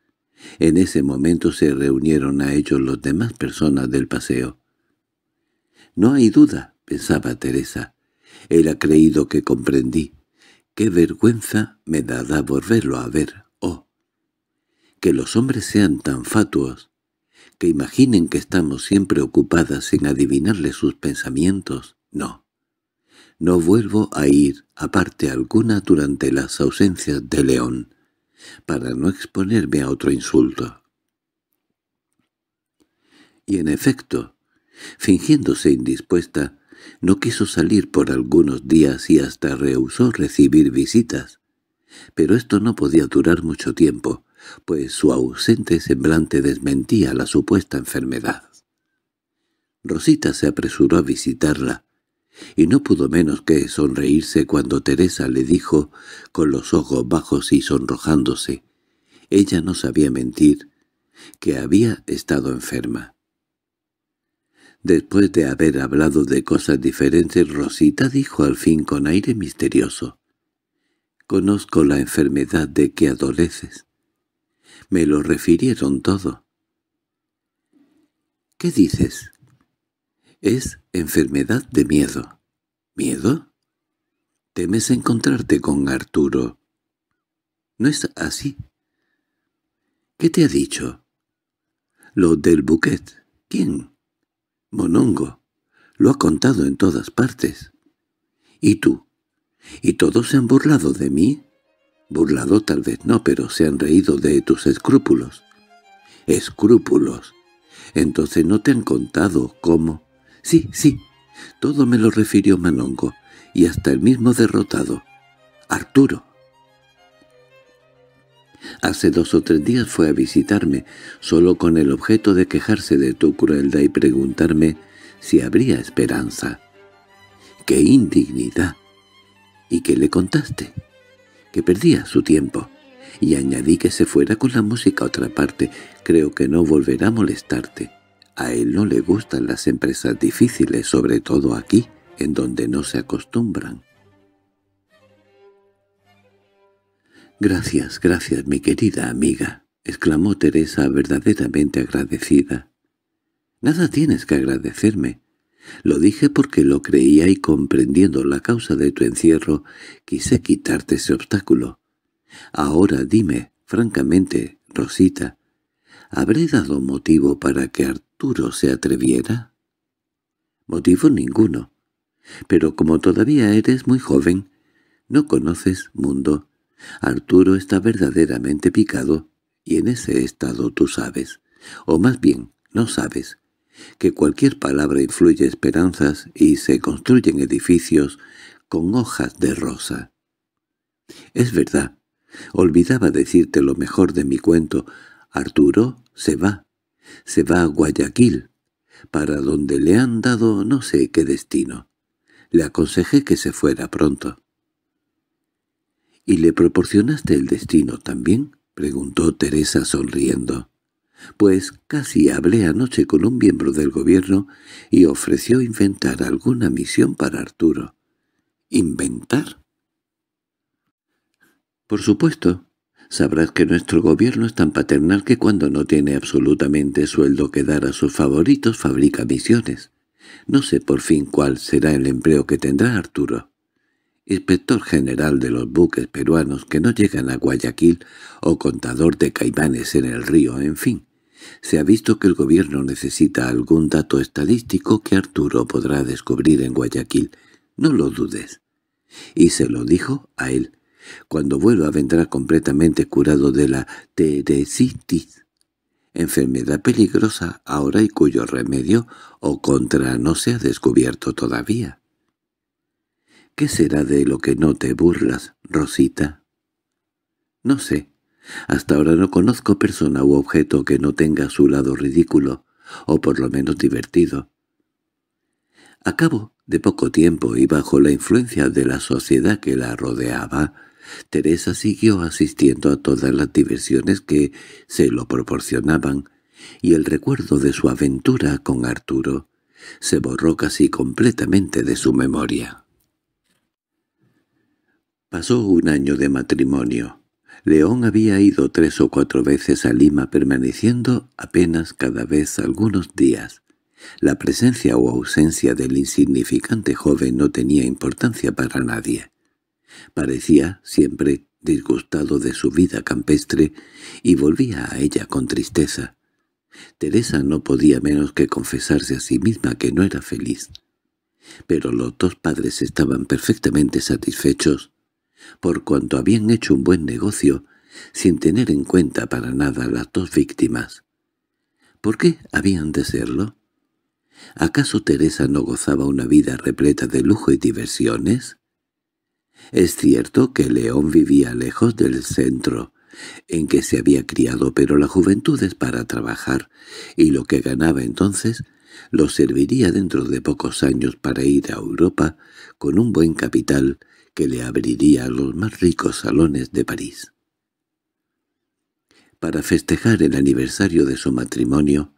En ese momento se reunieron a ellos los demás personas del paseo. No hay duda, pensaba Teresa. Era creído que comprendí. Qué vergüenza me dará volverlo a ver, oh. Que los hombres sean tan fatuos, que imaginen que estamos siempre ocupadas en adivinarle sus pensamientos. No. No vuelvo a ir a parte alguna durante las ausencias de León, para no exponerme a otro insulto. Y en efecto, fingiéndose indispuesta, no quiso salir por algunos días y hasta rehusó recibir visitas. Pero esto no podía durar mucho tiempo, pues su ausente semblante desmentía la supuesta enfermedad. Rosita se apresuró a visitarla, y no pudo menos que sonreírse cuando Teresa le dijo, con los ojos bajos y sonrojándose, ella no sabía mentir, que había estado enferma. Después de haber hablado de cosas diferentes, Rosita dijo al fin con aire misterioso, «Conozco la enfermedad de que adoleces. Me lo refirieron todo. —¿Qué dices? —Es enfermedad de miedo. —¿Miedo? —¿Temes encontrarte con Arturo? —No es así. —¿Qué te ha dicho? —Lo del buquet. —¿Quién? —Monongo. Lo ha contado en todas partes. —¿Y tú? ¿Y todos se han burlado de mí? Burlado tal vez no, pero se han reído de tus escrúpulos. —¿Escrúpulos? Entonces no te han contado cómo... —Sí, sí, todo me lo refirió Manongo, y hasta el mismo derrotado. —Arturo. Hace dos o tres días fue a visitarme, solo con el objeto de quejarse de tu crueldad y preguntarme si habría esperanza. —¡Qué indignidad! ¿Y qué le contaste? que perdía su tiempo, y añadí que se fuera con la música a otra parte. Creo que no volverá a molestarte. A él no le gustan las empresas difíciles, sobre todo aquí, en donde no se acostumbran. —Gracias, gracias, mi querida amiga —exclamó Teresa verdaderamente agradecida. —Nada tienes que agradecerme lo dije porque lo creía y comprendiendo la causa de tu encierro, quise quitarte ese obstáculo. Ahora dime, francamente, Rosita, ¿habré dado motivo para que Arturo se atreviera? Motivo ninguno. Pero como todavía eres muy joven, no conoces mundo. Arturo está verdaderamente picado, y en ese estado tú sabes, o más bien, no sabes, que cualquier palabra influye esperanzas y se construyen edificios con hojas de rosa. Es verdad, olvidaba decirte lo mejor de mi cuento. Arturo se va, se va a Guayaquil, para donde le han dado no sé qué destino. Le aconsejé que se fuera pronto. —¿Y le proporcionaste el destino también? —preguntó Teresa sonriendo pues casi hablé anoche con un miembro del gobierno y ofreció inventar alguna misión para Arturo. ¿Inventar? Por supuesto. Sabrás que nuestro gobierno es tan paternal que cuando no tiene absolutamente sueldo que dar a sus favoritos fabrica misiones. No sé por fin cuál será el empleo que tendrá Arturo inspector general de los buques peruanos que no llegan a Guayaquil o contador de caimanes en el río, en fin. Se ha visto que el gobierno necesita algún dato estadístico que Arturo podrá descubrir en Guayaquil. No lo dudes. Y se lo dijo a él. Cuando vuelva vendrá completamente curado de la teresitis, enfermedad peligrosa ahora y cuyo remedio o contra no se ha descubierto todavía. ¿Qué será de lo que no te burlas, Rosita? No sé. Hasta ahora no conozco persona u objeto que no tenga su lado ridículo, o por lo menos divertido. A cabo de poco tiempo y bajo la influencia de la sociedad que la rodeaba, Teresa siguió asistiendo a todas las diversiones que se lo proporcionaban, y el recuerdo de su aventura con Arturo se borró casi completamente de su memoria. Pasó un año de matrimonio. León había ido tres o cuatro veces a Lima permaneciendo apenas cada vez algunos días. La presencia o ausencia del insignificante joven no tenía importancia para nadie. Parecía siempre disgustado de su vida campestre y volvía a ella con tristeza. Teresa no podía menos que confesarse a sí misma que no era feliz. Pero los dos padres estaban perfectamente satisfechos por cuanto habían hecho un buen negocio, sin tener en cuenta para nada las dos víctimas. ¿Por qué habían de serlo? ¿Acaso Teresa no gozaba una vida repleta de lujo y diversiones? Es cierto que León vivía lejos del centro, en que se había criado, pero la juventud es para trabajar, y lo que ganaba entonces lo serviría dentro de pocos años para ir a Europa con un buen capital que le abriría los más ricos salones de París. Para festejar el aniversario de su matrimonio,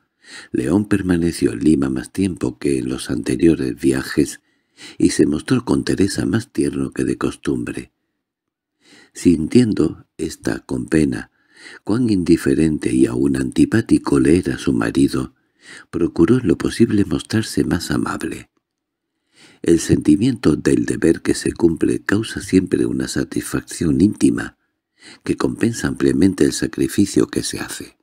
León permaneció en Lima más tiempo que en los anteriores viajes y se mostró con Teresa más tierno que de costumbre. Sintiendo esta con pena cuán indiferente y aún antipático le era su marido, procuró en lo posible mostrarse más amable. El sentimiento del deber que se cumple causa siempre una satisfacción íntima, que compensa ampliamente el sacrificio que se hace.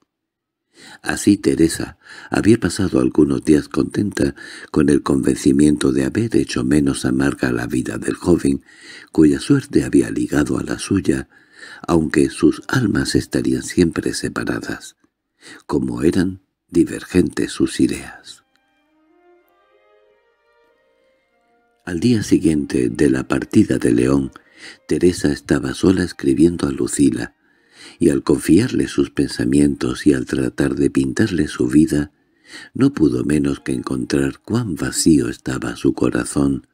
Así Teresa había pasado algunos días contenta con el convencimiento de haber hecho menos amarga la vida del joven, cuya suerte había ligado a la suya, aunque sus almas estarían siempre separadas, como eran divergentes sus ideas. Al día siguiente de la partida de León, Teresa estaba sola escribiendo a Lucila, y al confiarle sus pensamientos y al tratar de pintarle su vida, no pudo menos que encontrar cuán vacío estaba su corazón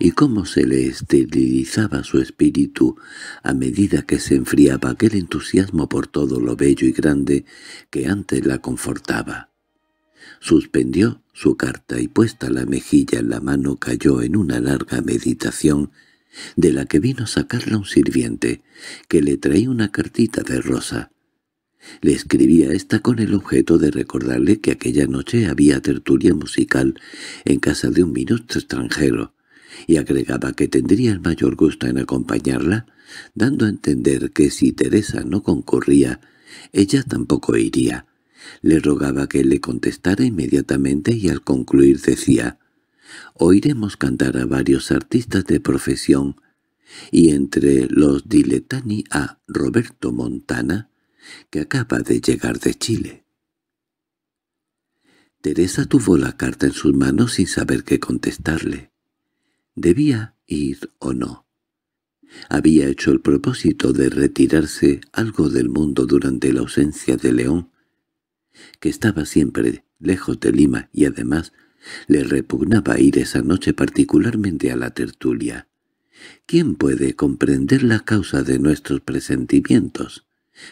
y cómo se le esterilizaba su espíritu a medida que se enfriaba aquel entusiasmo por todo lo bello y grande que antes la confortaba. Suspendió su carta y puesta la mejilla en la mano cayó en una larga meditación de la que vino a sacarla un sirviente, que le traía una cartita de rosa. Le escribía esta con el objeto de recordarle que aquella noche había tertulia musical en casa de un ministro extranjero, y agregaba que tendría el mayor gusto en acompañarla, dando a entender que si Teresa no concurría, ella tampoco iría, le rogaba que le contestara inmediatamente y al concluir decía «Oiremos cantar a varios artistas de profesión» y entre los diletani a Roberto Montana, que acaba de llegar de Chile. Teresa tuvo la carta en sus manos sin saber qué contestarle. ¿Debía ir o no? Había hecho el propósito de retirarse algo del mundo durante la ausencia de León, que estaba siempre lejos de Lima y además le repugnaba ir esa noche particularmente a la tertulia. ¿Quién puede comprender la causa de nuestros presentimientos?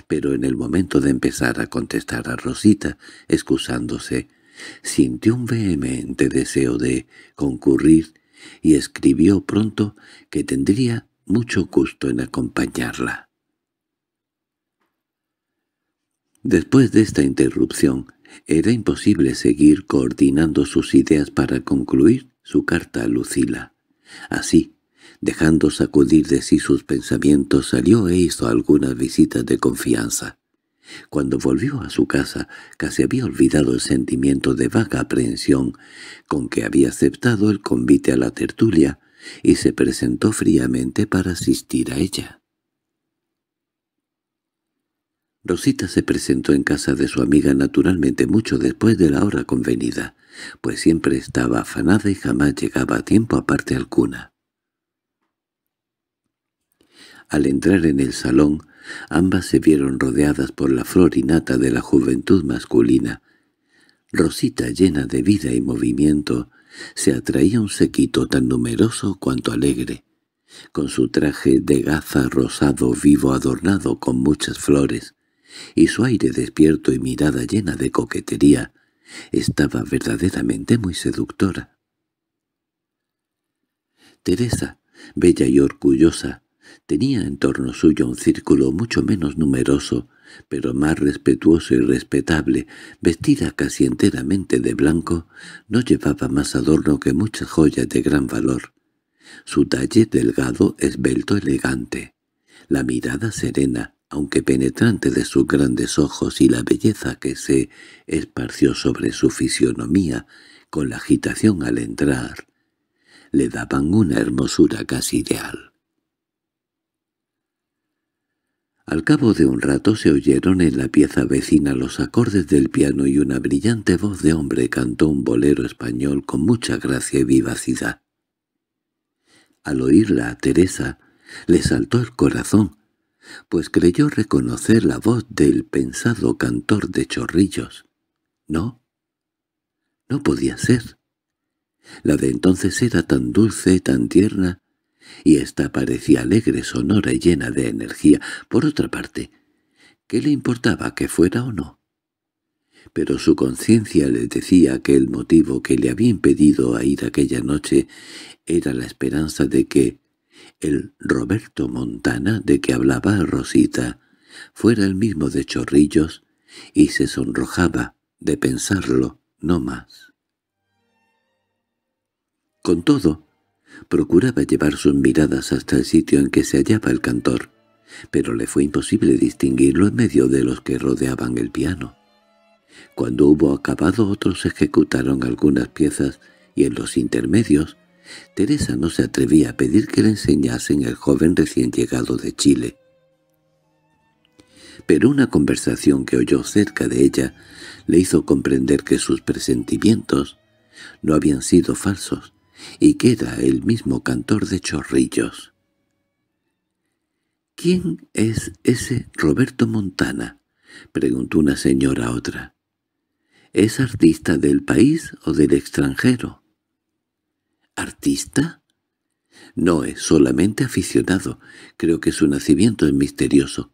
Pero en el momento de empezar a contestar a Rosita, excusándose, sintió un vehemente deseo de concurrir y escribió pronto que tendría mucho gusto en acompañarla. Después de esta interrupción, era imposible seguir coordinando sus ideas para concluir su carta a Lucila. Así, dejando sacudir de sí sus pensamientos, salió e hizo algunas visitas de confianza. Cuando volvió a su casa, casi había olvidado el sentimiento de vaga aprehensión con que había aceptado el convite a la tertulia, y se presentó fríamente para asistir a ella. Rosita se presentó en casa de su amiga naturalmente mucho después de la hora convenida, pues siempre estaba afanada y jamás llegaba a tiempo a parte alguna. Al entrar en el salón, ambas se vieron rodeadas por la flor innata de la juventud masculina. Rosita, llena de vida y movimiento, se atraía un sequito tan numeroso cuanto alegre, con su traje de gaza rosado vivo adornado con muchas flores, y su aire despierto y mirada llena de coquetería estaba verdaderamente muy seductora. Teresa, bella y orgullosa, tenía en torno suyo un círculo mucho menos numeroso, pero más respetuoso y respetable, vestida casi enteramente de blanco, no llevaba más adorno que muchas joyas de gran valor. Su talle delgado, esbelto, elegante, la mirada serena, aunque penetrante de sus grandes ojos y la belleza que se esparció sobre su fisionomía con la agitación al entrar, le daban una hermosura casi ideal. Al cabo de un rato se oyeron en la pieza vecina los acordes del piano y una brillante voz de hombre cantó un bolero español con mucha gracia y vivacidad. Al oírla a Teresa le saltó el corazón pues creyó reconocer la voz del pensado cantor de chorrillos. No, no podía ser. La de entonces era tan dulce, tan tierna, y ésta parecía alegre, sonora y llena de energía. Por otra parte, ¿qué le importaba que fuera o no? Pero su conciencia le decía que el motivo que le había impedido a ir aquella noche era la esperanza de que el Roberto Montana de que hablaba Rosita fuera el mismo de Chorrillos y se sonrojaba de pensarlo no más. Con todo, procuraba llevar sus miradas hasta el sitio en que se hallaba el cantor, pero le fue imposible distinguirlo en medio de los que rodeaban el piano. Cuando hubo acabado otros ejecutaron algunas piezas y en los intermedios Teresa no se atrevía a pedir que le enseñasen al joven recién llegado de Chile. Pero una conversación que oyó cerca de ella le hizo comprender que sus presentimientos no habían sido falsos y que era el mismo cantor de chorrillos. —¿Quién es ese Roberto Montana? —preguntó una señora a otra. —¿Es artista del país o del extranjero? ¿Artista? No es solamente aficionado. Creo que su nacimiento es misterioso.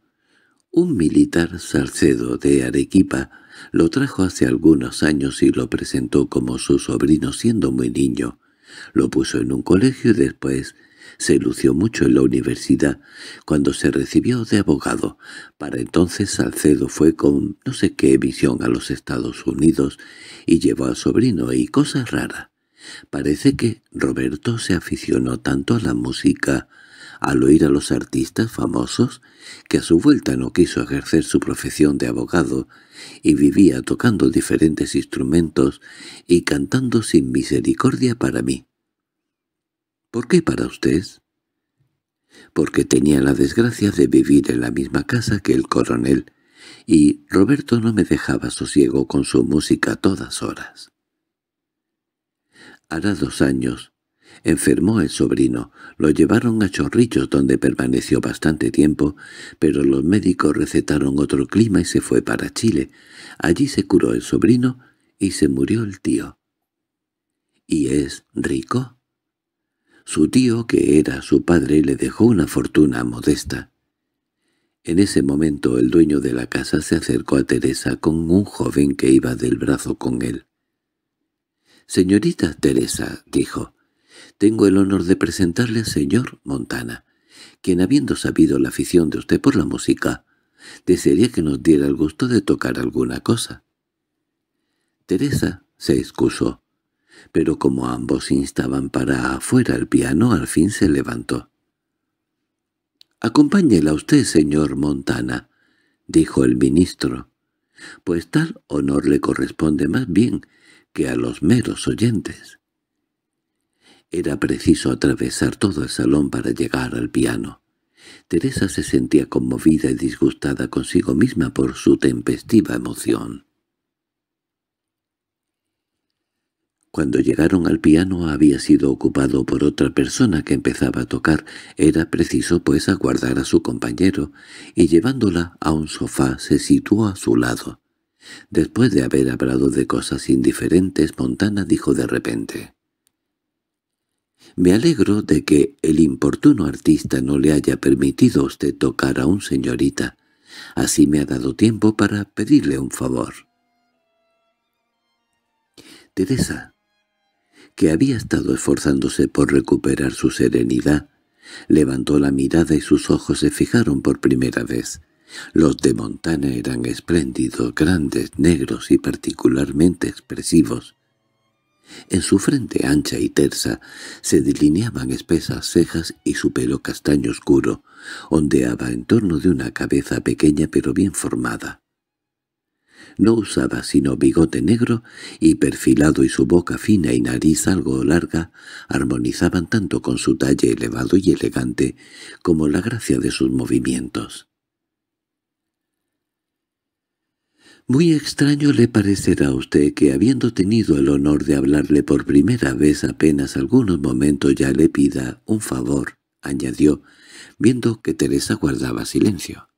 Un militar Salcedo de Arequipa lo trajo hace algunos años y lo presentó como su sobrino siendo muy niño. Lo puso en un colegio y después se lució mucho en la universidad cuando se recibió de abogado. Para entonces Salcedo fue con no sé qué visión a los Estados Unidos y llevó al sobrino y cosas raras. Parece que Roberto se aficionó tanto a la música al oír a los artistas famosos que a su vuelta no quiso ejercer su profesión de abogado y vivía tocando diferentes instrumentos y cantando sin misericordia para mí. —¿Por qué para usted? —Porque tenía la desgracia de vivir en la misma casa que el coronel, y Roberto no me dejaba sosiego con su música a todas horas. Hará dos años. Enfermó el sobrino. Lo llevaron a Chorrillos donde permaneció bastante tiempo, pero los médicos recetaron otro clima y se fue para Chile. Allí se curó el sobrino y se murió el tío. ¿Y es rico? Su tío, que era su padre, le dejó una fortuna modesta. En ese momento el dueño de la casa se acercó a Teresa con un joven que iba del brazo con él. —Señorita Teresa —dijo—, tengo el honor de presentarle al señor Montana, quien habiendo sabido la afición de usted por la música, desearía que nos diera el gusto de tocar alguna cosa. Teresa se excusó, pero como ambos instaban para afuera el piano, al fin se levantó. —Acompáñela usted, señor Montana —dijo el ministro—, pues tal honor le corresponde más bien que a los meros oyentes. Era preciso atravesar todo el salón para llegar al piano. Teresa se sentía conmovida y disgustada consigo misma por su tempestiva emoción. Cuando llegaron al piano había sido ocupado por otra persona que empezaba a tocar. Era preciso, pues, aguardar a su compañero, y llevándola a un sofá se situó a su lado. Después de haber hablado de cosas indiferentes, Montana dijo de repente. «Me alegro de que el importuno artista no le haya permitido a usted tocar a un señorita. Así me ha dado tiempo para pedirle un favor». Teresa, que había estado esforzándose por recuperar su serenidad, levantó la mirada y sus ojos se fijaron por primera vez los de Montana eran espléndidos, grandes, negros y particularmente expresivos. En su frente ancha y tersa se delineaban espesas cejas y su pelo castaño oscuro ondeaba en torno de una cabeza pequeña pero bien formada. No usaba sino bigote negro y perfilado y su boca fina y nariz algo larga armonizaban tanto con su talle elevado y elegante como la gracia de sus movimientos. Muy extraño le parecerá a usted que habiendo tenido el honor de hablarle por primera vez apenas algunos momentos ya le pida un favor, añadió, viendo que Teresa guardaba silencio.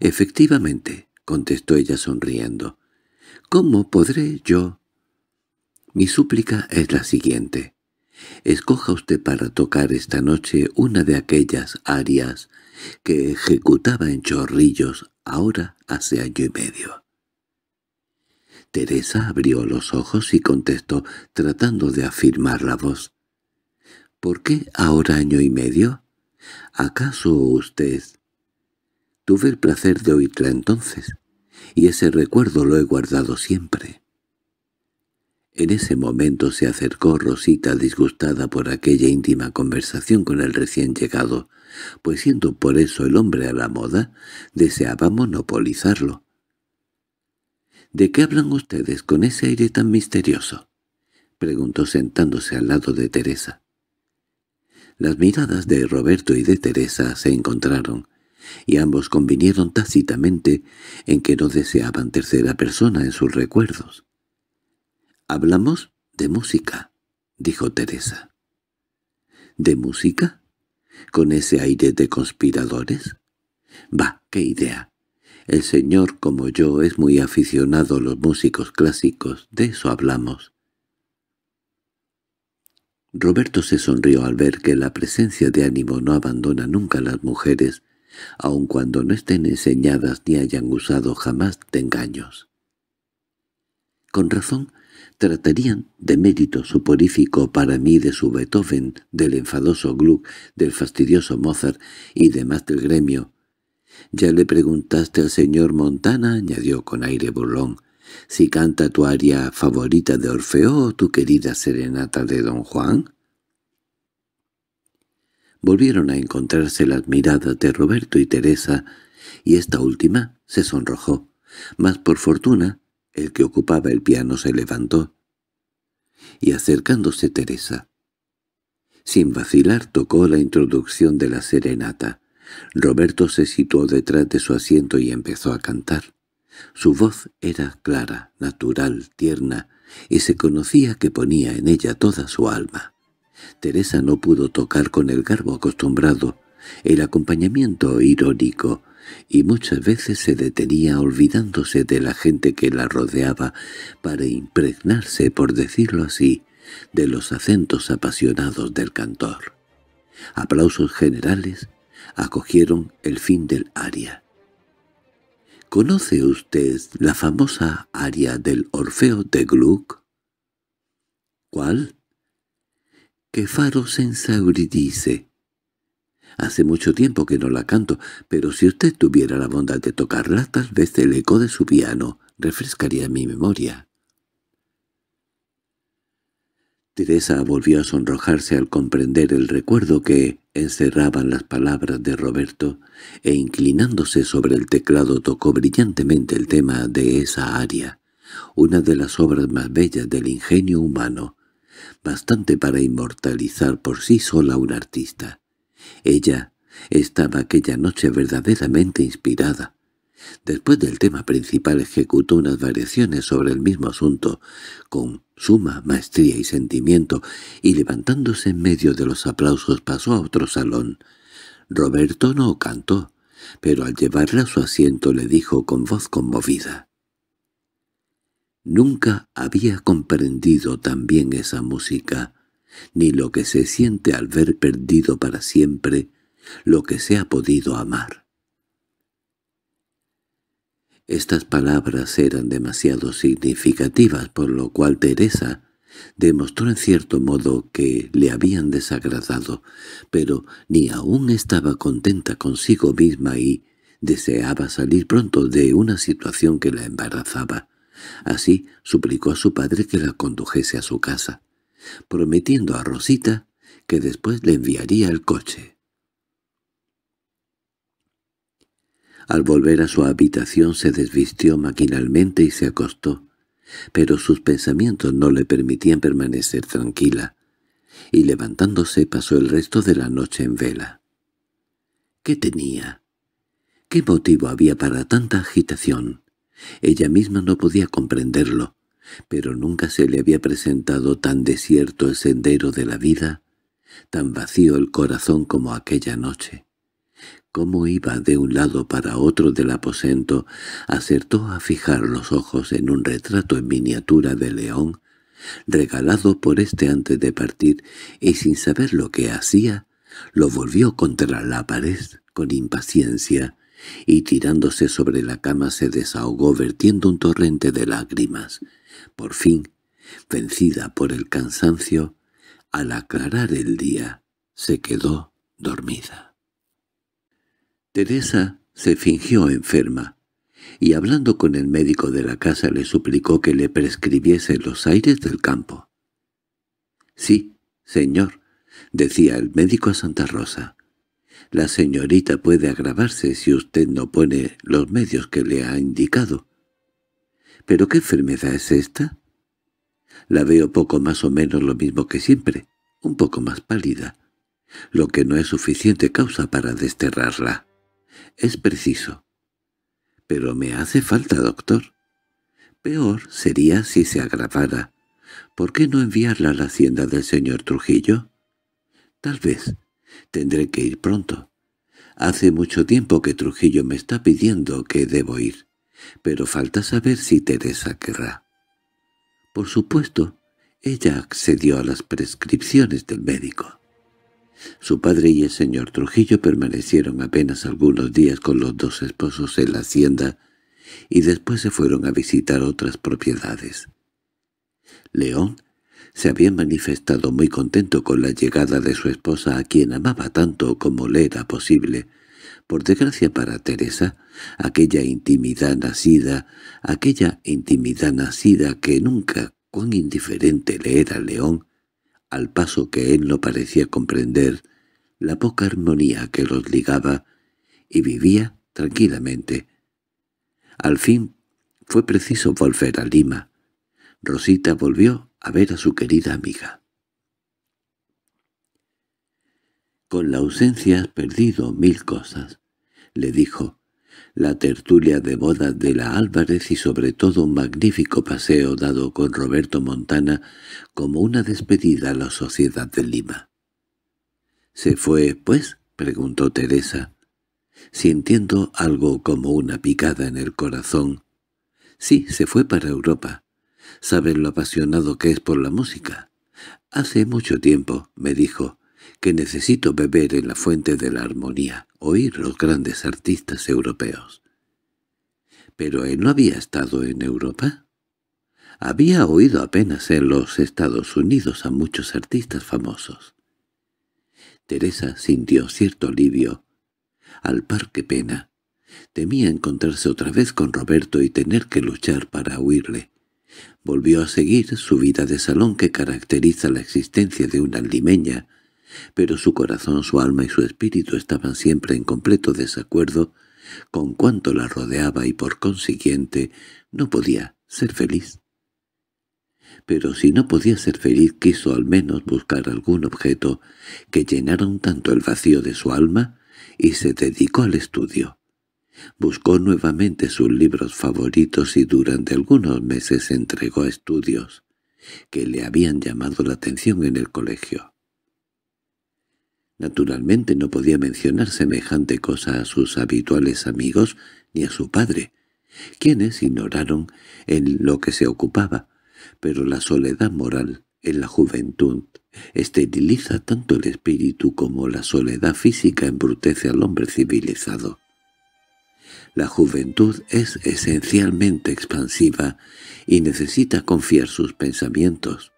—Efectivamente —contestó ella sonriendo—, ¿cómo podré yo? Mi súplica es la siguiente. Escoja usted para tocar esta noche una de aquellas arias que ejecutaba en chorrillos ahora hace año y medio. Teresa abrió los ojos y contestó, tratando de afirmar la voz. —¿Por qué ahora año y medio? ¿Acaso usted? Tuve el placer de oírla entonces, y ese recuerdo lo he guardado siempre. En ese momento se acercó Rosita disgustada por aquella íntima conversación con el recién llegado, pues siendo por eso el hombre a la moda, deseaba monopolizarlo. —¿De qué hablan ustedes con ese aire tan misterioso? —preguntó sentándose al lado de Teresa. Las miradas de Roberto y de Teresa se encontraron, y ambos convinieron tácitamente en que no deseaban tercera persona en sus recuerdos. —Hablamos de música —dijo Teresa. —¿De música? ¿Con ese aire de conspiradores? —Bah, qué idea. El señor como yo es muy aficionado a los músicos clásicos, de eso hablamos. Roberto se sonrió al ver que la presencia de ánimo no abandona nunca a las mujeres, aun cuando no estén enseñadas ni hayan usado jamás de engaños. Con razón, tratarían de mérito suporífico para mí de su Beethoven, del enfadoso Gluck, del fastidioso Mozart y demás del gremio, —Ya le preguntaste al señor Montana —añadió con aire burlón— si canta tu aria favorita de Orfeo o tu querida serenata de don Juan. Volvieron a encontrarse las miradas de Roberto y Teresa, y esta última se sonrojó. Mas por fortuna, el que ocupaba el piano se levantó. Y acercándose Teresa, sin vacilar tocó la introducción de la serenata. Roberto se situó detrás de su asiento y empezó a cantar. Su voz era clara, natural, tierna, y se conocía que ponía en ella toda su alma. Teresa no pudo tocar con el garbo acostumbrado, el acompañamiento irónico, y muchas veces se detenía olvidándose de la gente que la rodeaba para impregnarse, por decirlo así, de los acentos apasionados del cantor. Aplausos generales acogieron el fin del aria. ¿Conoce usted la famosa aria del Orfeo de Gluck? ¿Cuál? Que faro se Hace mucho tiempo que no la canto, pero si usted tuviera la bondad de tocarla, tal vez el eco de su piano refrescaría mi memoria. Teresa volvió a sonrojarse al comprender el recuerdo que encerraban las palabras de Roberto, e inclinándose sobre el teclado tocó brillantemente el tema de esa área, una de las obras más bellas del ingenio humano, bastante para inmortalizar por sí sola un artista. Ella estaba aquella noche verdaderamente inspirada, Después del tema principal ejecutó unas variaciones sobre el mismo asunto, con suma maestría y sentimiento, y levantándose en medio de los aplausos pasó a otro salón. Roberto no cantó, pero al llevarla a su asiento le dijo con voz conmovida. Nunca había comprendido tan bien esa música, ni lo que se siente al ver perdido para siempre lo que se ha podido amar. Estas palabras eran demasiado significativas, por lo cual Teresa demostró en cierto modo que le habían desagradado, pero ni aún estaba contenta consigo misma y deseaba salir pronto de una situación que la embarazaba. Así suplicó a su padre que la condujese a su casa, prometiendo a Rosita que después le enviaría el coche. Al volver a su habitación se desvistió maquinalmente y se acostó, pero sus pensamientos no le permitían permanecer tranquila, y levantándose pasó el resto de la noche en vela. ¿Qué tenía? ¿Qué motivo había para tanta agitación? Ella misma no podía comprenderlo, pero nunca se le había presentado tan desierto el sendero de la vida, tan vacío el corazón como aquella noche. Como iba de un lado para otro del aposento, acertó a fijar los ojos en un retrato en miniatura de León, regalado por este antes de partir, y sin saber lo que hacía, lo volvió contra la pared con impaciencia, y tirándose sobre la cama se desahogó vertiendo un torrente de lágrimas. Por fin, vencida por el cansancio, al aclarar el día, se quedó dormida. Teresa se fingió enferma, y hablando con el médico de la casa le suplicó que le prescribiese los aires del campo. —Sí, señor —decía el médico a Santa Rosa—, la señorita puede agravarse si usted no pone los medios que le ha indicado. —¿Pero qué enfermedad es esta? —La veo poco más o menos lo mismo que siempre, un poco más pálida, lo que no es suficiente causa para desterrarla. Es preciso. Pero me hace falta, doctor. Peor sería si se agravara. ¿Por qué no enviarla a la hacienda del señor Trujillo? Tal vez. Tendré que ir pronto. Hace mucho tiempo que Trujillo me está pidiendo que debo ir, pero falta saber si Teresa querrá. Por supuesto, ella accedió a las prescripciones del médico. Su padre y el señor Trujillo permanecieron apenas algunos días con los dos esposos en la hacienda y después se fueron a visitar otras propiedades. León se había manifestado muy contento con la llegada de su esposa a quien amaba tanto como le era posible. Por desgracia para Teresa, aquella intimidad nacida, aquella intimidad nacida que nunca, cuán indiferente le era León, al paso que él no parecía comprender la poca armonía que los ligaba, y vivía tranquilamente. Al fin fue preciso volver a Lima. Rosita volvió a ver a su querida amiga. Con la ausencia has perdido mil cosas, le dijo la tertulia de bodas de la Álvarez y sobre todo un magnífico paseo dado con Roberto Montana como una despedida a la sociedad de Lima. —¿Se fue, pues? —preguntó Teresa, sintiendo algo como una picada en el corazón. —Sí, se fue para Europa. ¿Sabes lo apasionado que es por la música? —Hace mucho tiempo —me dijo—, que necesito beber en la fuente de la armonía, oír los grandes artistas europeos. Pero él ¿eh, no había estado en Europa. Había oído apenas en los Estados Unidos a muchos artistas famosos. Teresa sintió cierto alivio, al par que pena. Temía encontrarse otra vez con Roberto y tener que luchar para huirle. Volvió a seguir su vida de salón que caracteriza la existencia de una limeña, pero su corazón, su alma y su espíritu estaban siempre en completo desacuerdo con cuanto la rodeaba y por consiguiente no podía ser feliz. Pero si no podía ser feliz quiso al menos buscar algún objeto que llenara un tanto el vacío de su alma y se dedicó al estudio. Buscó nuevamente sus libros favoritos y durante algunos meses se entregó a estudios que le habían llamado la atención en el colegio. Naturalmente no podía mencionar semejante cosa a sus habituales amigos ni a su padre, quienes ignoraron en lo que se ocupaba, pero la soledad moral en la juventud esteriliza tanto el espíritu como la soledad física embrutece al hombre civilizado. La juventud es esencialmente expansiva y necesita confiar sus pensamientos.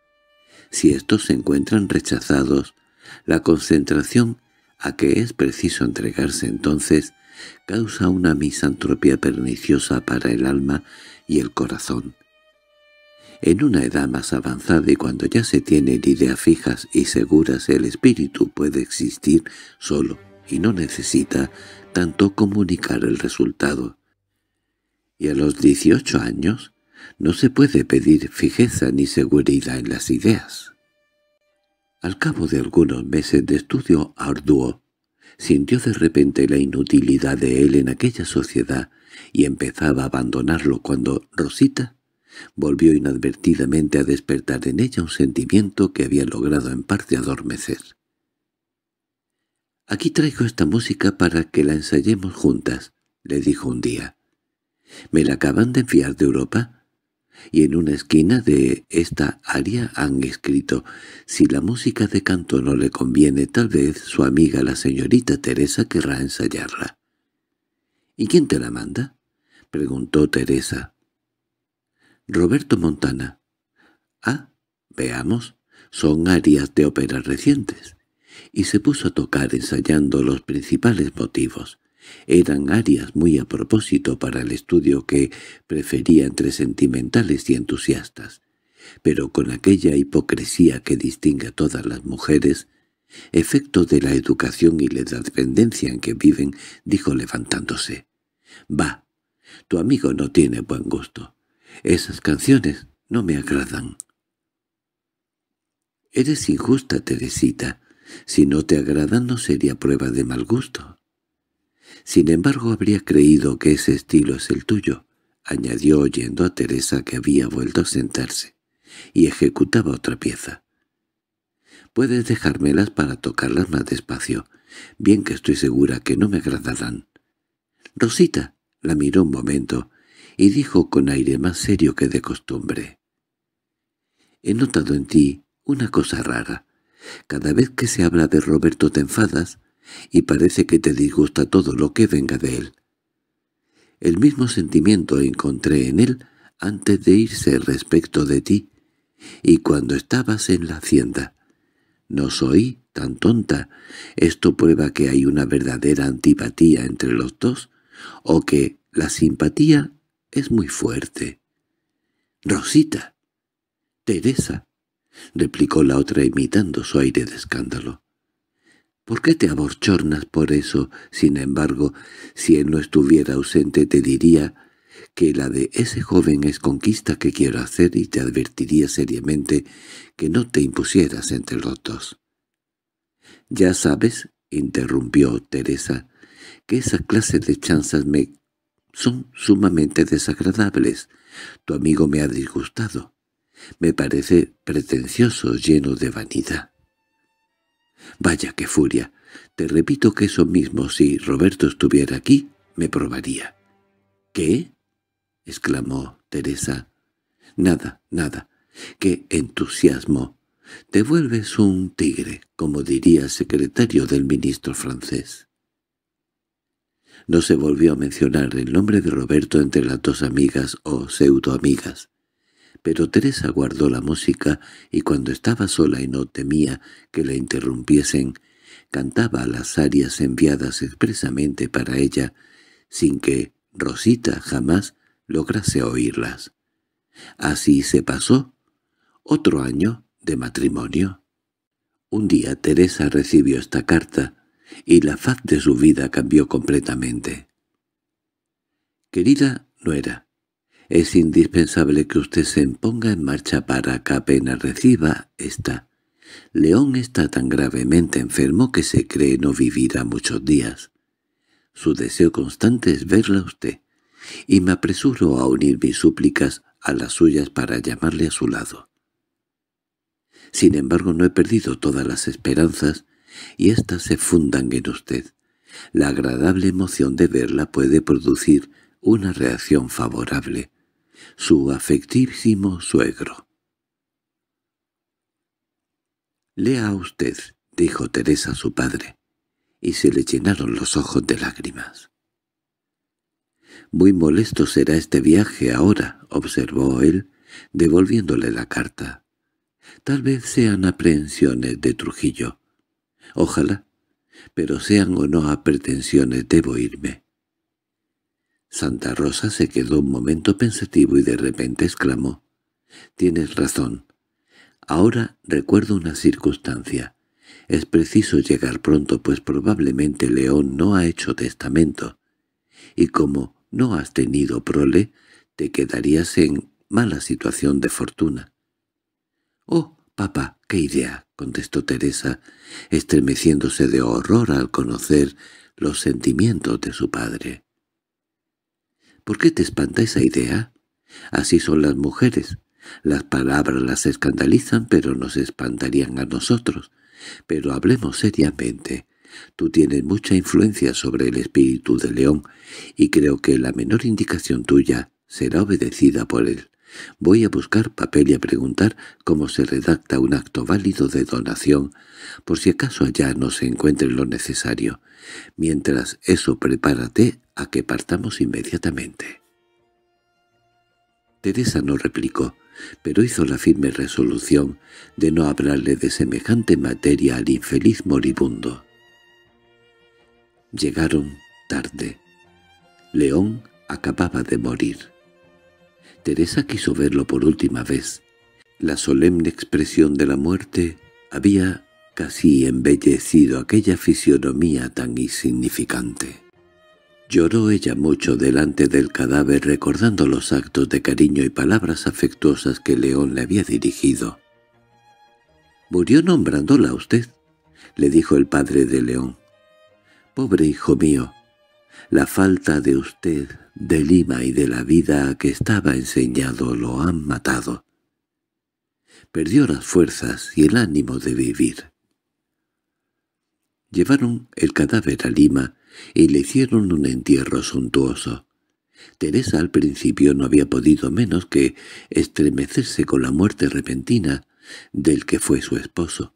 Si estos se encuentran rechazados, la concentración a que es preciso entregarse entonces causa una misantropía perniciosa para el alma y el corazón. En una edad más avanzada y cuando ya se tienen ideas fijas y seguras, el espíritu puede existir solo y no necesita tanto comunicar el resultado. Y a los 18 años no se puede pedir fijeza ni seguridad en las ideas. Al cabo de algunos meses de estudio arduo, sintió de repente la inutilidad de él en aquella sociedad y empezaba a abandonarlo cuando Rosita volvió inadvertidamente a despertar en ella un sentimiento que había logrado en parte adormecer. «Aquí traigo esta música para que la ensayemos juntas», le dijo un día. «¿Me la acaban de enviar de Europa? y en una esquina de esta área han escrito «Si la música de canto no le conviene, tal vez su amiga la señorita Teresa querrá ensayarla». —¿Y quién te la manda? —preguntó Teresa. —Roberto Montana. —Ah, veamos, son arias de ópera recientes. Y se puso a tocar ensayando los principales motivos. Eran áreas muy a propósito para el estudio que prefería entre sentimentales y entusiastas, pero con aquella hipocresía que distingue a todas las mujeres, efecto de la educación y la dependencia en que viven, dijo levantándose. «Va, tu amigo no tiene buen gusto. Esas canciones no me agradan». «Eres injusta, Teresita. Si no te agradan no sería prueba de mal gusto. Sin embargo, habría creído que ese estilo es el tuyo, añadió oyendo a Teresa que había vuelto a sentarse, y ejecutaba otra pieza. Puedes dejármelas para tocarlas más despacio, bien que estoy segura que no me agradarán. Rosita la miró un momento y dijo con aire más serio que de costumbre. He notado en ti una cosa rara. Cada vez que se habla de Roberto te enfadas, y parece que te disgusta todo lo que venga de él. El mismo sentimiento encontré en él antes de irse respecto de ti, y cuando estabas en la hacienda. No soy tan tonta. Esto prueba que hay una verdadera antipatía entre los dos, o que la simpatía es muy fuerte. —Rosita. —Teresa —replicó la otra imitando su aire de escándalo. ¿Por qué te aborchornas por eso? Sin embargo, si él no estuviera ausente te diría que la de ese joven es conquista que quiero hacer y te advertiría seriamente que no te impusieras entre los dos. —Ya sabes —interrumpió Teresa— que esa clase de chanzas me son sumamente desagradables. Tu amigo me ha disgustado. Me parece pretencioso, lleno de vanidad. Vaya qué furia. Te repito que eso mismo, si Roberto estuviera aquí, me probaría. —¿Qué? —exclamó Teresa. —Nada, nada. ¡Qué entusiasmo! Te vuelves un tigre, como diría el secretario del ministro francés. No se volvió a mencionar el nombre de Roberto entre las dos amigas o pseudoamigas. Pero Teresa guardó la música y cuando estaba sola y no temía que la interrumpiesen, cantaba las arias enviadas expresamente para ella, sin que Rosita jamás lograse oírlas. Así se pasó otro año de matrimonio. Un día Teresa recibió esta carta y la faz de su vida cambió completamente. Querida nuera, es indispensable que usted se ponga en marcha para que apenas reciba esta. León está tan gravemente enfermo que se cree no vivirá muchos días. Su deseo constante es verla a usted, y me apresuro a unir mis súplicas a las suyas para llamarle a su lado. Sin embargo, no he perdido todas las esperanzas, y éstas se fundan en usted. La agradable emoción de verla puede producir una reacción favorable su afectísimo suegro. —Lea usted —dijo Teresa a su padre, y se le llenaron los ojos de lágrimas. —Muy molesto será este viaje ahora —observó él, devolviéndole la carta. —Tal vez sean aprehensiones de Trujillo. Ojalá, pero sean o no a debo irme. Santa Rosa se quedó un momento pensativo y de repente exclamó. «Tienes razón. Ahora recuerdo una circunstancia. Es preciso llegar pronto, pues probablemente León no ha hecho testamento. Y como no has tenido prole, te quedarías en mala situación de fortuna». «Oh, papá, qué idea», contestó Teresa, estremeciéndose de horror al conocer los sentimientos de su padre. ¿Por qué te espanta esa idea? Así son las mujeres. Las palabras las escandalizan, pero nos espantarían a nosotros. Pero hablemos seriamente. Tú tienes mucha influencia sobre el espíritu de León, y creo que la menor indicación tuya será obedecida por él. Voy a buscar papel y a preguntar cómo se redacta un acto válido de donación, por si acaso allá no se encuentre lo necesario. Mientras eso, prepárate a que partamos inmediatamente. Teresa no replicó, pero hizo la firme resolución de no hablarle de semejante materia al infeliz moribundo. Llegaron tarde. León acababa de morir. Teresa quiso verlo por última vez. La solemne expresión de la muerte había casi embellecido aquella fisionomía tan insignificante. Lloró ella mucho delante del cadáver recordando los actos de cariño y palabras afectuosas que León le había dirigido. —¿Murió nombrándola usted? —le dijo el padre de León. —Pobre hijo mío, la falta de usted de Lima y de la vida a que estaba enseñado lo han matado. Perdió las fuerzas y el ánimo de vivir. Llevaron el cadáver a Lima y le hicieron un entierro suntuoso. Teresa al principio no había podido menos que estremecerse con la muerte repentina del que fue su esposo,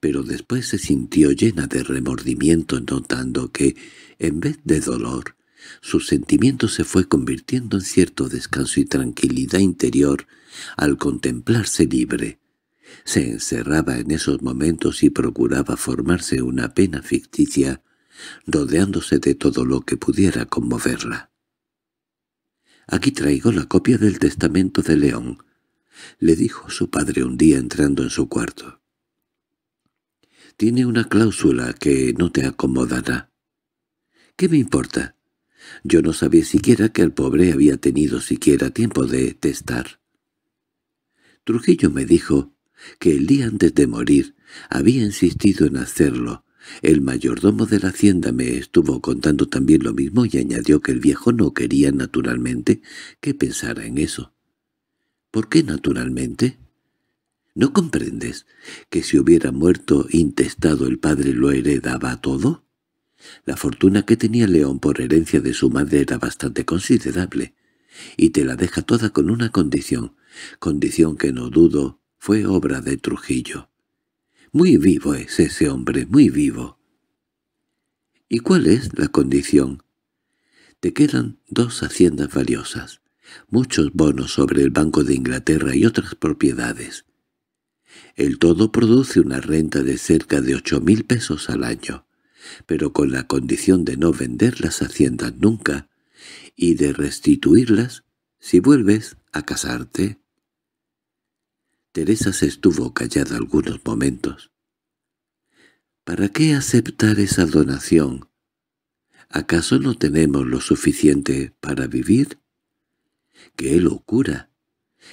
pero después se sintió llena de remordimiento notando que, en vez de dolor, su sentimiento se fue convirtiendo en cierto descanso y tranquilidad interior al contemplarse libre. Se encerraba en esos momentos y procuraba formarse una pena ficticia, rodeándose de todo lo que pudiera conmoverla. «Aquí traigo la copia del testamento de León», le dijo su padre un día entrando en su cuarto. «Tiene una cláusula que no te acomodará». «¿Qué me importa? Yo no sabía siquiera que el pobre había tenido siquiera tiempo de testar. Trujillo me dijo que el día antes de morir había insistido en hacerlo. El mayordomo de la hacienda me estuvo contando también lo mismo y añadió que el viejo no quería naturalmente que pensara en eso. —¿Por qué naturalmente? —¿No comprendes que si hubiera muerto intestado el padre lo heredaba todo? La fortuna que tenía León por herencia de su madre era bastante considerable, y te la deja toda con una condición, condición que no dudo fue obra de Trujillo. Muy vivo es ese hombre, muy vivo. ¿Y cuál es la condición? Te quedan dos haciendas valiosas, muchos bonos sobre el Banco de Inglaterra y otras propiedades. El todo produce una renta de cerca de ocho mil pesos al año pero con la condición de no vender las haciendas nunca y de restituirlas si vuelves a casarte. Teresa se estuvo callada algunos momentos. ¿Para qué aceptar esa donación? ¿Acaso no tenemos lo suficiente para vivir? ¡Qué locura!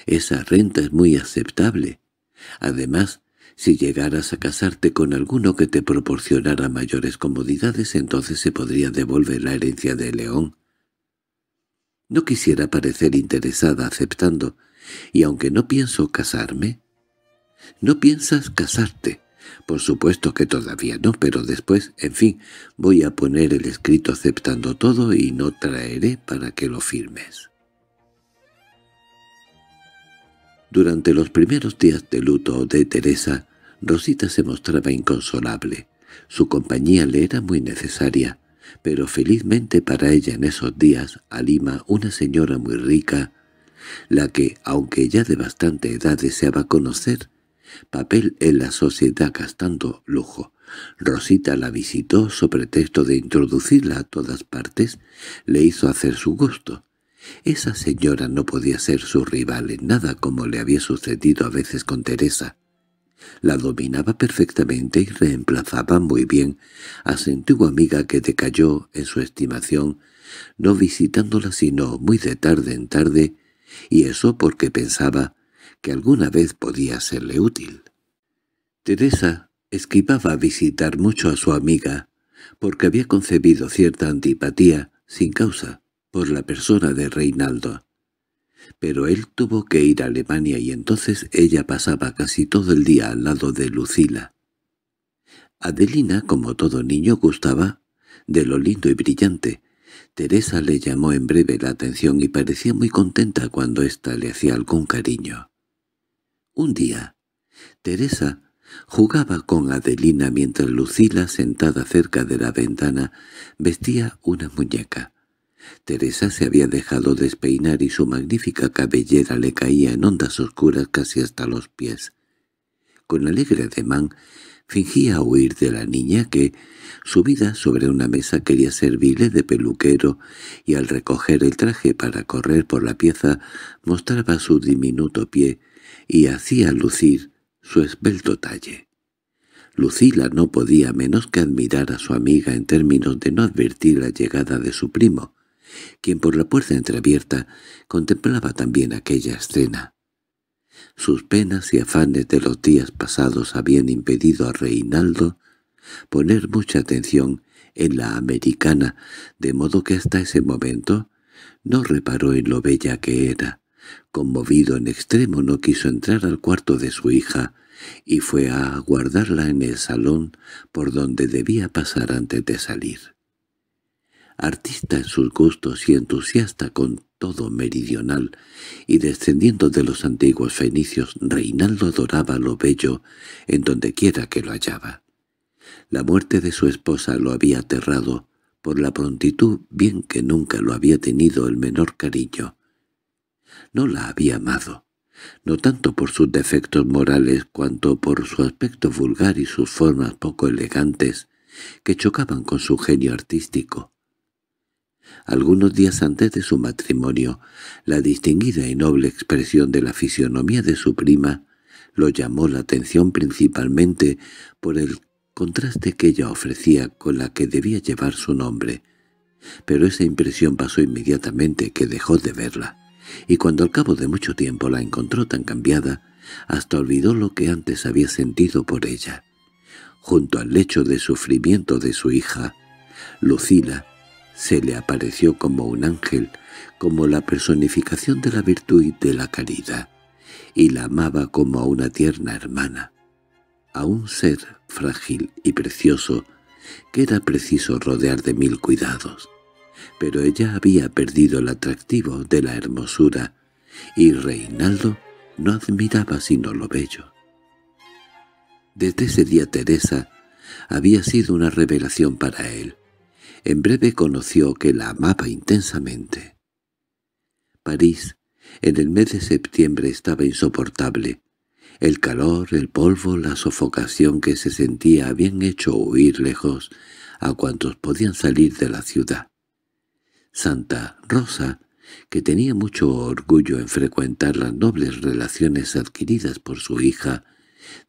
Esa renta es muy aceptable. Además, si llegaras a casarte con alguno que te proporcionara mayores comodidades, entonces se podría devolver la herencia de León. No quisiera parecer interesada aceptando, y aunque no pienso casarme... ¿No piensas casarte? Por supuesto que todavía no, pero después, en fin, voy a poner el escrito aceptando todo y no traeré para que lo firmes. Durante los primeros días de luto de Teresa, Rosita se mostraba inconsolable. Su compañía le era muy necesaria, pero felizmente para ella en esos días, Alima, una señora muy rica, la que, aunque ya de bastante edad deseaba conocer, papel en la sociedad gastando lujo. Rosita la visitó sobre texto de introducirla a todas partes, le hizo hacer su gusto. Esa señora no podía ser su rival en nada como le había sucedido a veces con Teresa. La dominaba perfectamente y reemplazaba muy bien a su antigua amiga que decayó en su estimación, no visitándola sino muy de tarde en tarde, y eso porque pensaba que alguna vez podía serle útil. Teresa esquivaba visitar mucho a su amiga, porque había concebido cierta antipatía sin causa, por la persona de Reinaldo. Pero él tuvo que ir a Alemania y entonces ella pasaba casi todo el día al lado de Lucila. Adelina, como todo niño, gustaba de lo lindo y brillante. Teresa le llamó en breve la atención y parecía muy contenta cuando ésta le hacía algún cariño. Un día, Teresa jugaba con Adelina mientras Lucila, sentada cerca de la ventana, vestía una muñeca. Teresa se había dejado despeinar y su magnífica cabellera le caía en ondas oscuras casi hasta los pies. Con alegre ademán, fingía huir de la niña que, subida sobre una mesa, quería servirle de peluquero y al recoger el traje para correr por la pieza mostraba su diminuto pie y hacía lucir su esbelto talle. Lucila no podía menos que admirar a su amiga en términos de no advertir la llegada de su primo, quien por la puerta entreabierta contemplaba también aquella escena. Sus penas y afanes de los días pasados habían impedido a Reinaldo poner mucha atención en la americana, de modo que hasta ese momento no reparó en lo bella que era. Conmovido en extremo no quiso entrar al cuarto de su hija y fue a aguardarla en el salón por donde debía pasar antes de salir artista en sus gustos y entusiasta con todo meridional, y descendiendo de los antiguos fenicios, Reinaldo adoraba lo bello en dondequiera que lo hallaba. La muerte de su esposa lo había aterrado, por la prontitud bien que nunca lo había tenido el menor cariño. No la había amado, no tanto por sus defectos morales cuanto por su aspecto vulgar y sus formas poco elegantes, que chocaban con su genio artístico. Algunos días antes de su matrimonio, la distinguida y noble expresión de la fisionomía de su prima lo llamó la atención principalmente por el contraste que ella ofrecía con la que debía llevar su nombre. Pero esa impresión pasó inmediatamente que dejó de verla, y cuando al cabo de mucho tiempo la encontró tan cambiada, hasta olvidó lo que antes había sentido por ella. Junto al lecho de sufrimiento de su hija, Lucila se le apareció como un ángel, como la personificación de la virtud y de la caridad, y la amaba como a una tierna hermana, a un ser frágil y precioso que era preciso rodear de mil cuidados. Pero ella había perdido el atractivo de la hermosura, y Reinaldo no admiraba sino lo bello. Desde ese día Teresa había sido una revelación para él. En breve conoció que la amaba intensamente. París, en el mes de septiembre, estaba insoportable. El calor, el polvo, la sofocación que se sentía habían hecho huir lejos a cuantos podían salir de la ciudad. Santa Rosa, que tenía mucho orgullo en frecuentar las nobles relaciones adquiridas por su hija,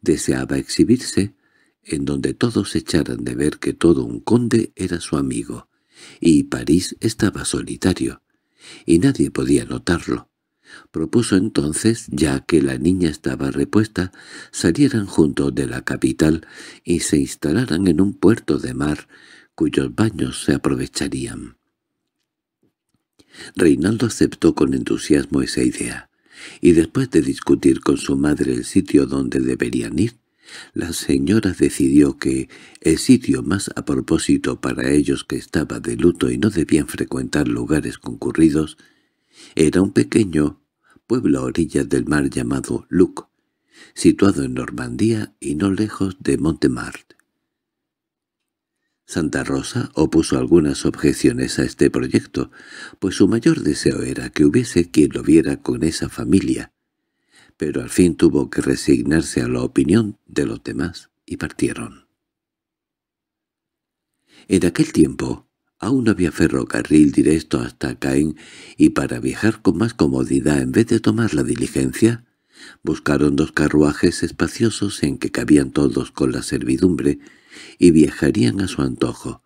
deseaba exhibirse, en donde todos echaran de ver que todo un conde era su amigo, y París estaba solitario, y nadie podía notarlo. Propuso entonces, ya que la niña estaba repuesta, salieran junto de la capital y se instalaran en un puerto de mar, cuyos baños se aprovecharían. Reinaldo aceptó con entusiasmo esa idea, y después de discutir con su madre el sitio donde deberían ir, la señora decidió que el sitio más a propósito para ellos que estaba de luto y no debían frecuentar lugares concurridos era un pequeño pueblo a orillas del mar llamado Luc, situado en Normandía y no lejos de Montemart. Santa Rosa opuso algunas objeciones a este proyecto, pues su mayor deseo era que hubiese quien lo viera con esa familia, pero al fin tuvo que resignarse a la opinión de los demás y partieron. En aquel tiempo aún había ferrocarril directo hasta Caen y para viajar con más comodidad en vez de tomar la diligencia, buscaron dos carruajes espaciosos en que cabían todos con la servidumbre y viajarían a su antojo,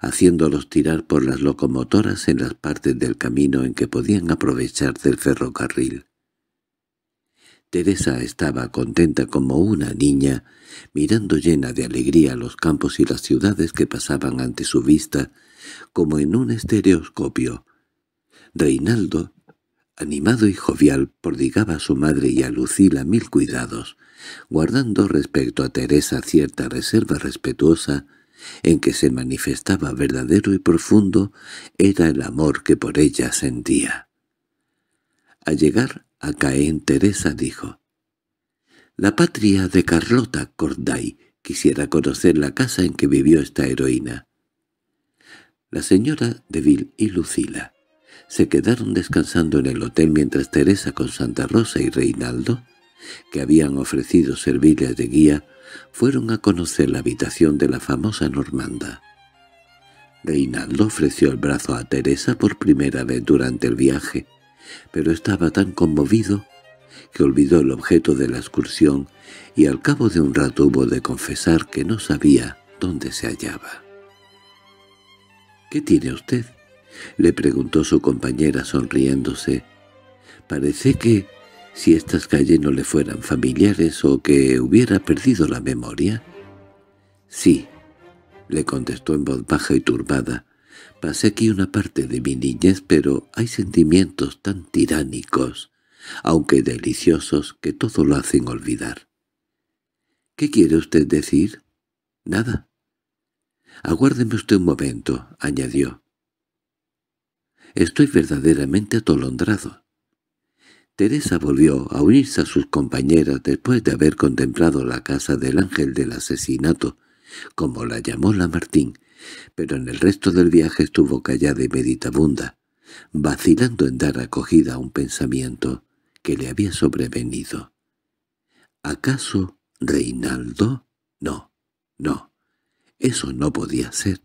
haciéndolos tirar por las locomotoras en las partes del camino en que podían aprovechar del ferrocarril. Teresa estaba contenta como una niña, mirando llena de alegría los campos y las ciudades que pasaban ante su vista, como en un estereoscopio. Reinaldo, animado y jovial, prodigaba a su madre y a Lucila mil cuidados, guardando respecto a Teresa cierta reserva respetuosa, en que se manifestaba verdadero y profundo era el amor que por ella sentía. Al llegar Acaén Teresa dijo, «La patria de Carlota Corday. Quisiera conocer la casa en que vivió esta heroína». La señora Deville y Lucila se quedaron descansando en el hotel mientras Teresa con Santa Rosa y Reinaldo, que habían ofrecido servirles de guía, fueron a conocer la habitación de la famosa normanda. Reinaldo ofreció el brazo a Teresa por primera vez durante el viaje, pero estaba tan conmovido que olvidó el objeto de la excursión y al cabo de un rato hubo de confesar que no sabía dónde se hallaba. —¿Qué tiene usted? —le preguntó su compañera sonriéndose. —Parece que, si estas calles no le fueran familiares o que hubiera perdido la memoria. —Sí —le contestó en voz baja y turbada—, Pasé aquí una parte de mi niñez, pero hay sentimientos tan tiránicos, aunque deliciosos, que todo lo hacen olvidar. —¿Qué quiere usted decir? —Nada. —Aguárdeme usted un momento —añadió. —Estoy verdaderamente atolondrado. Teresa volvió a unirse a sus compañeras después de haber contemplado la casa del ángel del asesinato, como la llamó Lamartín, pero en el resto del viaje estuvo callada y meditabunda, vacilando en dar acogida a un pensamiento que le había sobrevenido. ¿Acaso Reinaldo? No, no, eso no podía ser.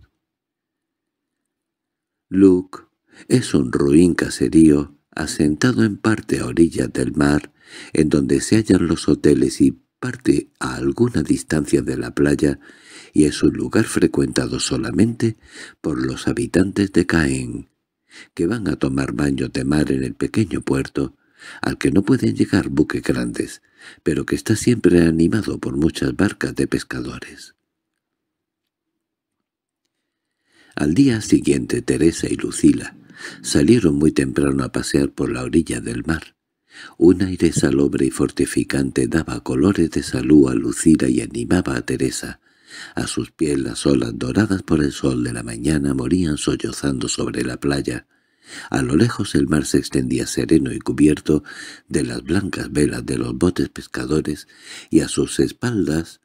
Luke es un ruin caserío asentado en parte a orillas del mar, en donde se hallan los hoteles y parte a alguna distancia de la playa y es un lugar frecuentado solamente por los habitantes de Caen, que van a tomar baño de mar en el pequeño puerto, al que no pueden llegar buques grandes, pero que está siempre animado por muchas barcas de pescadores. Al día siguiente Teresa y Lucila salieron muy temprano a pasear por la orilla del mar. Un aire salobre y fortificante daba colores de salud a Lucila y animaba a Teresa, a sus pies las olas doradas por el sol de la mañana morían sollozando sobre la playa. A lo lejos el mar se extendía sereno y cubierto de las blancas velas de los botes pescadores, y a sus espaldas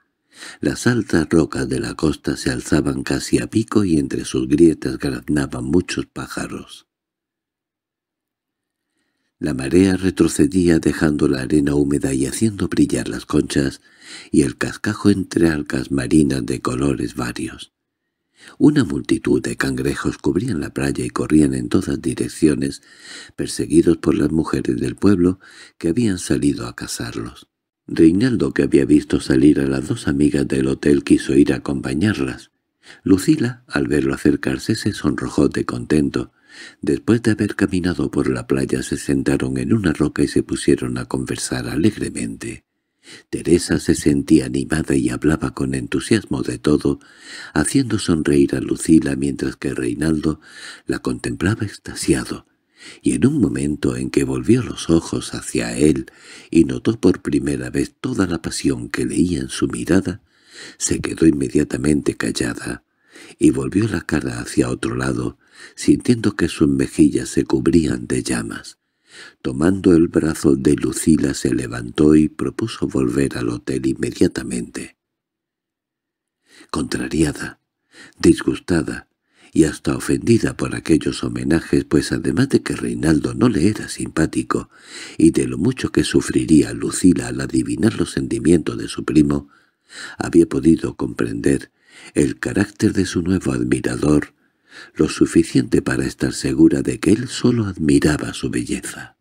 las altas rocas de la costa se alzaban casi a pico y entre sus grietas graznaban muchos pájaros. La marea retrocedía dejando la arena húmeda y haciendo brillar las conchas y el cascajo entre algas marinas de colores varios. Una multitud de cangrejos cubrían la playa y corrían en todas direcciones, perseguidos por las mujeres del pueblo que habían salido a cazarlos. Reinaldo, que había visto salir a las dos amigas del hotel, quiso ir a acompañarlas. Lucila, al verlo acercarse, se sonrojó de contento, Después de haber caminado por la playa se sentaron en una roca y se pusieron a conversar alegremente. Teresa se sentía animada y hablaba con entusiasmo de todo, haciendo sonreír a Lucila mientras que Reinaldo la contemplaba extasiado, y en un momento en que volvió los ojos hacia él y notó por primera vez toda la pasión que leía en su mirada, se quedó inmediatamente callada y volvió la cara hacia otro lado, sintiendo que sus mejillas se cubrían de llamas. Tomando el brazo de Lucila se levantó y propuso volver al hotel inmediatamente. Contrariada, disgustada y hasta ofendida por aquellos homenajes, pues además de que Reinaldo no le era simpático y de lo mucho que sufriría Lucila al adivinar los sentimientos de su primo, había podido comprender el carácter de su nuevo admirador lo suficiente para estar segura de que él solo admiraba su belleza.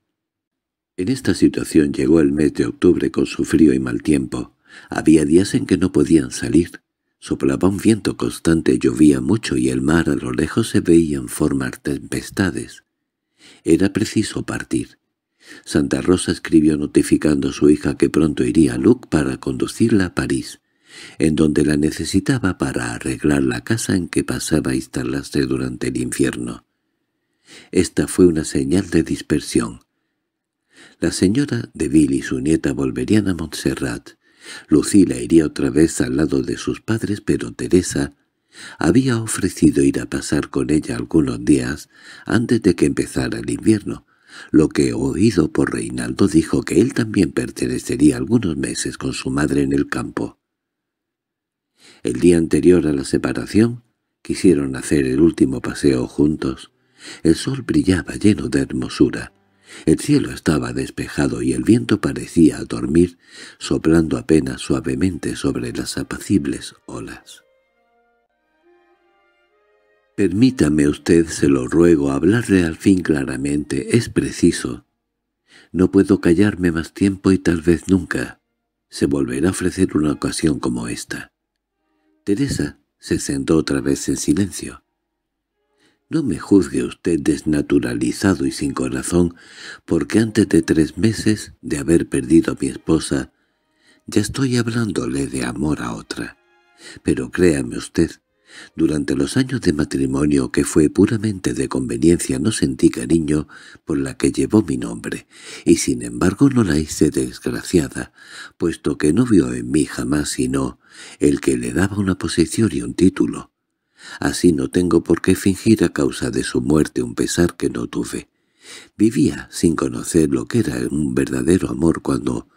En esta situación llegó el mes de octubre con su frío y mal tiempo. Había días en que no podían salir. Soplaba un viento constante, llovía mucho y el mar a lo lejos se veía en formar tempestades. Era preciso partir. Santa Rosa escribió notificando a su hija que pronto iría a Luc para conducirla a París en donde la necesitaba para arreglar la casa en que pasaba a instalarse durante el infierno. Esta fue una señal de dispersión. La señora de Bill y su nieta volverían a Montserrat. Lucila iría otra vez al lado de sus padres, pero Teresa había ofrecido ir a pasar con ella algunos días antes de que empezara el invierno, lo que oído por Reinaldo dijo que él también pertenecería algunos meses con su madre en el campo. El día anterior a la separación, quisieron hacer el último paseo juntos. El sol brillaba lleno de hermosura. El cielo estaba despejado y el viento parecía dormir, soplando apenas suavemente sobre las apacibles olas. Permítame usted, se lo ruego, hablarle al fin claramente, es preciso. No puedo callarme más tiempo y tal vez nunca. Se volverá a ofrecer una ocasión como esta. Teresa se sentó otra vez en silencio. No me juzgue usted desnaturalizado y sin corazón, porque antes de tres meses de haber perdido a mi esposa, ya estoy hablándole de amor a otra. Pero créame usted, durante los años de matrimonio, que fue puramente de conveniencia, no sentí cariño por la que llevó mi nombre, y sin embargo no la hice desgraciada, puesto que no vio en mí jamás sino el que le daba una posición y un título. Así no tengo por qué fingir a causa de su muerte un pesar que no tuve. Vivía sin conocer lo que era un verdadero amor cuando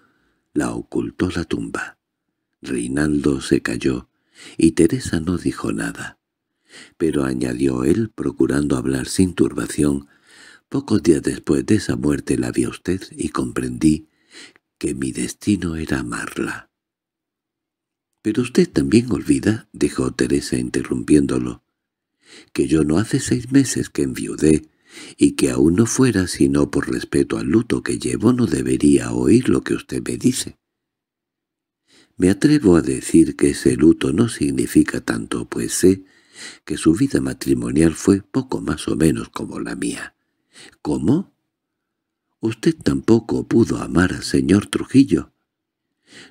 la ocultó la tumba. Reinaldo se cayó y Teresa no dijo nada. Pero añadió él, procurando hablar sin turbación, «Pocos días después de esa muerte la vi a usted y comprendí que mi destino era amarla». «Pero usted también olvida», dijo Teresa interrumpiéndolo, «que yo no hace seis meses que enviudé, y que aún no fuera sino por respeto al luto que llevo no debería oír lo que usted me dice. Me atrevo a decir que ese luto no significa tanto, pues sé que su vida matrimonial fue poco más o menos como la mía. ¿Cómo? Usted tampoco pudo amar al señor Trujillo.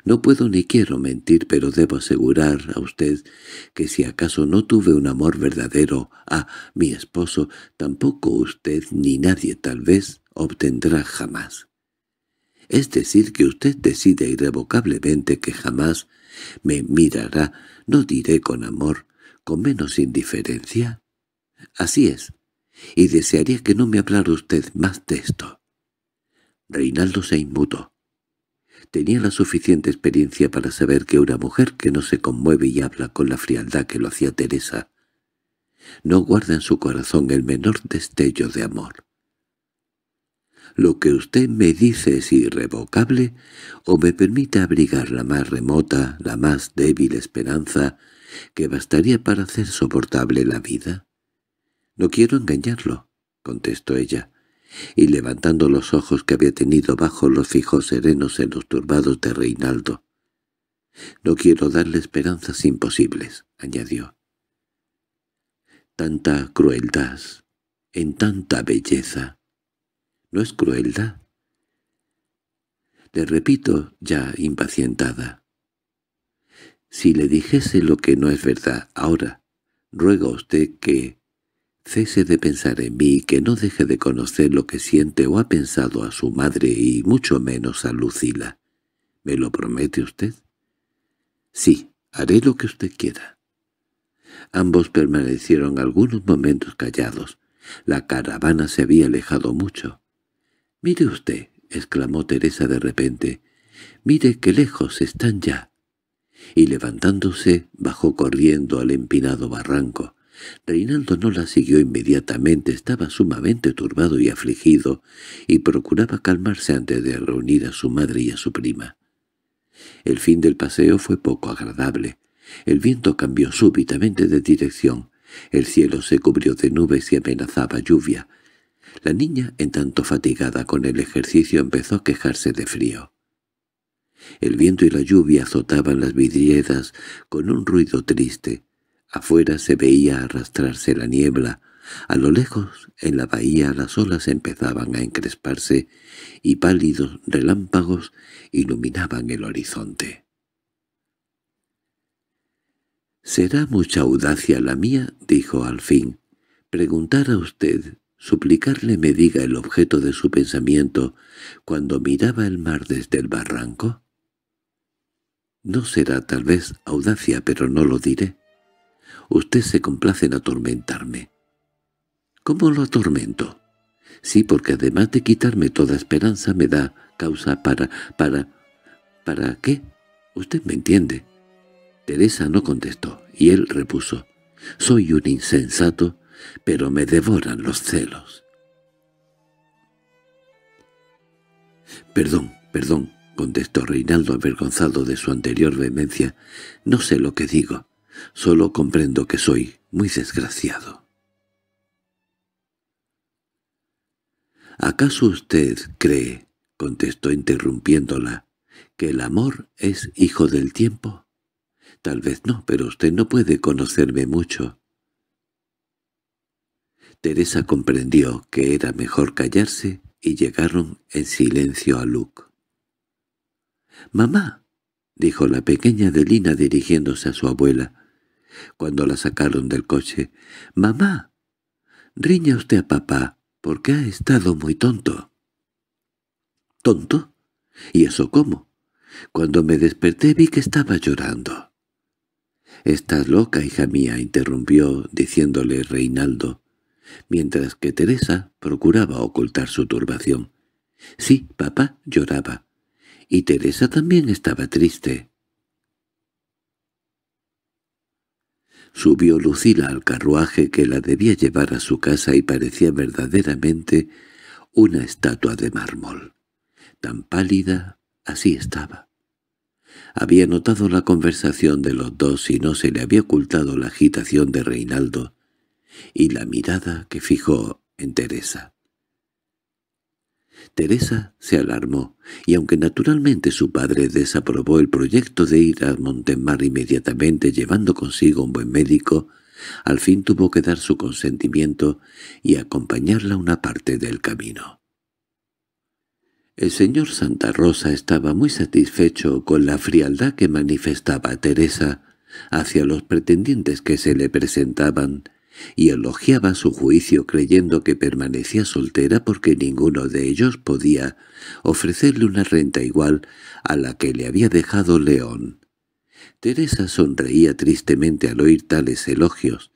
No puedo ni quiero mentir, pero debo asegurar a usted que si acaso no tuve un amor verdadero a mi esposo, tampoco usted ni nadie tal vez obtendrá jamás. Es decir, que usted decide irrevocablemente que jamás me mirará, no diré con amor, con menos indiferencia. Así es, y desearía que no me hablara usted más de esto. Reinaldo se inmutó. Tenía la suficiente experiencia para saber que una mujer que no se conmueve y habla con la frialdad que lo hacía Teresa, no guarda en su corazón el menor destello de amor. Lo que usted me dice es irrevocable o me permite abrigar la más remota, la más débil esperanza que bastaría para hacer soportable la vida. No quiero engañarlo, contestó ella, y levantando los ojos que había tenido bajo los fijos serenos en los turbados de Reinaldo. No quiero darle esperanzas imposibles, añadió. Tanta crueldad, en tanta belleza. No es crueldad. Le repito, ya impacientada. Si le dijese lo que no es verdad ahora, ruego a usted que cese de pensar en mí y que no deje de conocer lo que siente o ha pensado a su madre y mucho menos a Lucila. ¿Me lo promete usted? Sí, haré lo que usted quiera. Ambos permanecieron algunos momentos callados. La caravana se había alejado mucho. —Mire usted —exclamó Teresa de repente—, mire qué lejos están ya. Y levantándose, bajó corriendo al empinado barranco. Reinaldo no la siguió inmediatamente, estaba sumamente turbado y afligido, y procuraba calmarse antes de reunir a su madre y a su prima. El fin del paseo fue poco agradable. El viento cambió súbitamente de dirección. El cielo se cubrió de nubes y amenazaba lluvia. La niña, en tanto fatigada con el ejercicio, empezó a quejarse de frío. El viento y la lluvia azotaban las vidrieras con un ruido triste. Afuera se veía arrastrarse la niebla. A lo lejos, en la bahía, las olas empezaban a encresparse y pálidos relámpagos iluminaban el horizonte. —Será mucha audacia la mía —dijo al fin—preguntar a usted suplicarle me diga el objeto de su pensamiento cuando miraba el mar desde el barranco? No será tal vez audacia, pero no lo diré. Usted se complace en atormentarme. ¿Cómo lo atormento? Sí, porque además de quitarme toda esperanza me da causa para... para... ¿Para qué? Usted me entiende. Teresa no contestó, y él repuso. Soy un insensato pero me devoran los celos. —Perdón, perdón —contestó Reinaldo avergonzado de su anterior vehemencia—, no sé lo que digo, solo comprendo que soy muy desgraciado. —¿Acaso usted cree —contestó interrumpiéndola—, que el amor es hijo del tiempo? Tal vez no, pero usted no puede conocerme mucho. Teresa comprendió que era mejor callarse y llegaron en silencio a Luke. —¡Mamá! —dijo la pequeña Adelina dirigiéndose a su abuela. Cuando la sacaron del coche, —¡Mamá! Riña usted a papá, porque ha estado muy tonto. —¿Tonto? ¿Y eso cómo? Cuando me desperté vi que estaba llorando. —Estás loca, hija mía —interrumpió diciéndole Reinaldo mientras que Teresa procuraba ocultar su turbación. Sí, papá lloraba, y Teresa también estaba triste. Subió Lucila al carruaje que la debía llevar a su casa y parecía verdaderamente una estatua de mármol. Tan pálida, así estaba. Había notado la conversación de los dos y no se le había ocultado la agitación de Reinaldo, y la mirada que fijó en Teresa. Teresa se alarmó, y aunque naturalmente su padre desaprobó el proyecto de ir a Montemar inmediatamente llevando consigo un buen médico, al fin tuvo que dar su consentimiento y acompañarla una parte del camino. El señor Santa Rosa estaba muy satisfecho con la frialdad que manifestaba Teresa hacia los pretendientes que se le presentaban, y elogiaba su juicio creyendo que permanecía soltera porque ninguno de ellos podía ofrecerle una renta igual a la que le había dejado León. Teresa sonreía tristemente al oír tales elogios,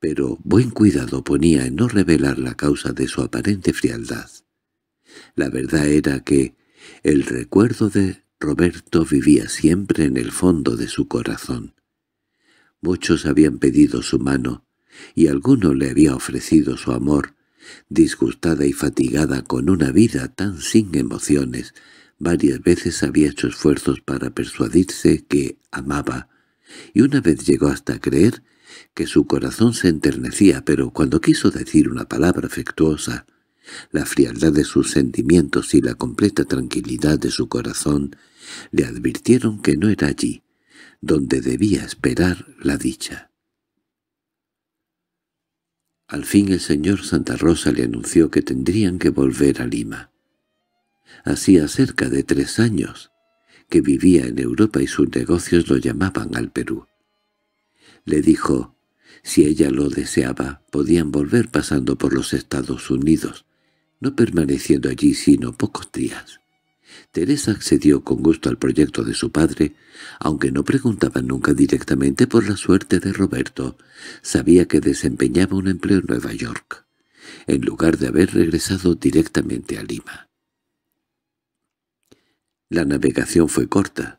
pero buen cuidado ponía en no revelar la causa de su aparente frialdad. La verdad era que el recuerdo de Roberto vivía siempre en el fondo de su corazón. Muchos habían pedido su mano, y alguno le había ofrecido su amor, disgustada y fatigada con una vida tan sin emociones, varias veces había hecho esfuerzos para persuadirse que amaba, y una vez llegó hasta creer que su corazón se enternecía, pero cuando quiso decir una palabra afectuosa, la frialdad de sus sentimientos y la completa tranquilidad de su corazón le advirtieron que no era allí, donde debía esperar la dicha. Al fin el señor Santa Rosa le anunció que tendrían que volver a Lima. Hacía cerca de tres años que vivía en Europa y sus negocios lo llamaban al Perú. Le dijo, si ella lo deseaba, podían volver pasando por los Estados Unidos, no permaneciendo allí sino pocos días. Teresa accedió con gusto al proyecto de su padre, aunque no preguntaba nunca directamente por la suerte de Roberto. Sabía que desempeñaba un empleo en Nueva York, en lugar de haber regresado directamente a Lima. La navegación fue corta.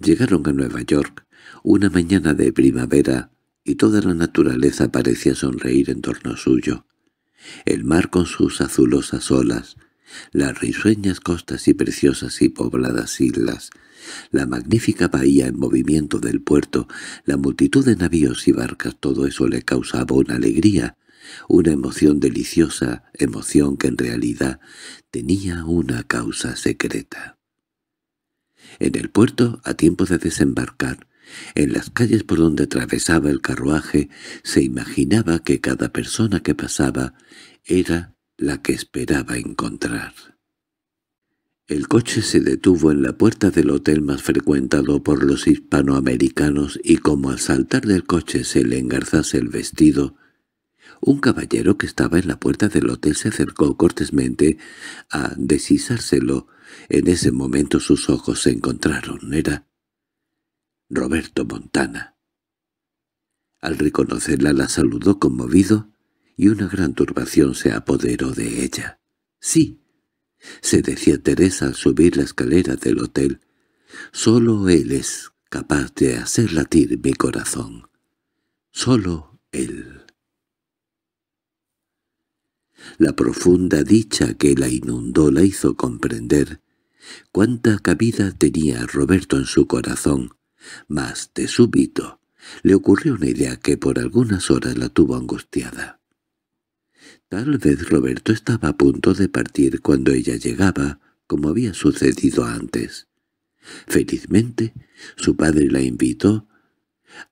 Llegaron a Nueva York una mañana de primavera y toda la naturaleza parecía sonreír en torno suyo. El mar con sus azulosas olas, las risueñas costas y preciosas y pobladas islas, la magnífica bahía en movimiento del puerto, la multitud de navíos y barcas, todo eso le causaba una alegría, una emoción deliciosa, emoción que en realidad tenía una causa secreta. En el puerto, a tiempo de desembarcar, en las calles por donde atravesaba el carruaje, se imaginaba que cada persona que pasaba era la que esperaba encontrar. El coche se detuvo en la puerta del hotel más frecuentado por los hispanoamericanos y como al saltar del coche se le engarzase el vestido, un caballero que estaba en la puerta del hotel se acercó cortésmente a deshizárselo. En ese momento sus ojos se encontraron. Era Roberto Montana. Al reconocerla la saludó conmovido y una gran turbación se apoderó de ella. —¡Sí! —se decía Teresa al subir la escalera del hotel. —Solo él es capaz de hacer latir mi corazón. Solo él. La profunda dicha que la inundó la hizo comprender cuánta cabida tenía Roberto en su corazón, mas de súbito le ocurrió una idea que por algunas horas la tuvo angustiada. Tal vez Roberto estaba a punto de partir cuando ella llegaba, como había sucedido antes. Felizmente, su padre la invitó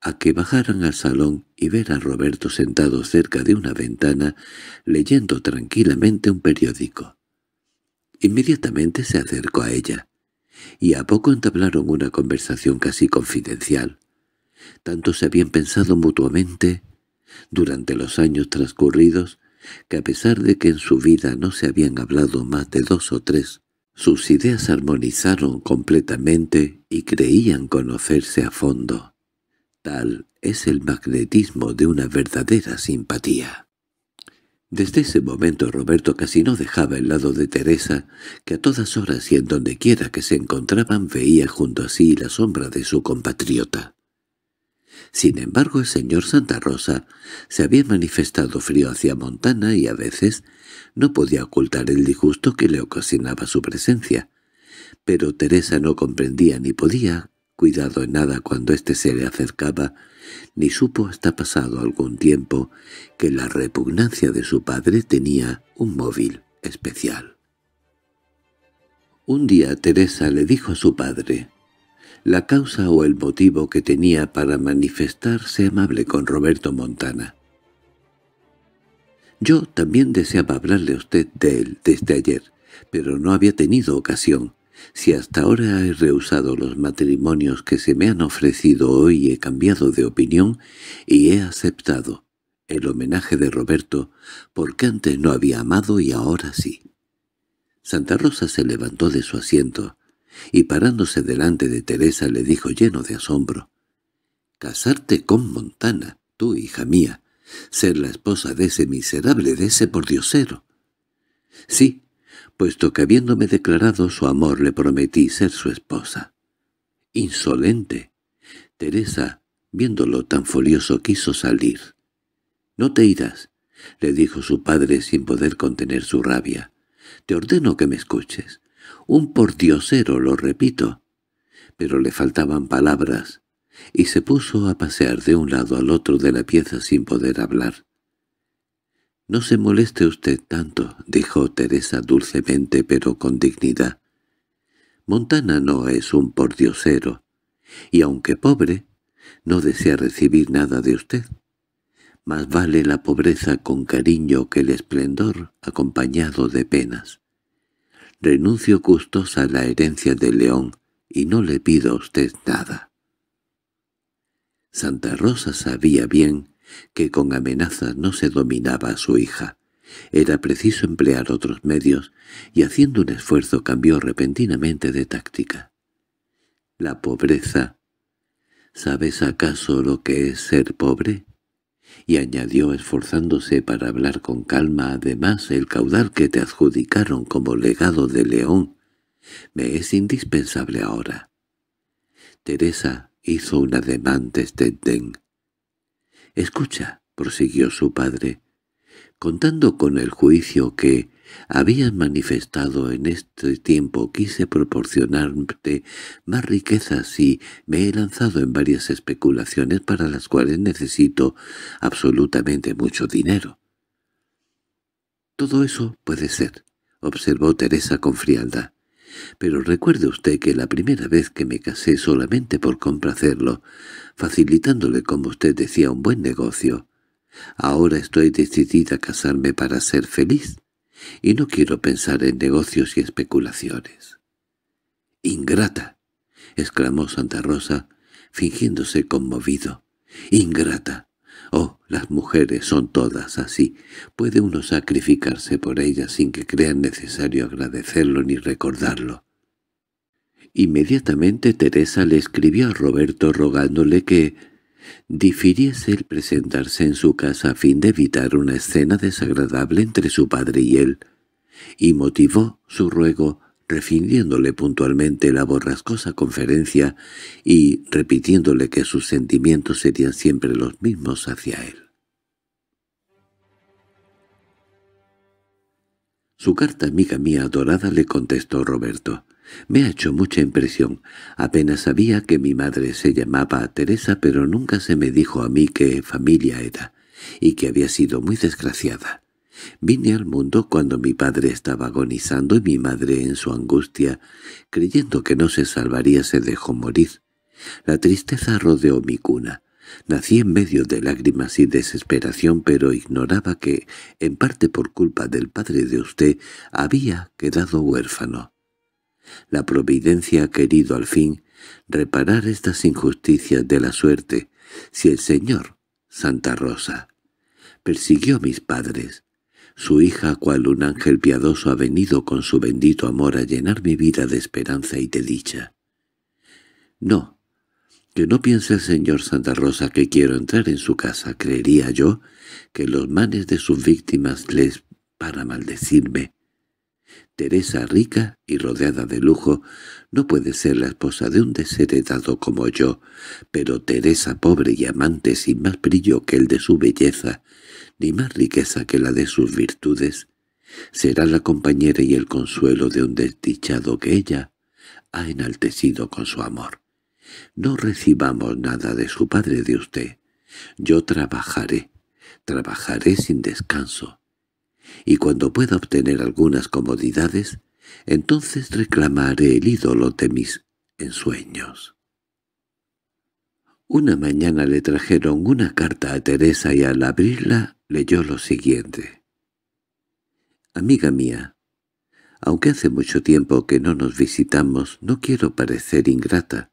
a que bajaran al salón y ver a Roberto sentado cerca de una ventana leyendo tranquilamente un periódico. Inmediatamente se acercó a ella, y a poco entablaron una conversación casi confidencial. Tanto se habían pensado mutuamente, durante los años transcurridos, que a pesar de que en su vida no se habían hablado más de dos o tres, sus ideas armonizaron completamente y creían conocerse a fondo. Tal es el magnetismo de una verdadera simpatía. Desde ese momento Roberto casi no dejaba el lado de Teresa, que a todas horas y en donde que se encontraban veía junto a sí la sombra de su compatriota. Sin embargo, el señor Santa Rosa se había manifestado frío hacia Montana y a veces no podía ocultar el disgusto que le ocasionaba su presencia. Pero Teresa no comprendía ni podía cuidado en nada cuando éste se le acercaba, ni supo hasta pasado algún tiempo que la repugnancia de su padre tenía un móvil especial. Un día Teresa le dijo a su padre, la causa o el motivo que tenía para manifestarse amable con Roberto Montana. Yo también deseaba hablarle a usted de él desde ayer, pero no había tenido ocasión. Si hasta ahora he rehusado los matrimonios que se me han ofrecido hoy he cambiado de opinión y he aceptado el homenaje de Roberto porque antes no había amado y ahora sí. Santa Rosa se levantó de su asiento, y parándose delante de Teresa le dijo lleno de asombro, «Casarte con Montana, tú, hija mía, ser la esposa de ese miserable, de ese pordiosero». «Sí, puesto que habiéndome declarado su amor le prometí ser su esposa». «Insolente». Teresa, viéndolo tan furioso, quiso salir. «No te irás», le dijo su padre sin poder contener su rabia. «Te ordeno que me escuches. Un pordiosero, lo repito. Pero le faltaban palabras, y se puso a pasear de un lado al otro de la pieza sin poder hablar. «No se moleste usted tanto», dijo Teresa dulcemente pero con dignidad. «Montana no es un pordiosero, y aunque pobre, no desea recibir nada de usted. Más vale la pobreza con cariño que el esplendor acompañado de penas. Renuncio gustosa a la herencia de León y no le pido a usted nada. Santa Rosa sabía bien que con amenazas no se dominaba a su hija. Era preciso emplear otros medios, y haciendo un esfuerzo cambió repentinamente de táctica. La pobreza. ¿Sabes acaso lo que es ser pobre? y añadió esforzándose para hablar con calma además el caudal que te adjudicaron como legado de León. Me es indispensable ahora. Teresa hizo un ademán desde Den. —Escucha —prosiguió su padre—, contando con el juicio que, habían manifestado en este tiempo quise proporcionarte más riquezas y me he lanzado en varias especulaciones para las cuales necesito absolutamente mucho dinero. Todo eso puede ser, observó Teresa con frialdad. Pero recuerde usted que la primera vez que me casé solamente por complacerlo, facilitándole, como usted decía, un buen negocio, ahora estoy decidida a casarme para ser feliz y no quiero pensar en negocios y especulaciones. —¡Ingrata! —exclamó Santa Rosa, fingiéndose conmovido. —¡Ingrata! Oh, las mujeres son todas así. Puede uno sacrificarse por ellas sin que crean necesario agradecerlo ni recordarlo. Inmediatamente Teresa le escribió a Roberto rogándole que difiriese el presentarse en su casa a fin de evitar una escena desagradable entre su padre y él, y motivó su ruego refiriéndole puntualmente la borrascosa conferencia y repitiéndole que sus sentimientos serían siempre los mismos hacia él. Su carta, amiga mía adorada, le contestó Roberto. Me ha hecho mucha impresión. Apenas sabía que mi madre se llamaba Teresa, pero nunca se me dijo a mí qué familia era, y que había sido muy desgraciada. Vine al mundo cuando mi padre estaba agonizando y mi madre en su angustia, creyendo que no se salvaría, se dejó morir. La tristeza rodeó mi cuna. Nací en medio de lágrimas y desesperación, pero ignoraba que, en parte por culpa del padre de usted, había quedado huérfano. La providencia ha querido al fin reparar estas injusticias de la suerte. Si el señor, Santa Rosa, persiguió a mis padres, su hija cual un ángel piadoso ha venido con su bendito amor a llenar mi vida de esperanza y de dicha. No, que no piense el señor Santa Rosa que quiero entrar en su casa, creería yo que los manes de sus víctimas les para maldecirme, Teresa rica y rodeada de lujo no puede ser la esposa de un desheredado como yo, pero Teresa pobre y amante sin más brillo que el de su belleza, ni más riqueza que la de sus virtudes, será la compañera y el consuelo de un desdichado que ella ha enaltecido con su amor. No recibamos nada de su padre de usted. Yo trabajaré, trabajaré sin descanso, y cuando pueda obtener algunas comodidades, entonces reclamaré el ídolo de mis ensueños. Una mañana le trajeron una carta a Teresa y al abrirla leyó lo siguiente. «Amiga mía, aunque hace mucho tiempo que no nos visitamos, no quiero parecer ingrata.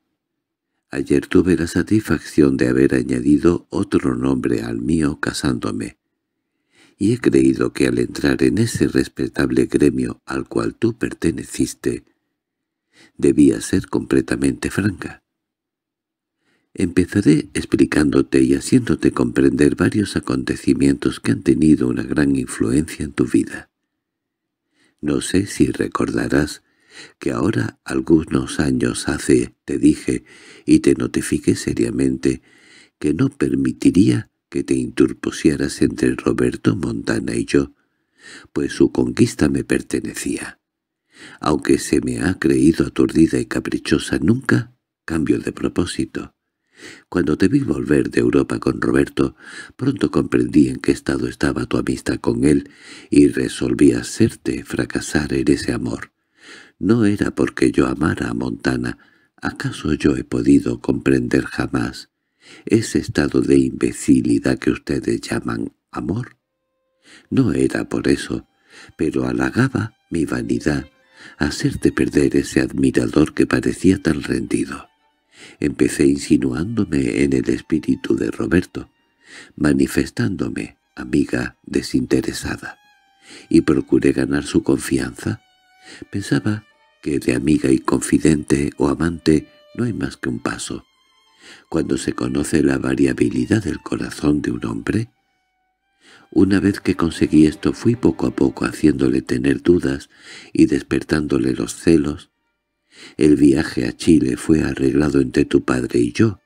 Ayer tuve la satisfacción de haber añadido otro nombre al mío casándome y he creído que al entrar en ese respetable gremio al cual tú perteneciste, debía ser completamente franca. Empezaré explicándote y haciéndote comprender varios acontecimientos que han tenido una gran influencia en tu vida. No sé si recordarás que ahora algunos años hace te dije y te notifiqué seriamente que no permitiría que te interpusieras entre Roberto Montana y yo, pues su conquista me pertenecía. Aunque se me ha creído aturdida y caprichosa nunca, cambio de propósito. Cuando te vi volver de Europa con Roberto, pronto comprendí en qué estado estaba tu amistad con él y resolví hacerte fracasar en ese amor. No era porque yo amara a Montana, ¿acaso yo he podido comprender jamás ese estado de imbecilidad que ustedes llaman amor. No era por eso, pero halagaba mi vanidad, hacerte perder ese admirador que parecía tan rendido. Empecé insinuándome en el espíritu de Roberto, manifestándome amiga desinteresada, y procuré ganar su confianza. Pensaba que de amiga y confidente o amante no hay más que un paso, cuando se conoce la variabilidad del corazón de un hombre? Una vez que conseguí esto fui poco a poco haciéndole tener dudas y despertándole los celos. El viaje a Chile fue arreglado entre tu padre y yo,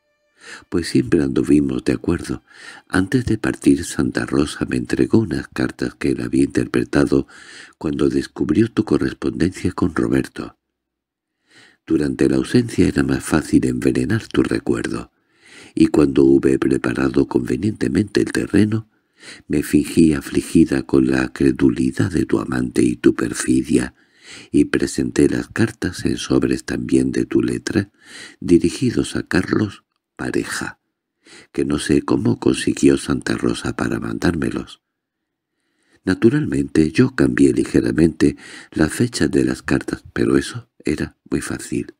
pues siempre anduvimos de acuerdo. Antes de partir Santa Rosa me entregó unas cartas que él había interpretado cuando descubrió tu correspondencia con Roberto. Durante la ausencia era más fácil envenenar tu recuerdo, y cuando hube preparado convenientemente el terreno, me fingí afligida con la credulidad de tu amante y tu perfidia, y presenté las cartas en sobres también de tu letra, dirigidos a Carlos Pareja, que no sé cómo consiguió Santa Rosa para mandármelos. Naturalmente yo cambié ligeramente la fecha de las cartas, pero eso era muy fácil.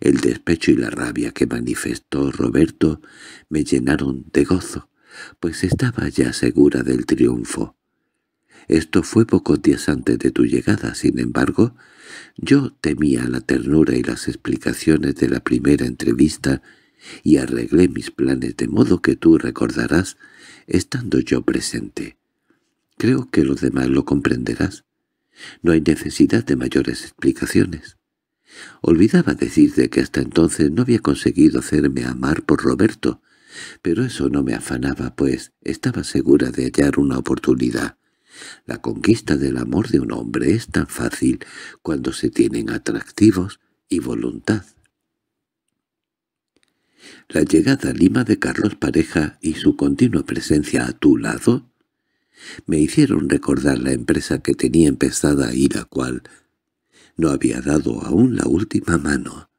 El despecho y la rabia que manifestó Roberto me llenaron de gozo, pues estaba ya segura del triunfo. Esto fue pocos días antes de tu llegada, sin embargo, yo temía la ternura y las explicaciones de la primera entrevista y arreglé mis planes de modo que tú recordarás, estando yo presente, Creo que los demás lo comprenderás. No hay necesidad de mayores explicaciones. Olvidaba decirte que hasta entonces no había conseguido hacerme amar por Roberto, pero eso no me afanaba, pues estaba segura de hallar una oportunidad. La conquista del amor de un hombre es tan fácil cuando se tienen atractivos y voluntad. La llegada a Lima de Carlos Pareja y su continua presencia a tu lado me hicieron recordar la empresa que tenía empezada y la cual no había dado aún la última mano.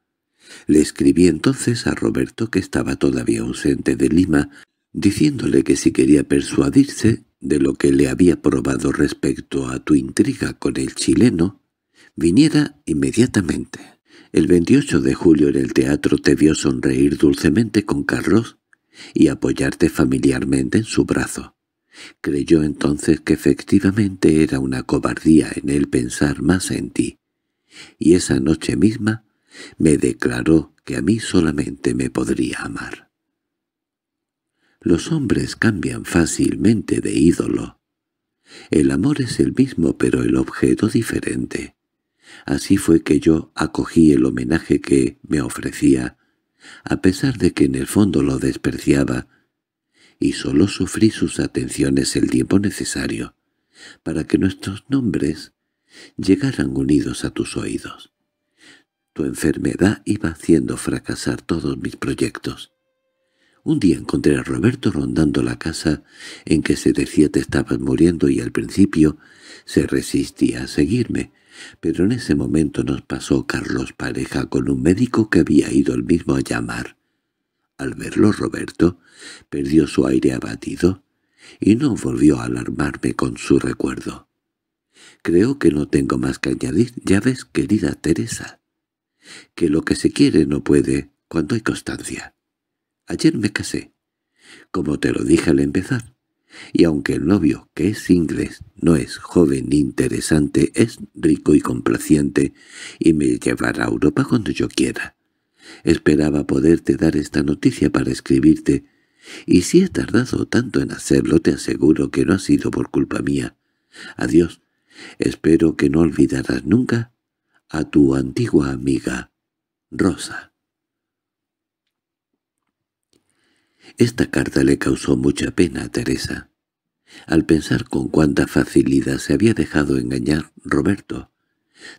Le escribí entonces a Roberto, que estaba todavía ausente de Lima, diciéndole que si quería persuadirse de lo que le había probado respecto a tu intriga con el chileno, viniera inmediatamente. El 28 de julio en el teatro te vio sonreír dulcemente con Carlos y apoyarte familiarmente en su brazo. Creyó entonces que efectivamente era una cobardía en él pensar más en ti, y esa noche misma me declaró que a mí solamente me podría amar. Los hombres cambian fácilmente de ídolo. El amor es el mismo pero el objeto diferente. Así fue que yo acogí el homenaje que me ofrecía, a pesar de que en el fondo lo despreciaba, y solo sufrí sus atenciones el tiempo necesario para que nuestros nombres llegaran unidos a tus oídos. Tu enfermedad iba haciendo fracasar todos mis proyectos. Un día encontré a Roberto rondando la casa en que se decía te estabas muriendo y al principio se resistía a seguirme, pero en ese momento nos pasó Carlos Pareja con un médico que había ido él mismo a llamar. Al verlo Roberto perdió su aire abatido y no volvió a alarmarme con su recuerdo. Creo que no tengo más que añadir, ya ves, querida Teresa, que lo que se quiere no puede cuando hay constancia. Ayer me casé, como te lo dije al empezar, y aunque el novio, que es inglés, no es joven ni interesante, es rico y complaciente, y me llevará a Europa cuando yo quiera. Esperaba poderte dar esta noticia para escribirte, y si he tardado tanto en hacerlo te aseguro que no ha sido por culpa mía. Adiós. Espero que no olvidarás nunca a tu antigua amiga, Rosa. Esta carta le causó mucha pena a Teresa. Al pensar con cuánta facilidad se había dejado engañar Roberto,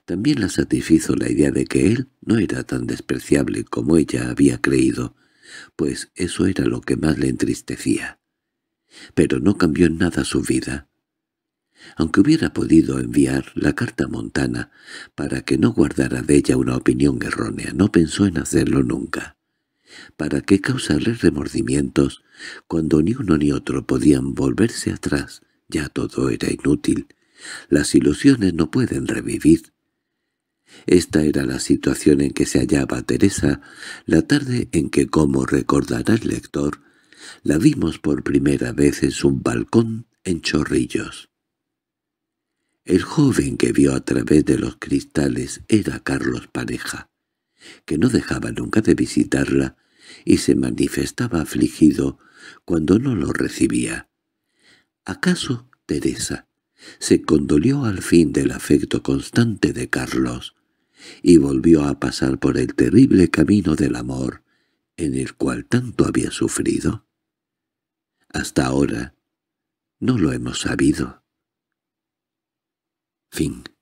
también la satisfizo la idea de que él no era tan despreciable como ella había creído, pues eso era lo que más le entristecía. Pero no cambió en nada su vida. Aunque hubiera podido enviar la carta a Montana para que no guardara de ella una opinión errónea, no pensó en hacerlo nunca. ¿Para qué causarle remordimientos cuando ni uno ni otro podían volverse atrás? Ya todo era inútil. Las ilusiones no pueden revivir. Esta era la situación en que se hallaba Teresa la tarde en que, como recordará el lector, la vimos por primera vez en su balcón en Chorrillos. El joven que vio a través de los cristales era Carlos Pareja, que no dejaba nunca de visitarla y se manifestaba afligido cuando no lo recibía. ¿Acaso Teresa se condolió al fin del afecto constante de Carlos y volvió a pasar por el terrible camino del amor en el cual tanto había sufrido. Hasta ahora no lo hemos sabido. Fin